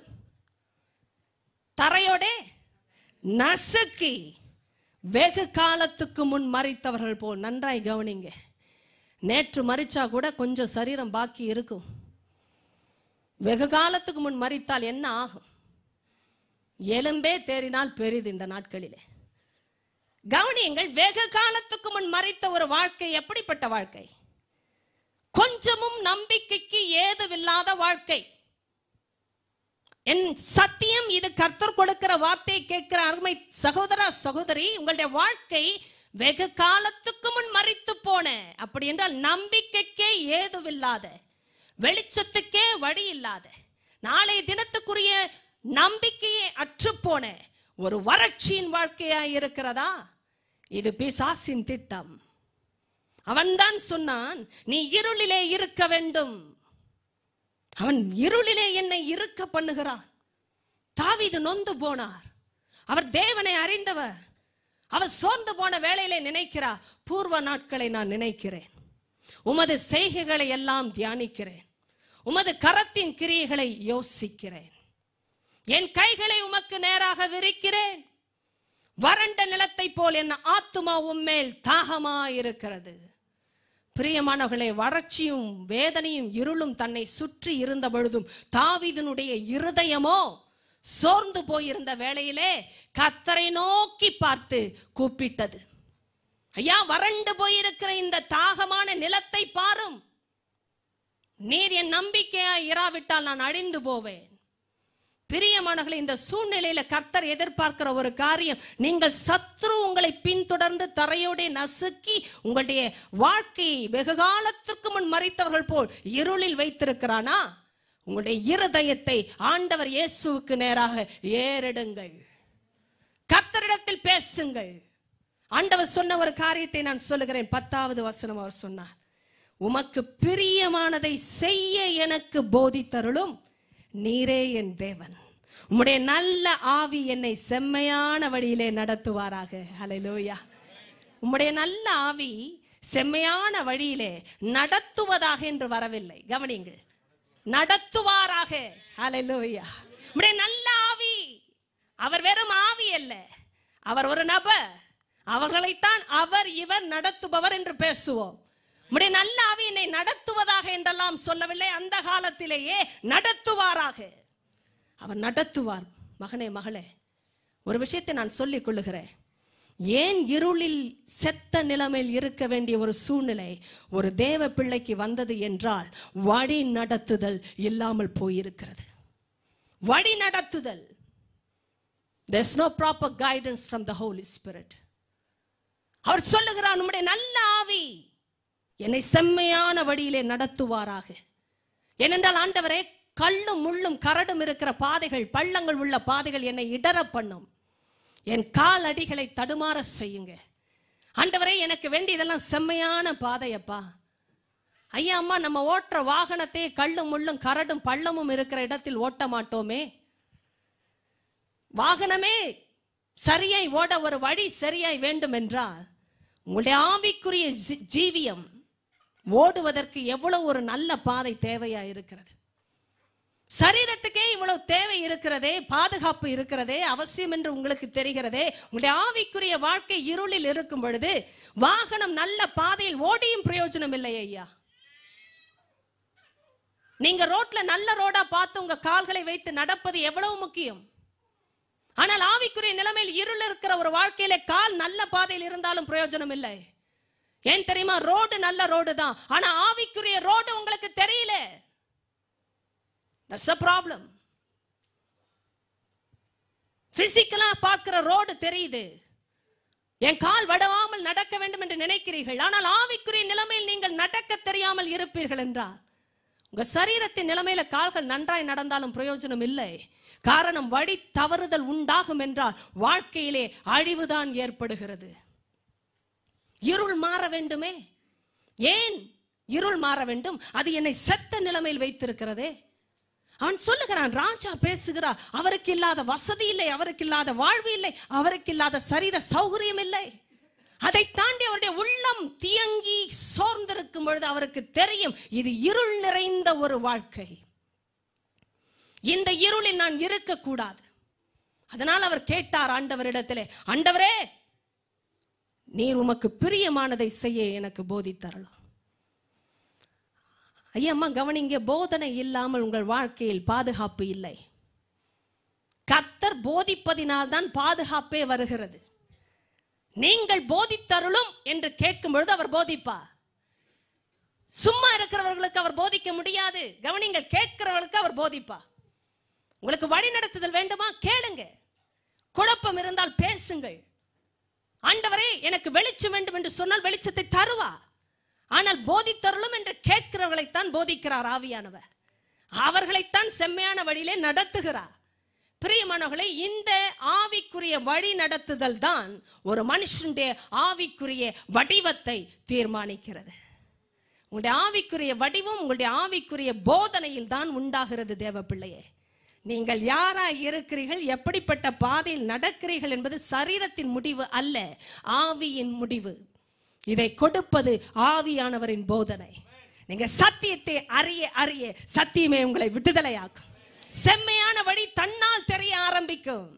தரையோடே நசுக்கி வெகு காலத்துக்கு முன் மறித்தவர்கள் போல் நன்றாய் கவனிங்க நேற்று மறிச்சா கூட கொஞ்சம் சரீரம் பாக்கி இருக்கும் வெகு காலத்துக்கு முன் மறித்தால் என்ன ஆகும் எலும்பே தேறினால் பெரிது இந்த நாட்களிலே கவனியங்கள் வெகு காலத்துக்கு முன் மறித்த ஒரு வாழ்க்கை எப்படிப்பட்ட வாழ்க்கை கொஞ்சமும் நம்பிக்கைக்கு ஏதுவில்லாத வாழ்க்கை என் சத்தியம் இது கர்த்தர் கொடுக்கிற வார்த்தையை கேட்கிற அருமை சகோதரா சகோதரி உங்களுடைய வாழ்க்கை வெகு காலத்துக்கு முன் மறித்து போன அப்படி என்றால் நம்பிக்கைக்கே ஏதுவில்லாத வெளிச்சத்துக்கே வழி இல்லாத நாளை தினத்துக்குரிய நம்பிக்கையே அற்று போன ஒரு வறட்சியின் வாழ்க்கையா இருக்கிறதா இது பிசாசின் திட்டம் அவன்தான் சொன்னான் நீ இருளிலே இருக்க வேண்டும் அவன் இருளிலே என்னை இருக்க பண்ணுகிறான் தாவிது நொந்து போனார் அவர் தேவனை அறிந்தவர் அவர் சோர்ந்து போன வேலையிலே நினைக்கிறார் பூர்வ நாட்களை நான் நினைக்கிறேன் உமது செய்கைகளை எல்லாம் தியானிக்கிறேன் உமது கரத்தின் கிரியைகளை யோசிக்கிறேன் என் கைகளை உமக்கு நேராக விரிக்கிறேன் வறண்ட நிலத்தை போல் என் ஆத்துமா உம்மேல் தாகமா இருக்கிறது பிரியமானவர்களே வறட்சியும் வேதனையும் இருளும் தன்னை சுற்றி இருந்த பொழுதும் தாவிதனுடைய இருதயமோ சோர்ந்து போயிருந்த வேளையிலே கத்தரை நோக்கி பார்த்து கூப்பிட்டது ஐயா வறண்டு போயிருக்கிற இந்த தாகமான நிலத்தை பாரும் நீர் என் நம்பிக்கையா இராவிட்டால் நான் அழிந்து போவேன் பிரியமானவர்களை இந்த சூழ்நிலையில கர்த்தர் எதிர்பார்க்கிற ஒரு காரியம் நீங்கள் சத்ரு உங்களை பின்தொடர்ந்து தரையோட நசுக்கி உங்களுடைய வாழ்க்கையை வெகு காலத்திற்கு முன் மறைத்தவர்கள் போல் இருளில் வைத்திருக்கிறானா உங்களுடைய இருதயத்தை ஆண்டவர் இயேசுவுக்கு நேராக ஏறிடுங்கள் கர்த்தரிடத்தில் பேசுங்கள் ஆண்டவர் சொன்ன ஒரு காரியத்தை நான் சொல்லுகிறேன் பத்தாவது வசனம் அவர் சொன்னார் உமக்கு பிரியமானதை செய்ய எனக்கு போதித்தருளும் நீரே என் தேவன் உம்முடைய நல்ல ஆவி என்னை செம்மையான வழியிலே நடத்துவாராக லோயா உம்முடைய நல்ல ஆவி செம்மையான வழியிலே நடத்துவதாக என்று வரவில்லை கவனிங்கள் நடத்துவாராக லோயா உம்முடைய நல்ல ஆவி அவர் வெறும் ஆவி அல்ல அவர் ஒரு நபர் அவர்களைத்தான் அவர் இவர் நடத்துபவர் என்று பேசுவோம் உம்முடைய நல்ல ஆவி என்னை நடத்துவதாக என்றெல்லாம் சொல்லவில்லை அந்த காலத்திலேயே நடத்துவாராக அவர் நடத்துவார் மகனே மகளே ஒரு விஷயத்தை நான் சொல்லிக் கொள்ளுகிறேன் ஏன் இருளில் செத்த நிலைமையில் இருக்க வேண்டிய ஒரு சூழ்நிலை ஒரு தேவ பிள்ளைக்கு வந்தது என்றால் வழி நடத்துதல் இல்லாமல் போயிருக்கிறது வழி நடத்துதல் no proper guidance from the Holy Spirit அவர் சொல்லுகிறார் நம்முடைய நல்ல ஆவி என்னை செம்மையான வழியிலே நடத்துவாராக ஏனென்றால் ஆண்டவரே கல்லும் முள்ளும் கரடும் இருக்கிற பாதைகள் பள்ளங்கள் உள்ள பாதைகள் என்னை இடர பண்ணும் என் கால் அடிகளை தடுமாற செய்யுங்க ஆண்டவரே எனக்கு வேண்டியதெல்லாம் செம்மையான பாதையப்பா ஐயா அம்மா நம்ம ஓட்டுற வாகனத்தை கல்லும் முள்ளும் கரடும் பள்ளமும் இருக்கிற இடத்தில் ஓட்ட மாட்டோமே வாகனமே சரியாய் ஓட ஒரு வழி சரியாய் வேண்டும் என்றால் உங்களுடைய ஆவிக்குரிய ஜீவியம் ஓடுவதற்கு எவ்வளவு ஒரு நல்ல பாதை தேவையா இருக்கிறது சரீரத்துக்கே இவ்வளவு தேவை இருக்கிறதே பாதுகாப்பு இருக்கிறதே அவசியம் என்று உங்களுக்கு தெரிகிறதே உங்களுடைய ஆவிக்குரிய வாழ்க்கை இருளில் இருக்கும் பொழுது வாகனம் நல்ல பாதையில் ஓடியும் பிரயோஜனம் இல்லை ஐயா நீங்க ரோட்ல நல்ல ரோடா பார்த்து உங்க கால்களை வைத்து நடப்பது எவ்வளவு முக்கியம் ஆனால் ஆவிக்குரிய நிலைமையில் இருள் இருக்கிற ஒரு வாழ்க்கையிலே கால் நல்ல பாதையில் இருந்தாலும் பிரயோஜனம் இல்லை ஏன் தெரியுமா ரோடு நல்ல ரோடு தான் ஆனா ஆவிக்குரிய ரோடு உங்களுக்கு தெரியல தட்ஸ் அ ப்ராப்ளம் பிசிக்கலாக பார்க்குற ரோடு தெரியுது என் கால் வடவாமல் நடக்க வேண்டும் என்று நினைக்கிறீர்கள் ஆனால் ஆவிக்குரிய நிலைமையில் நீங்கள் நடக்க தெரியாமல் இருப்பீர்கள் என்றார் உங்க சரீரத்தின் நிலைமையில கால்கள் நன்றாய் நடந்தாலும் பிரயோஜனம் இல்லை காரணம் வழி தவறுதல் உண்டாகும் என்றால் வாழ்க்கையிலே அழிவுதான் ஏற்படுகிறது இருள் மாற வேண்டுமே ஏன் இருள் மாற வேண்டும் அது என்னை செத்த நிலைமையில் வைத்திருக்கிறதே அவன் சொல்லுகிறான் ராஜா பேசுகிறார் அவருக்கு இல்லாத வசதி இல்லை அவருக்கு இல்லாத வாழ்வு இல்லை அவருக்கு இல்லாத சரீர சௌகரியம் இல்லை அதை தாண்டி அவருடைய உள்ளம் தியங்கி சோர்ந்திருக்கும் பொழுது அவருக்கு தெரியும் இது இருள் நிறைந்த ஒரு வாழ்க்கை இந்த இருளில் நான் இருக்கக்கூடாது அதனால் அவர் கேட்டார் ஆண்டவரிடத்திலே ஆண்டவரே நீர் உமக்கு பிரியமானதை செய்ய எனக்கு போதித்தரலாம் ஐயா அம்மா கவனிங்க போதனை இல்லாமல் உங்கள் வாழ்க்கையில் பாதுகாப்பு இல்லை கத்தர் போதிப்பதினால்தான் பாதுகாப்பே வருகிறது நீங்கள் போதித்தருளும் என்று கேட்கும் பொழுது அவர் போதிப்பார் சும்மா இருக்கிறவர்களுக்கு அவர் போதிக்க முடியாது கவனிங்க கேட்கிறவர்களுக்கு அவர் போதிப்பா உங்களுக்கு வழி நடத்துதல் வேண்டுமா கேளுங்க குழப்பம் இருந்தால் பேசுங்கள் ஆண்டவரே எனக்கு வெளிச்சம் வேண்டும் என்று சொன்னால் வெளிச்சத்தை தருவா ஆனால் போதித்தருளும் என்று கேட்கிறவர்களைத்தான் போதிக்கிறார் ஆவியானவர் அவர்களைத்தான் செம்மையான வழியிலே நடத்துகிறார் பிரியமானவர்களே இந்த ஆவிக்குரிய வழி நடத்துதல் தான் ஒரு மனுஷனுடைய ஆவிக்குரிய வடிவத்தை தீர்மானிக்கிறது உங்களுடைய ஆவிக்குரிய வடிவம் உங்களுடைய ஆவிக்குரிய போதனையில் தான் உண்டாகிறது தேவ பிள்ளையே நீங்கள் யாரா இருக்கிறீர்கள் எப்படிப்பட்ட பாதையில் நடக்கிறீர்கள் என்பது சரீரத்தின் முடிவு அல்ல ஆவியின் முடிவு இதை கொடுப்பது ஆவியானவரின் போதனை நீங்க சத்தியத்தை அறிய அறிய சத்தியமே உங்களை விடுதலையாக்கும் செம்மையான வழி தன்னால் தெரிய ஆரம்பிக்கும்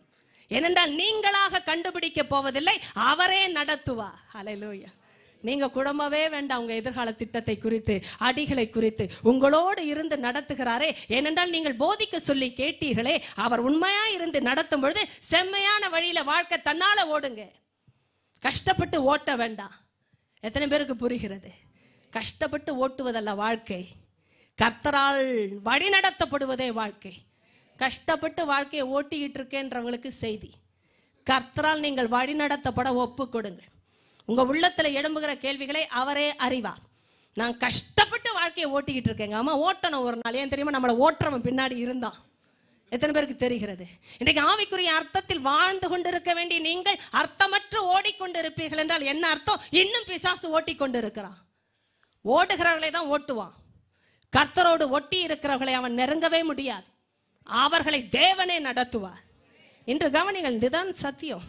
ஏனென்றால் நீங்களாக கண்டுபிடிக்க போவதில்லை அவரே நடத்துவா அலையிலூயா நீங்க குடும்பவே வேண்டாம் உங்க எதிர்கால திட்டத்தை குறித்து அடிகளை குறித்து உங்களோடு இருந்து நடத்துகிறாரே ஏனென்றால் நீங்கள் போதிக்க சொல்லி கேட்டீர்களே அவர் உண்மையா இருந்து நடத்தும் பொழுது செம்மையான வழியில வாழ்க்கை தன்னால ஓடுங்க கஷ்டப்பட்டு ஓட்ட வேண்டாம் எத்தனை பேருக்கு புரிகிறது கஷ்டப்பட்டு ஓட்டுவதல்ல வாழ்க்கை கர்த்தரால் வழிநடத்தப்படுவதே வாழ்க்கை கஷ்டப்பட்டு வாழ்க்கையை ஓட்டிக்கிட்டு இருக்கேன்றவங்களுக்கு செய்தி கர்த்தரால் நீங்கள் வழிநடத்தப்பட ஒப்பு கொடுங்கள் உங்கள் உள்ளத்தில் எழும்புகிற கேள்விகளை அவரே அறிவார் நான் கஷ்டப்பட்டு வாழ்க்கையை ஓட்டிக்கிட்டு இருக்கேங்க ஆமாம் ஓட்டணும் ஒரு நாள் ஏன் தெரியுமா நம்மளை ஓட்டுறவன் பின்னாடி இருந்தான் எத்தனை பேருக்கு தெரிகிறது இன்றைக்கு ஆவிக்குரிய அர்த்தத்தில் வாழ்ந்து கொண்டிருக்க வேண்டிய நீங்கள் அர்த்தமற்று ஓடிக்கொண்டிருப்பீர்கள் என்றால் என்ன அர்த்தம் இன்னும் பிசாசு ஓட்டிக்கொண்டு இருக்கிறான் ஓடுகிறவர்களை தான் ஓட்டுவான் கர்த்தரோடு ஒட்டி இருக்கிறவர்களை அவன் நெருங்கவே முடியாது அவர்களை தேவனே நடத்துவார் இன்று கவனிகள் இதுதான் சத்தியம்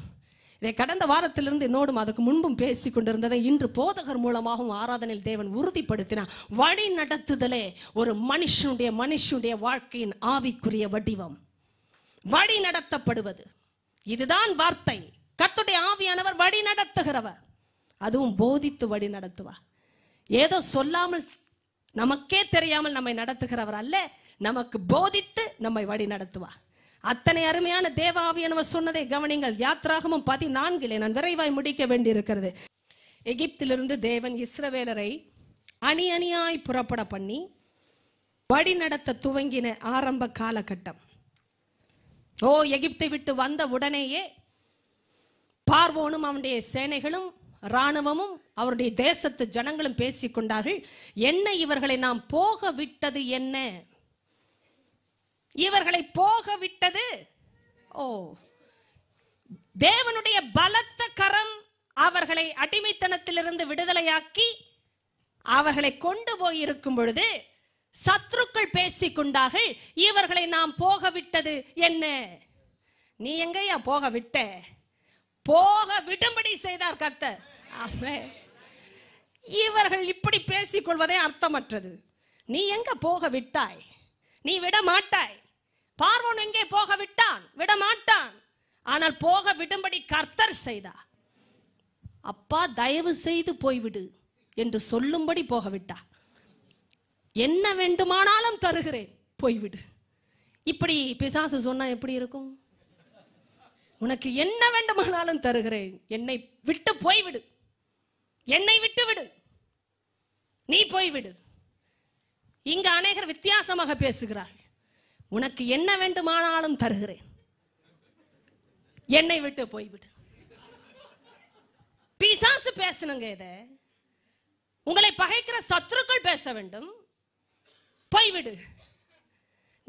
கடந்த வாரத்திலிருந்து என்னோடும் அதுக்கு முன்பும் பேசி கொண்டிருந்ததை இன்று போதகர் மூலமாகவும் ஆராதனையில் தேவன் உறுதிப்படுத்தினார் வழி நடத்துதலே ஒரு மனுஷனுடைய மனுஷனுடைய வாழ்க்கையின் ஆவிக்குரிய வடிவம் வழி நடத்தப்படுவது இதுதான் வார்த்தை கத்துடைய ஆவியானவர் வழி நடத்துகிறவர் அதுவும் போதித்து வழி நடத்துவார் ஏதோ சொல்லாமல் நமக்கே தெரியாமல் நம்மை நடத்துகிறவர் அல்ல நமக்கு போதித்து நம்மை வழி நடத்துவா அத்தனை அருமையான தேவ ஆவியானவர் சொன்னதை கவனிங்கள் யாத்ராகமும் பதினான்கிலே நான் விரைவாய் முடிக்க வேண்டியிருக்கிறது எகிப்திலிருந்து தேவன் இஸ்ரவேலரை அணி அணியாய் புறப்பட பண்ணி வழி நடத்த துவங்கின ஆரம்ப காலகட்டம் ஓ எகிப்தை விட்டு வந்த உடனேயே பார்வோனும் அவனுடைய சேனைகளும் இராணுவமும் அவருடைய தேசத்து ஜனங்களும் பேசிக்கொண்டார்கள் என்ன இவர்களை நாம் போக விட்டது என்ன இவர்களை போக விட்டது ஓ தேவனுடைய பலத்த கரம் அவர்களை அடிமைத்தனத்திலிருந்து விடுதலையாக்கி அவர்களை கொண்டு போய் இருக்கும் பொழுது சத்ருக்கள் பேசிக்கொண்டார்கள் இவர்களை நாம் போக விட்டது என்ன நீ எங்கய்யா போக விட்ட போக விடும்படி செய்தார் கர்த்தர் இவர்கள் இப்படி பேசிக் கொள்வதே அர்த்தமற்றது நீ எங்க போக விட்டாய் நீ விட மாட்டாய் பார்வோன் எங்கே போக விட்டான் விட மாட்டான் ஆனால் போக விடும்படி கர்த்தர் செய்தா அப்பா தயவு செய்து போய்விடு என்று சொல்லும்படி போக விட்டா என்ன வேண்டுமானாலும் தருகிறேன் போய்விடு இப்படி பிசாசு சொன்னா எப்படி இருக்கும் உனக்கு என்ன வேண்டுமானாலும் தருகிறேன் என்னை விட்டு போய்விடு என்னை விட்டு விடு நீ போய்விடு இங்கு அநேகர் வித்தியாசமாக பேசுகிறார் உனக்கு என்ன வேண்டுமானாலும் தருகிறேன் என்னை விட்டு போய்விடு பிசாசு பேசணுங்க இத உங்களை பகைக்கிற சத்துருக்கள் பேச வேண்டும் போய்விடு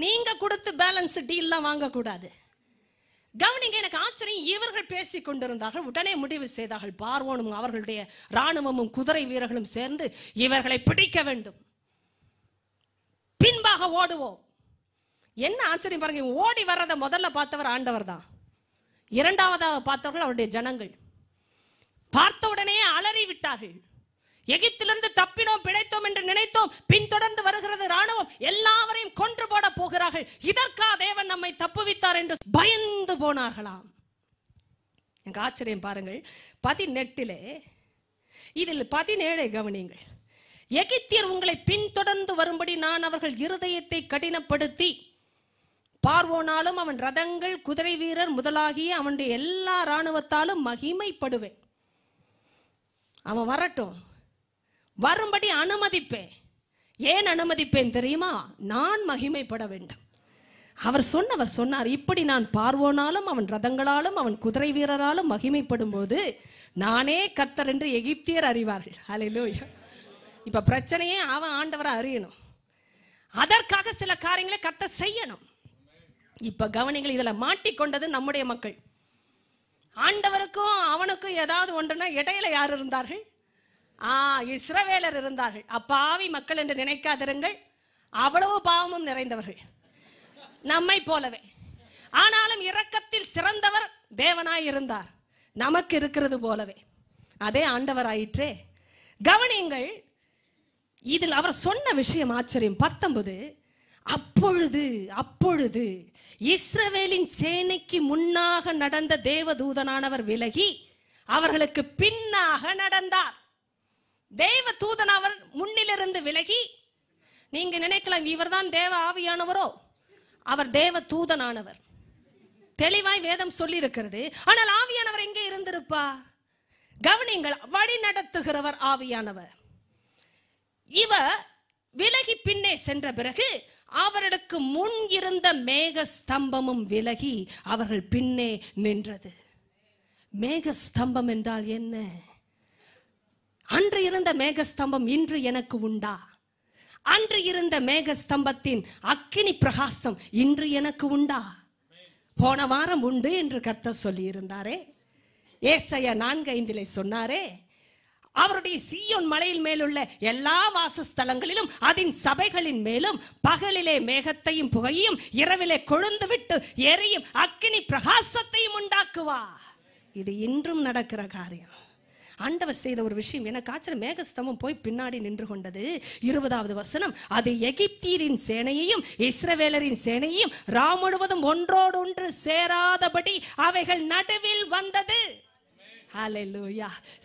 நீங்க கொடுத்து பேலன்ஸ் டீல்லாம் வாங்கக்கூடாது கவனிங்க எனக்கு ஆச்சரியம் இவர்கள் பேசி கொண்டிருந்தார்கள் உடனே முடிவு செய்தார்கள் பார்வோனும் அவர்களுடைய ராணுவமும் குதிரை வீரர்களும் சேர்ந்து இவர்களை பிடிக்க வேண்டும் பின்பாக ஓடுவோம் என்ன ஆச்சரியம் பாருங்க ஓடி வர்றதை முதல்ல பார்த்தவர் ஆண்டவர் தான் இரண்டாவதாக பார்த்தவர்கள் அவருடைய ஜனங்கள் பார்த்த உடனே அலறி விட்டார்கள் எகிப்திலிருந்து தப்பினோம் பிழைத்தோம் என்று நினைத்தோம் பின்தொடர்ந்து வருகிறது ராணுவம் எல்லாவரையும் கொன்று போட போகிறார்கள் இதற்கா தேவன் நம்மை தப்புவித்தார் என்று பயந்து போனார்களாம் எங்க ஆச்சரியம் பாருங்கள் பதினெட்டிலே இதில் பதினேழை கவனிங்கள் எகிப்தியர் உங்களை பின்தொடர்ந்து வரும்படி நான் அவர்கள் இருதயத்தை கடினப்படுத்தி பார்வோனாலும் அவன் ரதங்கள் குதிரை வீரர் முதலாகிய அவனுடைய எல்லா இராணுவத்தாலும் மகிமைப்படுவேன் அவன் வரட்டும் வரும்படி அனுமதிப்பேன் ஏன் அனுமதிப்பேன் தெரியுமா நான் மகிமைப்பட வேண்டும் அவர் சொன்னவர் சொன்னார் இப்படி நான் பார்வோனாலும் அவன் ரதங்களாலும் அவன் குதிரை வீரராலும் மகிமைப்படும் போது நானே கத்தர் என்று எகிப்தியர் அறிவார்கள் அலையிலோயா இப்போ பிரச்சனையே அவன் ஆண்டவரை அறியணும் அதற்காக சில காரியங்களை கத்த செய்யணும் இப்ப கவனிகள் இதுல மாட்டிக்கொண்டது நம்முடைய மக்கள் ஆண்டவருக்கும் அவனுக்கும் ஏதாவது ஒன்றுனா இடையில யார் இருந்தார்கள் ஆ இஸ்ரவேலர் இருந்தார்கள் அப்பாவி மக்கள் என்று நினைக்காதிருங்கள் அவ்வளவு பாவமும் நிறைந்தவர்கள் நம்மை போலவே ஆனாலும் இரக்கத்தில் சிறந்தவர் தேவனாய் இருந்தார் நமக்கு இருக்கிறது போலவே அதே ஆண்டவர் ஆயிற்றே கவனியங்கள் இதில் அவர் சொன்ன விஷயம் ஆச்சரியம் பத்தொன்பது அப்பொழுது அப்பொழுது இஸ்ரவேலின் சேனைக்கு முன்னாக நடந்த தேவதூதனானவர் விலகி அவர்களுக்கு பின்னாக நடந்தார் தேவ தூதனவர் முன்னிலிருந்து விலகி நீங்க நினைக்கலாம் இவர்தான் தேவ ஆவியானவரோ அவர் தேவ தூதனானவர் தெளிவாய் வேதம் சொல்லி இருக்கிறது ஆனால் ஆவியானவர் எங்கே இருந்திருப்பார் கவனிங்கள் வழி நடத்துகிறவர் ஆவியானவர் இவர் விலகி பின்னே சென்ற பிறகு அவர்களுக்கு முன் இருந்த மேக ஸ்தம்பமும் விலகி அவர்கள் பின்னே நின்றது மேக ஸ்தம்பம் என்றால் என்ன அன்று இருந்த மேகஸ்தம்பம் இன்று எனக்கு உண்டா அன்று இருந்த மேக ஸ்தம்பத்தின் அக்கினி பிரகாசம் இன்று எனக்கு உண்டா போன வாரம் உண்டு என்று கர்த்தர் சொல்லி இருந்தாரே ஏசைய நான்கு ஐந்திலே சொன்னாரே அவருடைய சீயோன் மலையில் மேலுள்ள எல்லா வாசஸ்தலங்களிலும் அதன் சபைகளின் மேலும் பகலிலே மேகத்தையும் புகையும் இரவிலே கொழுந்து விட்டு எரியும் அக்கினி பிரகாசத்தையும் உண்டாக்குவா இது இன்றும் நடக்கிற காரியம் ஆண்டவர் செய்த ஒரு விஷயம் எனக்கு ஆச்சரியம் மேகஸ்தமம் போய் பின்னாடி நின்று கொண்டது இருபதாவது வசனம் அது எகிப்தியரின் சேனையையும் இஸ்ரவேலரின் சேனையையும் ராம் முழுவதும் ஒன்றோடு ஒன்று சேராதபடி அவைகள் நடுவில் வந்தது ஹாலே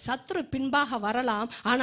சத்ரு பின்பாக வரலாம் ஆனால்